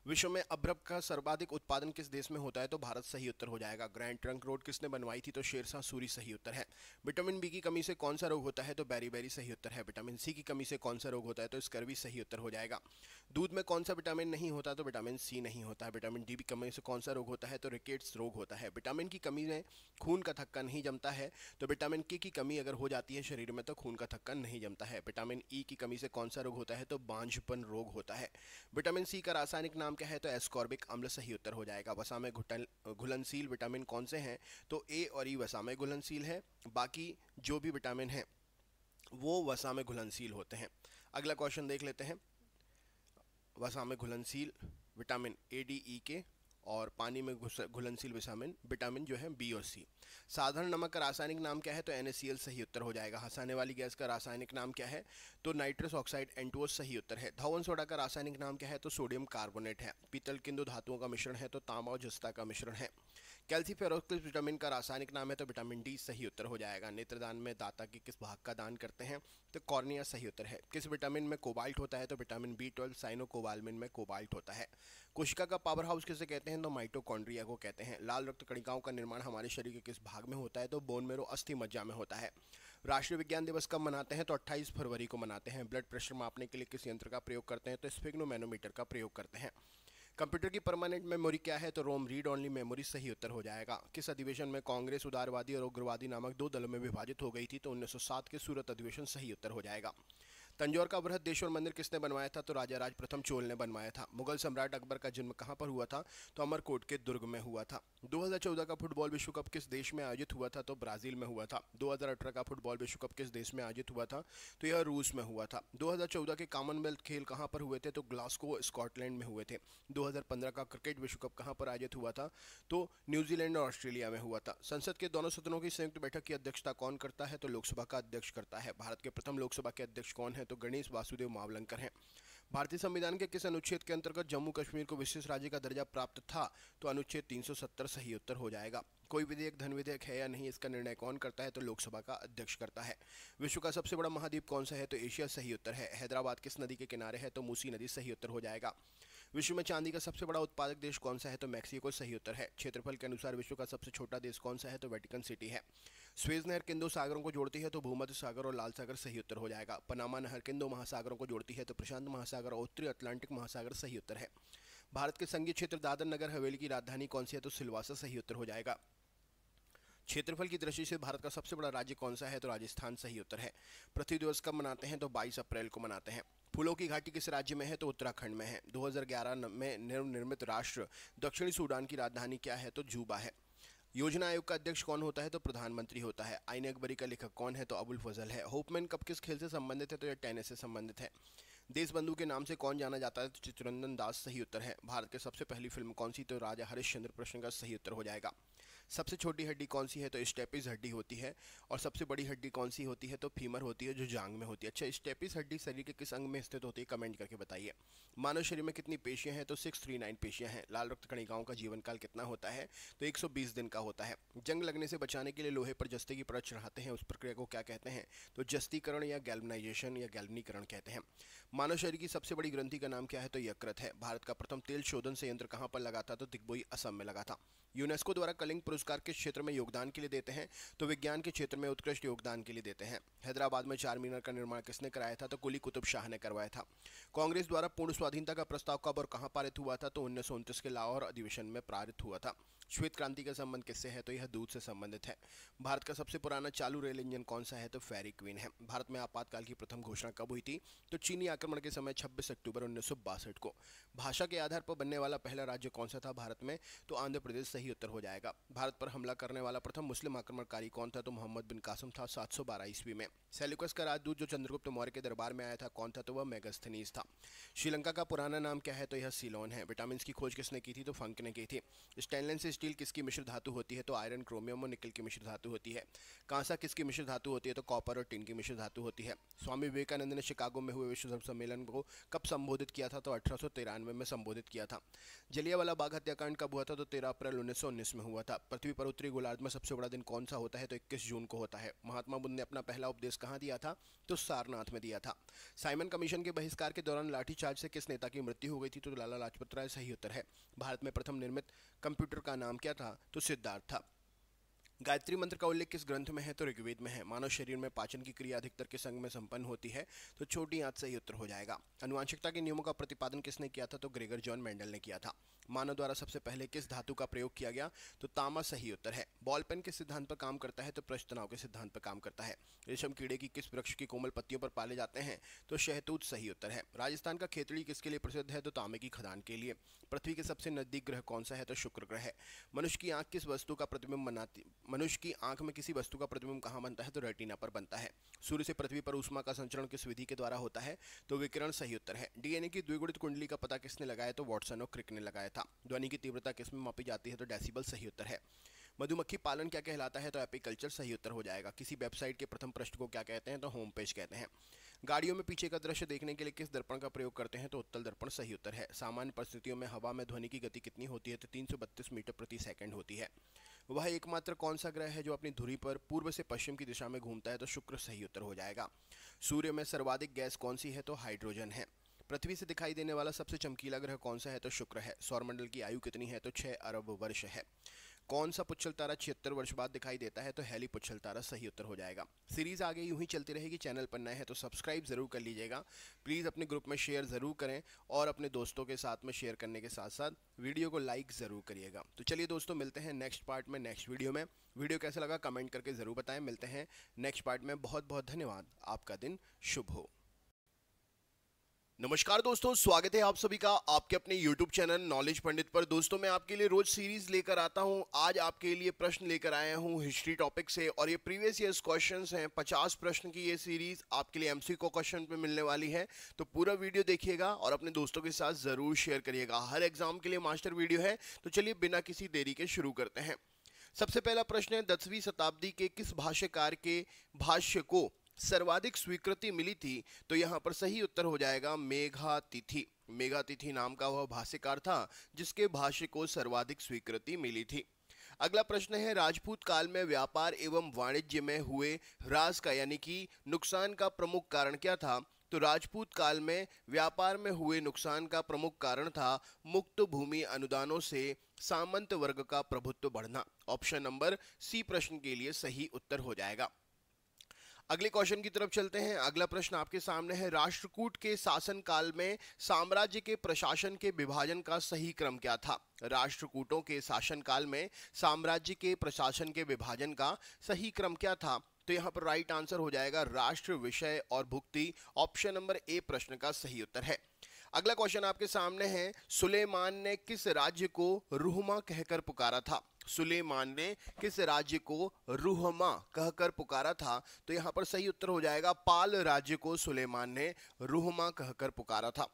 विश्व में अभ्रक का सर्वाधिक उत्पादन किस देश में होता है तो भारत सही उत्तर हो जाएगा ग्रैंड ट्रंक रोड किसने बनवाई थी तो शेरशाह सूरी सही उत्तर है विटामिन बी की कमी से कौन सा रोग होता है तो बैरी बैरी सही उत्तर है विटामिन सी की कमी से कौन सा रोग होता है तो स्कर्वी सही उत्तर हो जाएगा दूध में कौन सा विटामिन नहीं होता तो विटामिन सी नहीं होता है विटामिन डी की कमी से कौन सा रोग होता है तो रिकेट्स रोग होता है विटामिन की कमी में खून का थक्का नहीं जमता है तो विटामिन के की कमी अगर हो जाती है शरीर में तो खून का थक्का नहीं जमता है विटामिन ई की कमी से कौन सा रोग होता है तो बांझपन रोग होता है विटामिन सी का रासायनिक नाम क्या है तो एस्कॉर्बिक अम्ल सही उत्तर हो जाएगा वसा में घुटन घुलनशील विटामिन कौन से हैं तो ए और ई e वसा में घुलनशील है बाकी जो भी विटामिन हैं वो वसा में घुलनशील होते हैं अगला क्वेश्चन देख लेते हैं वसा में घुलनशील विटामिन ए डी ई के और पानी में घुलनशील विटामिन विटामिन जो है बी और सी साधारण नमक का रासायनिक नाम क्या है तो एन सही उत्तर हो जाएगा हंसाने वाली गैस का रासायनिक नाम क्या है तो नाइट्रस ऑक्साइड एन सही उत्तर है धावन सोडा का रासायनिक नाम क्या है तो सोडियम कार्बोनेट है पीतल किंदु धातुओं का मिश्रण है तो तांबा और जस्ता का मिश्रण है कैल्सी कैल्सीफेरोक्लिस विटामिन का रासायनिक नाम है तो विटामिन डी सही उत्तर हो जाएगा नेत्रदान में दाता के किस भाग का दान करते हैं तो कॉर्निया सही उत्तर है किस विटामिन में कोबाल्ट होता है तो विटामिन बी ट्वेल्व साइनोकोबालमिन में कोबाल्ट होता है कोशिका का पावर हाउस किसे कहते हैं तो माइटोकॉन्ड्रिया को कहते हैं लाल रक्त कणिकाओं का निर्माण हमारे शरीर के किस भाग में होता है तो बोन मेरो अस्थि मज्जा में होता है राष्ट्रीय विज्ञान दिवस कब मनाते हैं तो अट्ठाईस फरवरी को मनाते हैं ब्लड प्रेशर मापने के लिए किस यंत्र का प्रयोग करते हैं तो स्फिग्नोमैनोमीटर का प्रयोग करते हैं कंप्यूटर की परमानेंट मेमोरी क्या है तो रोम रीड ओनली मेमोरी सही उत्तर हो जाएगा किस अधिवेशन में कांग्रेस उदारवादी और उग्रवादी नामक दो दलों में विभाजित हो गई थी तो 1907 के सूरत अधिवेशन सही उत्तर हो जाएगा तंजौर का बृहद देश्वर मंदिर किसने बनवाया था तो राजा राज प्रथम चोल ने बनवाया था मुगल सम्राट अकबर का जन्म कहाँ पर हुआ था तो अमरकोट के दुर्ग में हुआ था 2014 का फुटबॉल विश्व कप किस देश में आयोजित हुआ था तो ब्राजील में हुआ था 2018 का फुटबॉल विश्व कप किस देश में आयोजित हुआ था तो यह रूस में हुआ था 2014 के कॉमनवेल्थ खेल कहाँ पर हुए थे तो ग्लास्को स्कॉटलैंड में हुए थे 2015 का क्रिकेट विश्व कप कहाँ पर आयोजित हुआ था तो न्यूजीलैंड और ऑस्ट्रेलिया में हुआ था संसद के दोनों सदनों की संयुक्त बैठक की अध्यक्षता कौन करता है तो लोकसभा का अध्यक्ष करता है भारत के प्रथम लोकसभा के अध्यक्ष कौन है हैं तो गणेश वासुदेव मावलंकर हैं भारतीय संविधान के किस अनुच्छेद के अंतर्गत जम्मू कश्मीर को विशेष राज्य का दर्जा प्राप्त था तो अनुच्छेद 370 सही उत्तर हो जाएगा कोई विधेयक धन विधेयक है या नहीं इसका निर्णय कौन करता है तो लोकसभा का अध्यक्ष करता है विश्व का सबसे बड़ा महाद्वीप कौन सा है तो एशिया सही उत्तर है हैदराबाद किस नदी के किनारे है तो मूसी नदी सही उत्तर हो जाएगा विश्व में चांदी का सबसे बड़ा उत्पादक देश कौन सा है तो मैक्सिको सही उत्तर है क्षेत्रफल के अनुसार विश्व का सबसे छोटा देश कौन सा है तो वेटिकन सिटी है स्वेज नहर किन दो सागरों को जोड़ती है तो भूमध्य सागर और लाल सागर सही उत्तर हो जाएगा पनामा नहर किन दो महासागरों को जोड़ती है तो प्रशांत महासागर और उत्तरी अटलांटिक महासागर सही उत्तर है भारत के संघीय क्षेत्र दादर नगर हवेली की राजधानी कौन सी है तो सिलवासा सही उत्तर हो जाएगा क्षेत्रफल की दृष्टि से भारत का सबसे बड़ा राज्य कौन सा है तो राजस्थान सही उत्तर है पृथ्वी दिवस कब मनाते हैं तो 22 अप्रैल को मनाते हैं फूलों की घाटी किस राज्य में है तो उत्तराखंड में है 2011 में नवनिर्मित राष्ट्र दक्षिणी सूडान की राजधानी क्या है तो जूबा है योजना आयोग का अध्यक्ष कौन होता है तो प्रधानमंत्री होता है आईन अकबरी का लेखक कौन है तो अबुल फजल है होपमैन कब किस खेल से संबंधित है तो यह टेनिस से संबंधित है देशबंधु के नाम से कौन जाना जाता है तो चित्रंदन दास सही उत्तर है भारत के सबसे पहली फिल्म कौन सी तो राजा हरिश्चंद्र प्रश्न का सही उत्तर हो जाएगा सबसे छोटी हड्डी कौन सी है तो स्टेपिस हड्डी होती है और सबसे बड़ी हड्डी कौन सी होती है तो फीमर होती है जो जांग में होती है अच्छा स्टेपिस हड्डी शरीर के किस अंग में स्थित होती है कमेंट करके बताइए मानव शरीर में कितनी पेशियाँ हैं तो सिक्स थ्री नाइन पेशियाँ हैं लाल रक्त कणिकाओं का जीवन काल कितना होता है तो एक दिन का होता है जंग लगने से बचाने के लिए लोहे पर जस्ते की परत चढ़ाते हैं उस प्रक्रिया को क्या कहते हैं तो जस्तीकरण या गैल्बनाइजेशन या गैल्बनीकरण कहते हैं मानव शरीर की सबसे बड़ी ग्रंथि का नाम क्या है तो यकृत है भारत का प्रथम तेल शोधन संयंत्र कहाँ पर लगा था तो दिग्बोई असम में लगा था यूनेस्को द्वारा कलिंग पुरस्कार किस क्षेत्र में योगदान के लिए देते हैं तो विज्ञान के क्षेत्र में उत्कृष्ट योगदान के लिए देते हैं हैदराबाद में चार मीनार का निर्माण किसने कराया था तो कुली कुतुब शाह ने करवाया था कांग्रेस द्वारा पूर्ण स्वाधीनता का प्रस्ताव कब और कहाँ पारित हुआ था तो उन्नीस के लाहौर अधिवेशन में पारित हुआ था श्वेत क्रांति का संबंध किससे है तो यह दूध से संबंधित है भारत का सबसे पुराना चालू रेल इंजन कौन सा है तो फेरी क्वीन है भारत में आपातकाल की प्रथम घोषणा कब हुई थी तो चीनी आक्रमण के समय 26 अक्टूबर उन्नीस को भाषा के आधार पर बनने वाला पहला राज्य कौन सा था भारत में तो आंध्र प्रदेश सही उत्तर हो जाएगा भारत पर हमला करने वाला प्रथम मुस्लिम आक्रमणकारी कौन था तो मोहम्मद बिन कासम था सात सौ ईस्वी में सेल्यूकस का राजदूत जो चंद्रगुप्त मौर्य के दरबार में आया था कौन था तो वह मेगस्थनीस था श्रीलंका का पुराना नाम क्या है तो यह सिलोन है विटामिन की खोज किसने की थी तो फंक ने की थी स्टेनलेस से स्टील किसकी मिश्र धातु होती है तो आयरन क्रोमियम और निकल की मिश्र धातु होती है कांसा किसकी मिश्र धातु होती है तो कॉपर और टिन की मिश्र धातु होती है स्वामी विवेकानंद ने शिकागो में हुए विश्व धर्म सम्मेलन को कब संबोधित किया था तो अठारह में संबोधित किया था जलियावाला बाघ हत्याकांड कब हुआ था तो तेरह अप्रैल उन्नीस में हुआ था पृथ्वी पर उत्तरी गोलार्ध में सबसे बड़ा दिन कौन सा होता है तो इक्कीस जून को होता है महात्मा बुद्ध ने अपना पहला उपदेश कहाँ दिया था तो सारनाथ में दिया था साइमन कमीशन के बहिष्कार के दौरान लाठीचार्ज से किस नेता की मृत्यु हो गई थी तो लाला लाजपत राय सही उत्तर है भारत में प्रथम निर्मित कंप्यूटर का नाम नाम क्या था तो सिद्धार्थ था गायत्री मंत्र का उल्लेख किस ग्रंथ में है तो ऋग्वेद में है मानव शरीर में पाचन की क्रिया अधिकतर के संग में संपन्न होती है तो छोटी आंत से ही उत्तर हो जाएगा अनुवांशिकता के नियमों का प्रतिपादन किसने किया था तो ग्रेगर जॉन मेंडल ने किया था मानव द्वारा सबसे पहले किस धातु का प्रयोग किया गया तो तामा सही उत्तर है बॉल पेन किस सिद्धांत पर काम करता है तो पृष्ठ तनाव के सिद्धांत पर काम करता है रेशम कीड़े की किस वृक्ष की कोमल पत्तियों पर पाले जाते हैं तो शहतूत सही उत्तर है राजस्थान का खेतड़ी किसके लिए प्रसिद्ध है तो तामे की खदान के लिए पृथ्वी के सबसे नजदीक ग्रह कौन सा है तो शुक्र ग्रह है मनुष्य की आंख किस वस्तु का प्रतिबिंब बनाती मनुष्य की आंख में किसी वस्तु का प्रतिबिंब कहाँ बनता है तो रेटिना पर बनता है सूर्य से पृथ्वी पर उष्मा का संचरण किस विधि के द्वारा होता है तो विकिरण सही उत्तर है डीएनए की द्विगुणित कुंडली का पता किसने लगाया तो वॉटसन और क्रिक ने लगाया था ध्वनि की तीव्रता किस में मापी जाती है तो डेसीबल सही उत्तर है मधुमक्खी पालन क्या कहलाता है तो एपिकल्चर सही उत्तर हो जाएगा किसी वेबसाइट के प्रथम पृष्ठ को क्या कहते हैं तो होम पेज कहते हैं गाड़ियों में पीछे का दृश्य देखने के लिए किस दर्पण का प्रयोग करते हैं तो उत्तल दर्पण सही उत्तर है सामान्य परिस्थितियों में हवा में ध्वनि की गति कितनी होती है तो तीन मीटर प्रति सेकेंड होती है वह एकमात्र कौन सा ग्रह है जो अपनी धुरी पर पूर्व से पश्चिम की दिशा में घूमता है तो शुक्र सही उत्तर हो जाएगा सूर्य में सर्वाधिक गैस कौन सी है तो हाइड्रोजन है पृथ्वी से दिखाई देने वाला सबसे चमकीला ग्रह कौन सा है तो शुक्र है सौरमंडल की आयु कितनी है तो छः अरब वर्ष है कौन सा पुच्छल तारा छिहत्तर वर्ष बाद दिखाई देता है तो हैली पुच्छल तारा सही उत्तर हो जाएगा सीरीज आगे यूं ही चलती रहेगी चैनल पर नए हैं तो सब्सक्राइब ज़रूर कर लीजिएगा प्लीज़ अपने ग्रुप में शेयर ज़रूर करें और अपने दोस्तों के साथ में शेयर करने के साथ साथ वीडियो को लाइक ज़रूर करिएगा तो चलिए दोस्तों मिलते हैं नेक्स्ट पार्ट में नेक्स्ट वीडियो में वीडियो कैसा लगा कमेंट करके ज़रूर बताएं मिलते हैं नेक्स्ट पार्ट में बहुत बहुत धन्यवाद आपका दिन शुभ हो नमस्कार दोस्तों स्वागत है आप सभी का आपके अपने YouTube चैनल नॉलेज पंडित पर दोस्तों मैं आपके लिए रोज सीरीज लेकर आता हूं आज आपके लिए प्रश्न लेकर आया हूं हिस्ट्री टॉपिक से और ये प्रीवियस ईयर क्वेश्चंस हैं 50 प्रश्न की ये सीरीज आपके लिए एमसी को क्वेश्चन पे मिलने वाली है तो पूरा वीडियो देखिएगा और अपने दोस्तों के साथ ज़रूर शेयर करिएगा हर एग्जाम के लिए मास्टर वीडियो है तो चलिए बिना किसी देरी के शुरू करते हैं सबसे पहला प्रश्न है दसवीं शताब्दी के किस भाष्यकार के भाष्य को सर्वाधिक स्वीकृति मिली थी तो यहाँ पर सही उत्तर हो जाएगा मेघा तिथि मेघा तिथि नाम का वह भाष्यकार था जिसके भाष्य को सर्वाधिक स्वीकृति मिली थी अगला प्रश्न है राजपूत काल में व्यापार एवं वाणिज्य में हुए ह्रास का यानी कि नुकसान का प्रमुख कारण क्या था तो राजपूत काल में व्यापार में हुए नुकसान का प्रमुख कारण था मुक्त भूमि अनुदानों से सामंत वर्ग का प्रभुत्व बढ़ना ऑप्शन नंबर सी प्रश्न के लिए सही उत्तर हो जाएगा अगले क्वेश्चन की तरफ चलते हैं अगला प्रश्न आपके सामने है राष्ट्रकूट के शासन काल में साम्राज्य के प्रशासन के विभाजन का सही क्रम क्या था राष्ट्रकूटों के शासन काल में साम्राज्य के प्रशासन के विभाजन का सही क्रम क्या था तो यहाँ पर राइट आंसर हो जाएगा राष्ट्र विषय और भुक्ति ऑप्शन नंबर ए प्रश्न का सही उत्तर है अगला क्वेश्चन आपके सामने है सुलेमान ने किस राज्य को रूहमा कहकर पुकारा था सुलेमान ने किस राज्य को रूहमा कहकर पुकारा था तो यहाँ पर सही उत्तर हो जाएगा पाल राज्य को सुलेमान ने रूहमा कहकर पुकारा था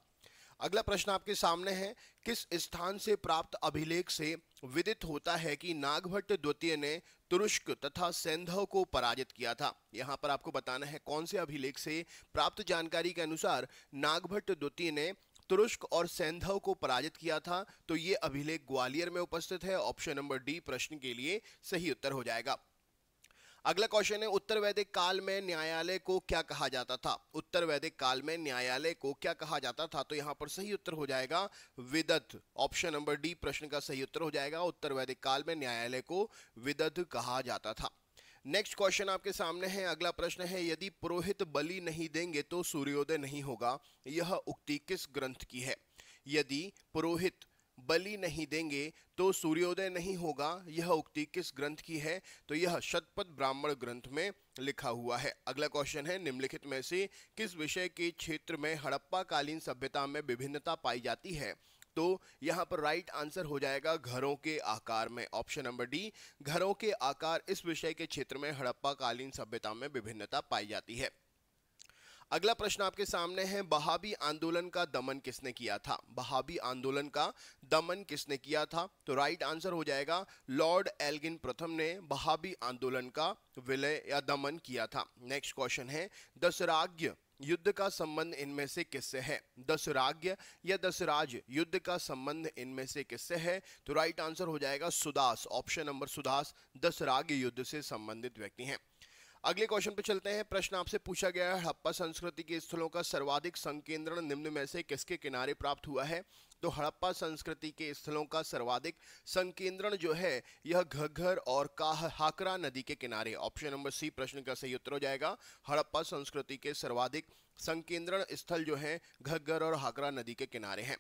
अगला प्रश्न आपके सामने है किस स्थान से प्राप्त अभिलेख से विदित होता है कि नागभट्ट द्वितीय ने तुरुष्क तथा सैंधव को पराजित किया था यहाँ पर आपको बताना है कौन से अभिलेख से प्राप्त जानकारी के अनुसार नागभट्ट द्वितीय ने तुरुष्क और सैंधव को पराजित किया था तो ये अभिलेख ग्वालियर में उपस्थित है ऑप्शन नंबर डी प्रश्न के लिए सही उत्तर हो जाएगा अगला क्वेश्चन है उत्तर वैदिक काल में न्यायालय को क्या कहा जाता था उत्तर वैदिक काल में न्यायालय को क्या कहा जाता था तो यहां पर सही उत्तर हो जाएगा विदत ऑप्शन नंबर डी प्रश्न का सही उत्तर हो जाएगा उत्तर वैदिक काल में न्यायालय को विदत कहा जाता था नेक्स्ट क्वेश्चन आपके सामने है अगला प्रश्न है यदि पुरोहित बलि नहीं देंगे तो सूर्योदय नहीं होगा यह उक्ति किस ग्रंथ की है यदि पुरोहित बलि नहीं देंगे तो सूर्योदय नहीं होगा यह उक्ति किस ग्रंथ की है तो यह शतपथ ब्राह्मण ग्रंथ में लिखा हुआ है अगला क्वेश्चन है निम्नलिखित में से किस विषय के क्षेत्र में हड़प्पा कालीन सभ्यता में विभिन्नता पाई जाती है तो यहाँ पर राइट आंसर हो जाएगा घरों के आकार में ऑप्शन नंबर डी घरों के आकार इस विषय के क्षेत्र में हड़प्पा कालीन सभ्यता में विभिन्नता पाई जाती है अगला प्रश्न आपके सामने है बहाबी आंदोलन का दमन किसने किया था बहाबी आंदोलन का दमन किसने किया था तो राइट आंसर हो जाएगा लॉर्ड एल्गिन प्रथम ने बहाबी आंदोलन का विलय या दमन किया था नेक्स्ट क्वेश्चन है दसराग्य युद्ध का संबंध इनमें से किससे है राज्य या दसराज युद्ध का संबंध इनमें से किससे है तो राइट आंसर हो जाएगा सुदास ऑप्शन नंबर सुदास दसराज्ञ युद्ध से संबंधित व्यक्ति हैं अगले क्वेश्चन पे चलते हैं प्रश्न आपसे पूछा गया है हप्पा संस्कृति के स्थलों का सर्वाधिक संकेंद्रण निम्न में से किसके किनारे प्राप्त हुआ है तो हड़प्पा संस्कृति के स्थलों का सर्वाधिक संकेंद्रण जो है यह घग्घर और काह हाकरा नदी के किनारे ऑप्शन नंबर सी प्रश्न का सही उत्तर हो जाएगा हड़प्पा संस्कृति के सर्वाधिक संकेंद्रण स्थल जो है घग्घर और हाकरा नदी के किनारे हैं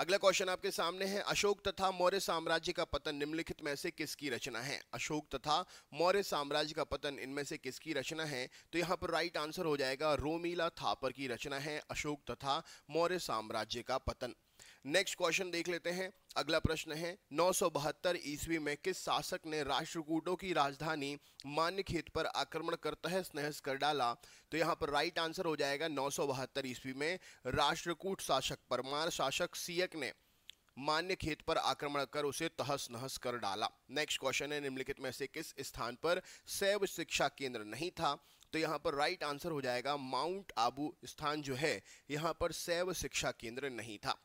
अगला क्वेश्चन आपके सामने है अशोक तथा मौर्य साम्राज्य का पतन निम्नलिखित में से किसकी रचना है अशोक तथा मौर्य साम्राज्य का पतन इनमें से किसकी रचना है तो यहाँ पर राइट आंसर हो जाएगा रोमीला थापर की रचना है अशोक तथा मौर्य साम्राज्य का पतन नेक्स्ट क्वेश्चन देख लेते हैं अगला प्रश्न है नौ ईस्वी में किस शासक ने राष्ट्रकूटों की राजधानी खेत पर आक्रमण कर तहस नहस कर डाला तो यहाँ पर राइट आंसर हो जाएगा नौ ईस्वी में राष्ट्रकूट शासक परमार शासक सियक ने मान्य खेत पर आक्रमण कर उसे तहस नहस कर डाला नेक्स्ट क्वेश्चन है निम्नलिखित में से किस स्थान पर सैव शिक्षा केंद्र नहीं था तो यहाँ पर राइट आंसर हो जाएगा माउंट आबू स्थान जो है यहाँ पर सैव शिक्षा केंद्र नहीं था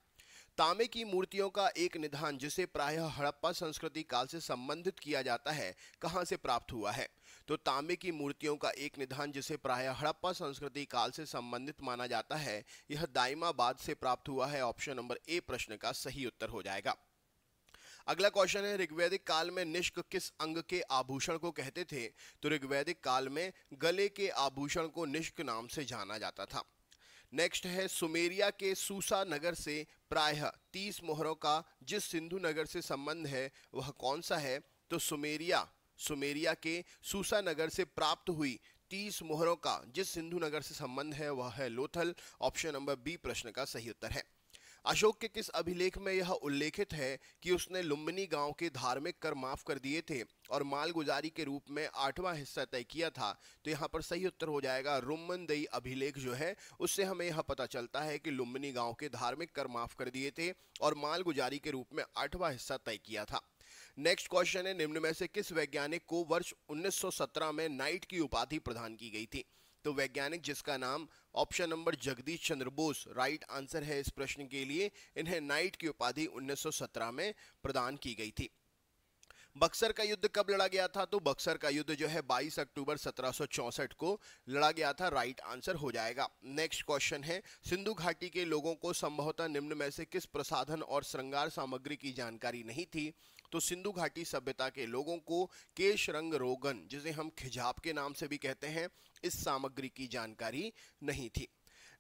तांबे की मूर्तियों का एक निधान जिसे प्रायः हड़प्पा संस्कृति काल से संबंधित किया जाता है कहाँ से प्राप्त हुआ है तो तांबे की मूर्तियों का एक निधान जिसे प्रायः हड़प्पा संस्कृति काल से संबंधित माना जाता है यह दाइमाबाद से प्राप्त हुआ है ऑप्शन नंबर ए प्रश्न का सही उत्तर हो जाएगा अगला क्वेश्चन है ऋग्वेदिक काल में निष्क किस अंग के आभूषण को कहते थे तो ऋग्वेदिक काल में गले के आभूषण को निष्क नाम से जाना जाता था नेक्स्ट है सुमेरिया के सूसा नगर से प्रायः तीस मोहरों का जिस सिंधु नगर से संबंध है वह कौन सा है तो सुमेरिया सुमेरिया के सूसा नगर से प्राप्त हुई तीस मोहरों का जिस सिंधु नगर से संबंध है वह है लोथल ऑप्शन नंबर बी प्रश्न का सही उत्तर है अशोक के किस अभिलेख में यह उल्लेखित है कि उसने लुम्बिनी गांव के धार्मिक कर माफ कर दिए थे और मालगुजारी के रूप में आठवां हिस्सा तय किया था तो यहाँ पर सही उत्तर हो जाएगा रुम्बनदई अभिलेख जो है उससे हमें यह पता चलता है कि लुम्बिनी गांव के धार्मिक कर माफ कर दिए थे और मालगुजारी के रूप में आठवां हिस्सा तय किया था नेक्स्ट क्वेश्चन है निम्न में से किस वैज्ञानिक को वर्ष 1917 में नाइट की उपाधि प्रदान की गई थी तो वैज्ञानिक जिसका नाम option number Jagdish Chandra Bose right answer है इस प्रश्न के लिए इन्हें नाइट की उपाधि 1917 में प्रदान की गई थी बक्सर का युद्ध कब लड़ा गया था तो बक्सर का युद्ध जो है 22 अक्टूबर 1764 को लड़ा गया था राइट आंसर हो जाएगा नेक्स्ट क्वेश्चन है सिंधु घाटी के लोगों को संभवतः निम्न में से किस प्रसाधन और श्रृंगार सामग्री की जानकारी नहीं थी तो सिंधु घाटी सभ्यता के लोगों को केश रंग रोगन जिसे हम खिजाब के नाम से भी कहते हैं इस सामग्री की जानकारी नहीं थी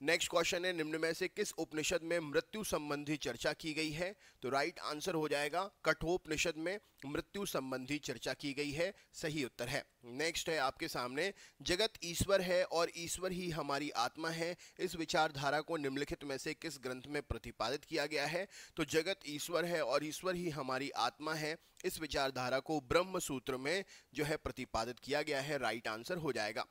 नेक्स्ट क्वेश्चन है निम्न में से किस उपनिषद में मृत्यु संबंधी चर्चा की गई है तो राइट आंसर हो जाएगा कठोपनिषद में मृत्यु संबंधी चर्चा की गई है सही उत्तर है नेक्स्ट है आपके सामने जगत ईश्वर है और ईश्वर ही हमारी आत्मा है इस विचारधारा को निम्नलिखित में से किस ग्रंथ में प्रतिपादित किया गया है तो जगत ईश्वर है और ईश्वर ही हमारी आत्मा है इस विचारधारा को ब्रह्म सूत्र में जो है प्रतिपादित किया गया है राइट आंसर हो जाएगा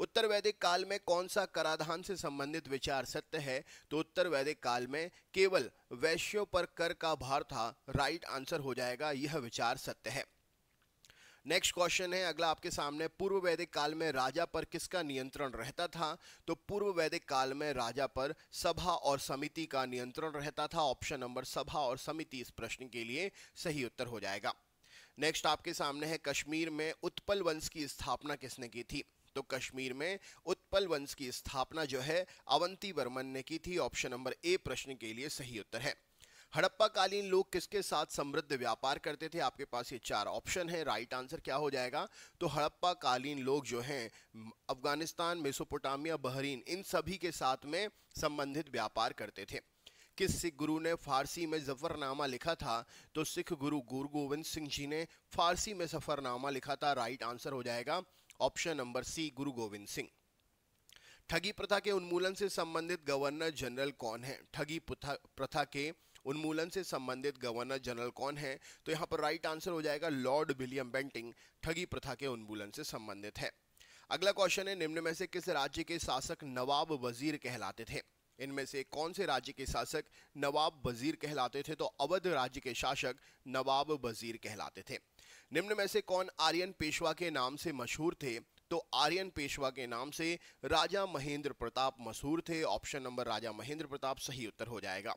उत्तर वैदिक काल में कौन सा कराधान से संबंधित विचार सत्य है तो उत्तर वैदिक काल में केवल वैश्यों पर कर का भार था राइट आंसर हो जाएगा यह विचार सत्य है नेक्स्ट क्वेश्चन है अगला आपके सामने पूर्व वैदिक काल में राजा पर किसका नियंत्रण रहता था तो पूर्व वैदिक काल में राजा पर सभा और समिति का नियंत्रण रहता था ऑप्शन नंबर सभा और समिति इस प्रश्न के लिए सही उत्तर हो जाएगा नेक्स्ट आपके सामने है कश्मीर में उत्पल वंश की स्थापना किसने की थी तो कश्मीर में उत्पल वंश की स्थापना जो है अवंती वर्मन ने की थी ऑप्शन नंबर ए प्रश्न के लिए सही उत्तर है हड़प्पा कालीन लोग किसके साथ समृद्ध व्यापार करते थे आपके पास ये चार ऑप्शन है राइट आंसर क्या हो जाएगा तो हड़प्पा कालीन लोग जो हैं अफगानिस्तान मेसोपोटामिया बहरीन इन सभी के साथ में संबंधित व्यापार करते थे किस सिख गुरु ने फारसी में जफरनामा लिखा था तो सिख गुरु गुरु गोविंद सिंह जी ने फारसी में सफरनामा लिखा था राइट आंसर हो जाएगा ऑप्शन नंबर सी गुरु गोविंद सिंह ठगी प्रथा के उन्मूलन से संबंधित गवर्नर जनरल कौन है ठगी प्रथा के उन्मूलन से संबंधित गवर्नर जनरल कौन है तो यहाँ पर राइट आंसर हो जाएगा लॉर्ड विलियम बेंटिंग ठगी प्रथा के उन्मूलन से संबंधित है अगला क्वेश्चन है निम्न में से किस राज्य के शासक नवाब वजीर कहलाते थे इनमें से कौन से राज्य के शासक नवाब वजीर कहलाते थे तो अवध राज्य के शासक नवाब वजीर कहलाते थे निम्न में से कौन आर्यन पेशवा के नाम से मशहूर थे तो आर्यन पेशवा के नाम से राजा महेंद्र प्रताप मशहूर थे ऑप्शन नंबर राजा महेंद्र प्रताप सही उत्तर हो जाएगा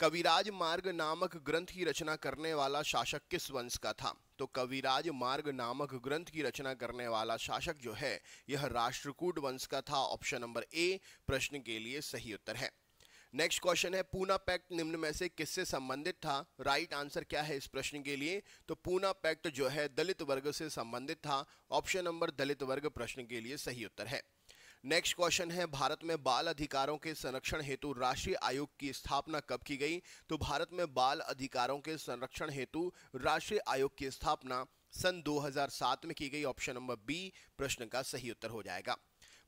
कविराज मार्ग नामक ग्रंथ की रचना करने वाला शासक किस वंश का था तो कविराज मार्ग नामक ग्रंथ की रचना करने वाला शासक जो है यह राष्ट्रकूट वंश का था ऑप्शन नंबर ए प्रश्न के लिए सही उत्तर है नेक्स्ट क्वेश्चन है पूना पैक्ट निम्न में से किससे संबंधित था राइट right आंसर क्या है इस प्रश्न के लिए तो पूना पैक्ट जो है दलित वर्ग से संबंधित था ऑप्शन नंबर दलित वर्ग प्रश्न के लिए सही उत्तर है नेक्स्ट क्वेश्चन है भारत में बाल अधिकारों के संरक्षण हेतु राष्ट्रीय आयोग की स्थापना कब की गई तो भारत में बाल अधिकारों के संरक्षण हेतु राष्ट्रीय आयोग की स्थापना सन 2007 में की गई ऑप्शन नंबर बी प्रश्न का सही उत्तर हो जाएगा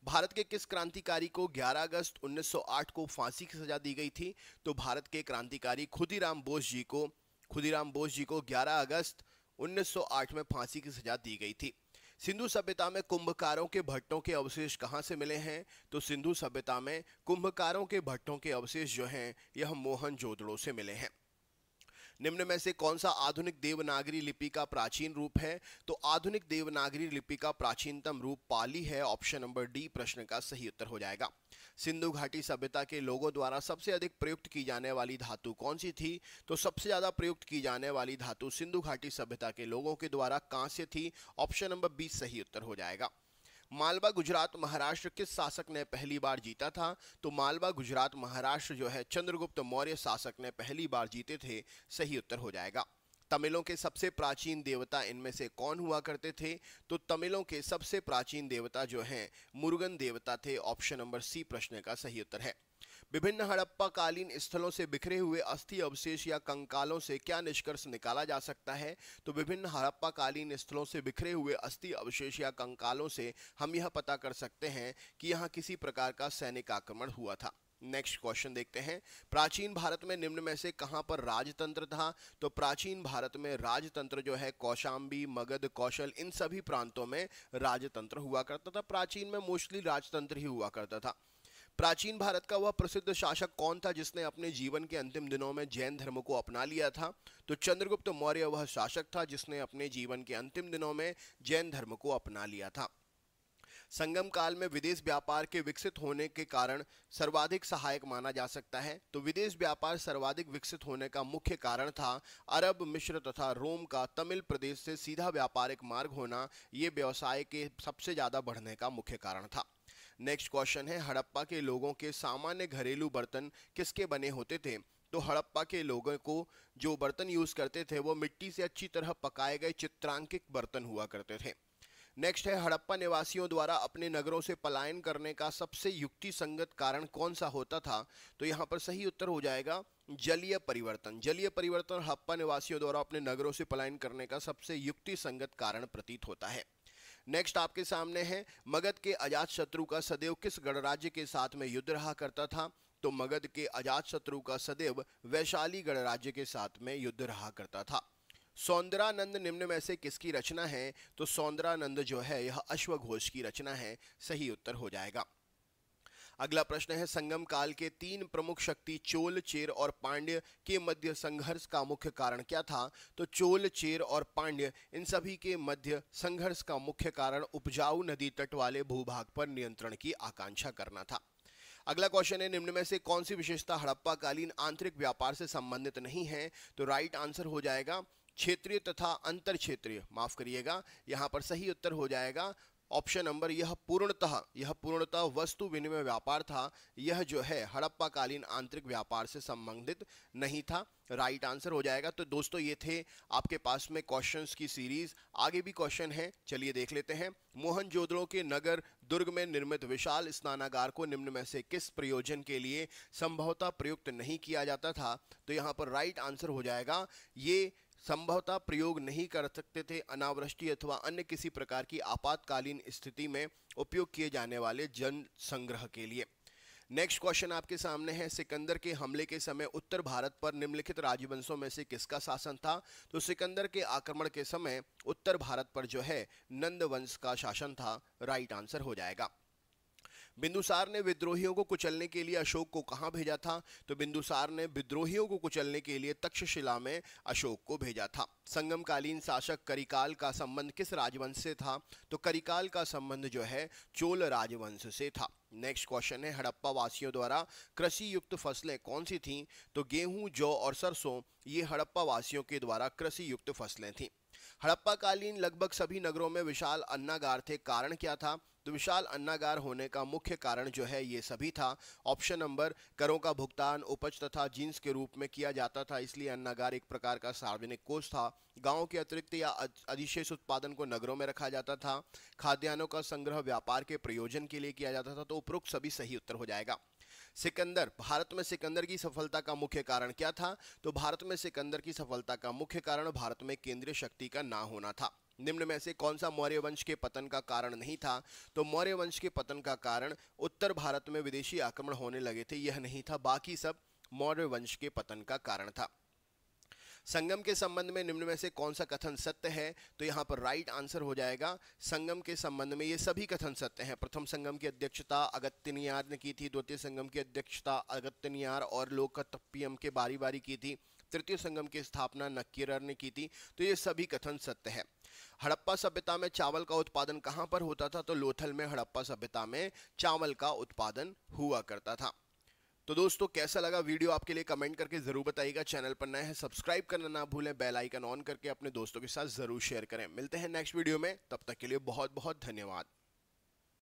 भारत के किस क्रांतिकारी को 11 अगस्त 1908 को फांसी की सजा दी गई थी तो भारत के क्रांतिकारी खुदीराम बोस जी को खुदीराम बोस जी को 11 अगस्त 1908 में फांसी की सजा दी गई थी सिंधु सभ्यता में कुंभकारों के भट्टों के अवशेष कहाँ से मिले हैं तो सिंधु सभ्यता में कुंभकारों के भट्टों के अवशेष जो हैं यह मोहन जोदड़ों से मिले हैं निम्न में से कौन सा आधुनिक देवनागरी लिपि का प्राचीन रूप है तो आधुनिक देवनागरी लिपि का प्राचीनतम रूप पाली है ऑप्शन नंबर डी प्रश्न का सही उत्तर हो जाएगा सिंधु घाटी सभ्यता के लोगों द्वारा सबसे अधिक प्रयुक्त की जाने वाली धातु कौन सी थी तो सबसे ज्यादा प्रयुक्त की जाने वाली धातु सिंधु घाटी सभ्यता के लोगों के द्वारा कांस्य से थी ऑप्शन नंबर बी सही उत्तर हो जाएगा मालवा गुजरात महाराष्ट्र किस शासक ने पहली बार जीता था तो मालवा गुजरात महाराष्ट्र जो है चंद्रगुप्त मौर्य शासक ने पहली बार जीते थे सही उत्तर हो जाएगा तमिलों के सबसे प्राचीन देवता इनमें से कौन हुआ करते थे तो तमिलों के सबसे प्राचीन देवता जो हैं मुर्गन देवता थे ऑप्शन नंबर सी प्रश्न का सही उत्तर है विभिन्न हड़प्पा कालीन स्थलों से बिखरे हुए अस्थि अवशेष या कंकालों से क्या निष्कर्ष निकाला जा सकता है तो विभिन्न हड़प्पा कालीन स्थलों से बिखरे हुए अस्थि अवशेष या कंकालों से हम यह पता कर सकते हैं कि यहाँ किसी प्रकार का सैनिक आक्रमण हुआ था नेक्स्ट क्वेश्चन देखते हैं प्राचीन भारत में निम्न में से कहां पर राजतंत्र था तो प्राचीन भारत में राजतंत्र जो है कौशाम्बी मगध कौशल इन सभी प्रांतों में राजतंत्र हुआ करता था प्राचीन में मोस्टली राजतंत्र ही हुआ करता था प्राचीन भारत का वह प्रसिद्ध शासक कौन था जिसने अपने जीवन के अंतिम दिनों में जैन धर्म को अपना लिया था तो चंद्रगुप्त मौर्य वह शासक था जिसने अपने जीवन के अंतिम दिनों में जैन धर्म को अपना लिया था संगम काल में विदेश व्यापार के विकसित होने के कारण सर्वाधिक सहायक माना जा सकता है तो विदेश व्यापार सर्वाधिक विकसित होने का मुख्य कारण था अरब मिश्र तथा रोम का तमिल प्रदेश से सीधा व्यापारिक मार्ग होना ये व्यवसाय के सबसे ज़्यादा बढ़ने का मुख्य कारण था नेक्स्ट क्वेश्चन है हड़प्पा के लोगों के सामान्य घरेलू बर्तन किसके बने होते थे तो हड़प्पा के लोगों को जो बर्तन यूज़ करते थे वो मिट्टी से अच्छी तरह पकाए गए चित्रांकित बर्तन हुआ करते थे नेक्स्ट है हड़प्पा निवासियों द्वारा अपने नगरों से पलायन करने का सबसे युक्ति संगत कारण कौन सा होता था तो यहाँ पर सही उत्तर हो जाएगा जलीय परिवर्तन जलीय परिवर्तन हड़प्पा निवासियों द्वारा अपने नगरों से पलायन करने का सबसे युक्ति संगत कारण प्रतीत होता है नेक्स्ट आपके सामने है मगध के अजात शत्रु का सदैव किस गणराज्य के साथ में युद्ध रहा करता था तो मगध के अजात शत्रु का सदैव वैशाली गणराज्य के साथ में युद्ध रहा करता था सौंदरानंद निम्न में से किसकी रचना है तो सौंदरानंद जो है यह अश्वघोष की रचना है सही उत्तर हो जाएगा अगला प्रश्न है संगम काल के तीन प्रमुख शक्ति चोल चेर और पांड्य के मध्य संघर्ष का मुख्य कारण क्या था तो चोल चेर और पांड्य इन सभी के मध्य संघर्ष का मुख्य कारण उपजाऊ नदी तट वाले भूभाग पर नियंत्रण की आकांक्षा करना था अगला क्वेश्चन है निम्न में से कौन सी विशेषता हड़प्पा कालीन आंतरिक व्यापार से संबंधित नहीं है तो राइट आंसर हो जाएगा क्षेत्रीय तथा अंतर क्षेत्रीय माफ करिएगा यहाँ पर सही उत्तर हो जाएगा ऑप्शन नंबर यह पूर्णतः यह पूर्णतः वस्तु विनिमय व्यापार था यह जो है हड़प्पा कालीन आंतरिक व्यापार से संबंधित नहीं था राइट आंसर हो जाएगा तो दोस्तों ये थे आपके पास में क्वेश्चंस की सीरीज आगे भी क्वेश्चन है चलिए देख लेते हैं जोदड़ो के नगर दुर्ग में निर्मित विशाल स्नानागार को निम्न में से किस प्रयोजन के लिए संभवतः प्रयुक्त नहीं किया जाता था तो यहाँ पर राइट आंसर हो जाएगा ये संभवतः प्रयोग नहीं कर सकते थे अनावृष्टि अथवा अन्य किसी प्रकार की आपातकालीन स्थिति में उपयोग किए जाने वाले जन संग्रह के लिए नेक्स्ट क्वेश्चन आपके सामने है सिकंदर के हमले के समय उत्तर भारत पर निम्नलिखित राजवंशों में से किसका शासन था तो सिकंदर के आक्रमण के समय उत्तर भारत पर जो है नंद वंश का शासन था राइट आंसर हो जाएगा बिंदुसार ने विद्रोहियों को कुचलने के लिए अशोक को कहाँ भेजा था तो बिंदुसार ने विद्रोहियों को कुचलने के लिए तक्षशिला में अशोक को भेजा था संगमकालीन शासक करिकाल का संबंध किस राजवंश से था तो करिकाल का संबंध जो है चोल राजवंश से था नेक्स्ट क्वेश्चन है हड़प्पा वासियों द्वारा कृषि युक्त फसलें कौन सी थीं तो गेहूं जौ और सरसों ये हड़प्पा वासियों के द्वारा कृषि युक्त फसलें थीं कालीन लगभग सभी नगरों में विशाल अन्नागार थे कारण क्या था तो विशाल अन्नागार होने का मुख्य कारण जो है ये सभी था ऑप्शन नंबर करों का भुगतान उपज तथा जींस के रूप में किया जाता था इसलिए अन्नागार एक प्रकार का सार्वजनिक कोष था गाँव के अतिरिक्त या अधिशेष उत्पादन को नगरों में रखा जाता था खाद्यान्नों का संग्रह व्यापार के प्रयोजन के लिए किया जाता था तो उपरोक्त सभी सही उत्तर हो जाएगा सिकंदर भारत में सिकंदर की सफलता का मुख्य कारण क्या था तो भारत में सिकंदर की सफलता का मुख्य कारण भारत में केंद्रीय शक्ति का ना होना था निम्न में से कौन सा मौर्य वंश के पतन का कारण नहीं था तो मौर्य वंश के पतन का कारण उत्तर भारत में विदेशी आक्रमण होने लगे थे यह नहीं था बाकी सब मौर्य वंश के पतन का कारण था संगम के संबंध में निम्न में से कौन सा कथन सत्य है तो यहाँ पर राइट आंसर हो जाएगा संगम के संबंध में ये सभी कथन सत्य हैं प्रथम संगम की अध्यक्षता अगत्यनियार ने की थी द्वितीय संगम की अध्यक्षता अगत्यनियार और लोकतप्पियम के बारी बारी की थी तृतीय संगम की स्थापना नक्कीर ने की थी तो ये सभी कथन सत्य है हड़प्पा सभ्यता में चावल का उत्पादन कहाँ पर होता था तो लोथल में हड़प्पा सभ्यता में चावल का उत्पादन हुआ करता था तो दोस्तों कैसा लगा वीडियो आपके लिए कमेंट करके जरूर बताइएगा चैनल पर नए हैं सब्सक्राइब करना ना भूलें बेल आइकन ऑन करके अपने दोस्तों के साथ जरूर शेयर करें मिलते हैं नेक्स्ट वीडियो में तब तक के लिए बहुत बहुत धन्यवाद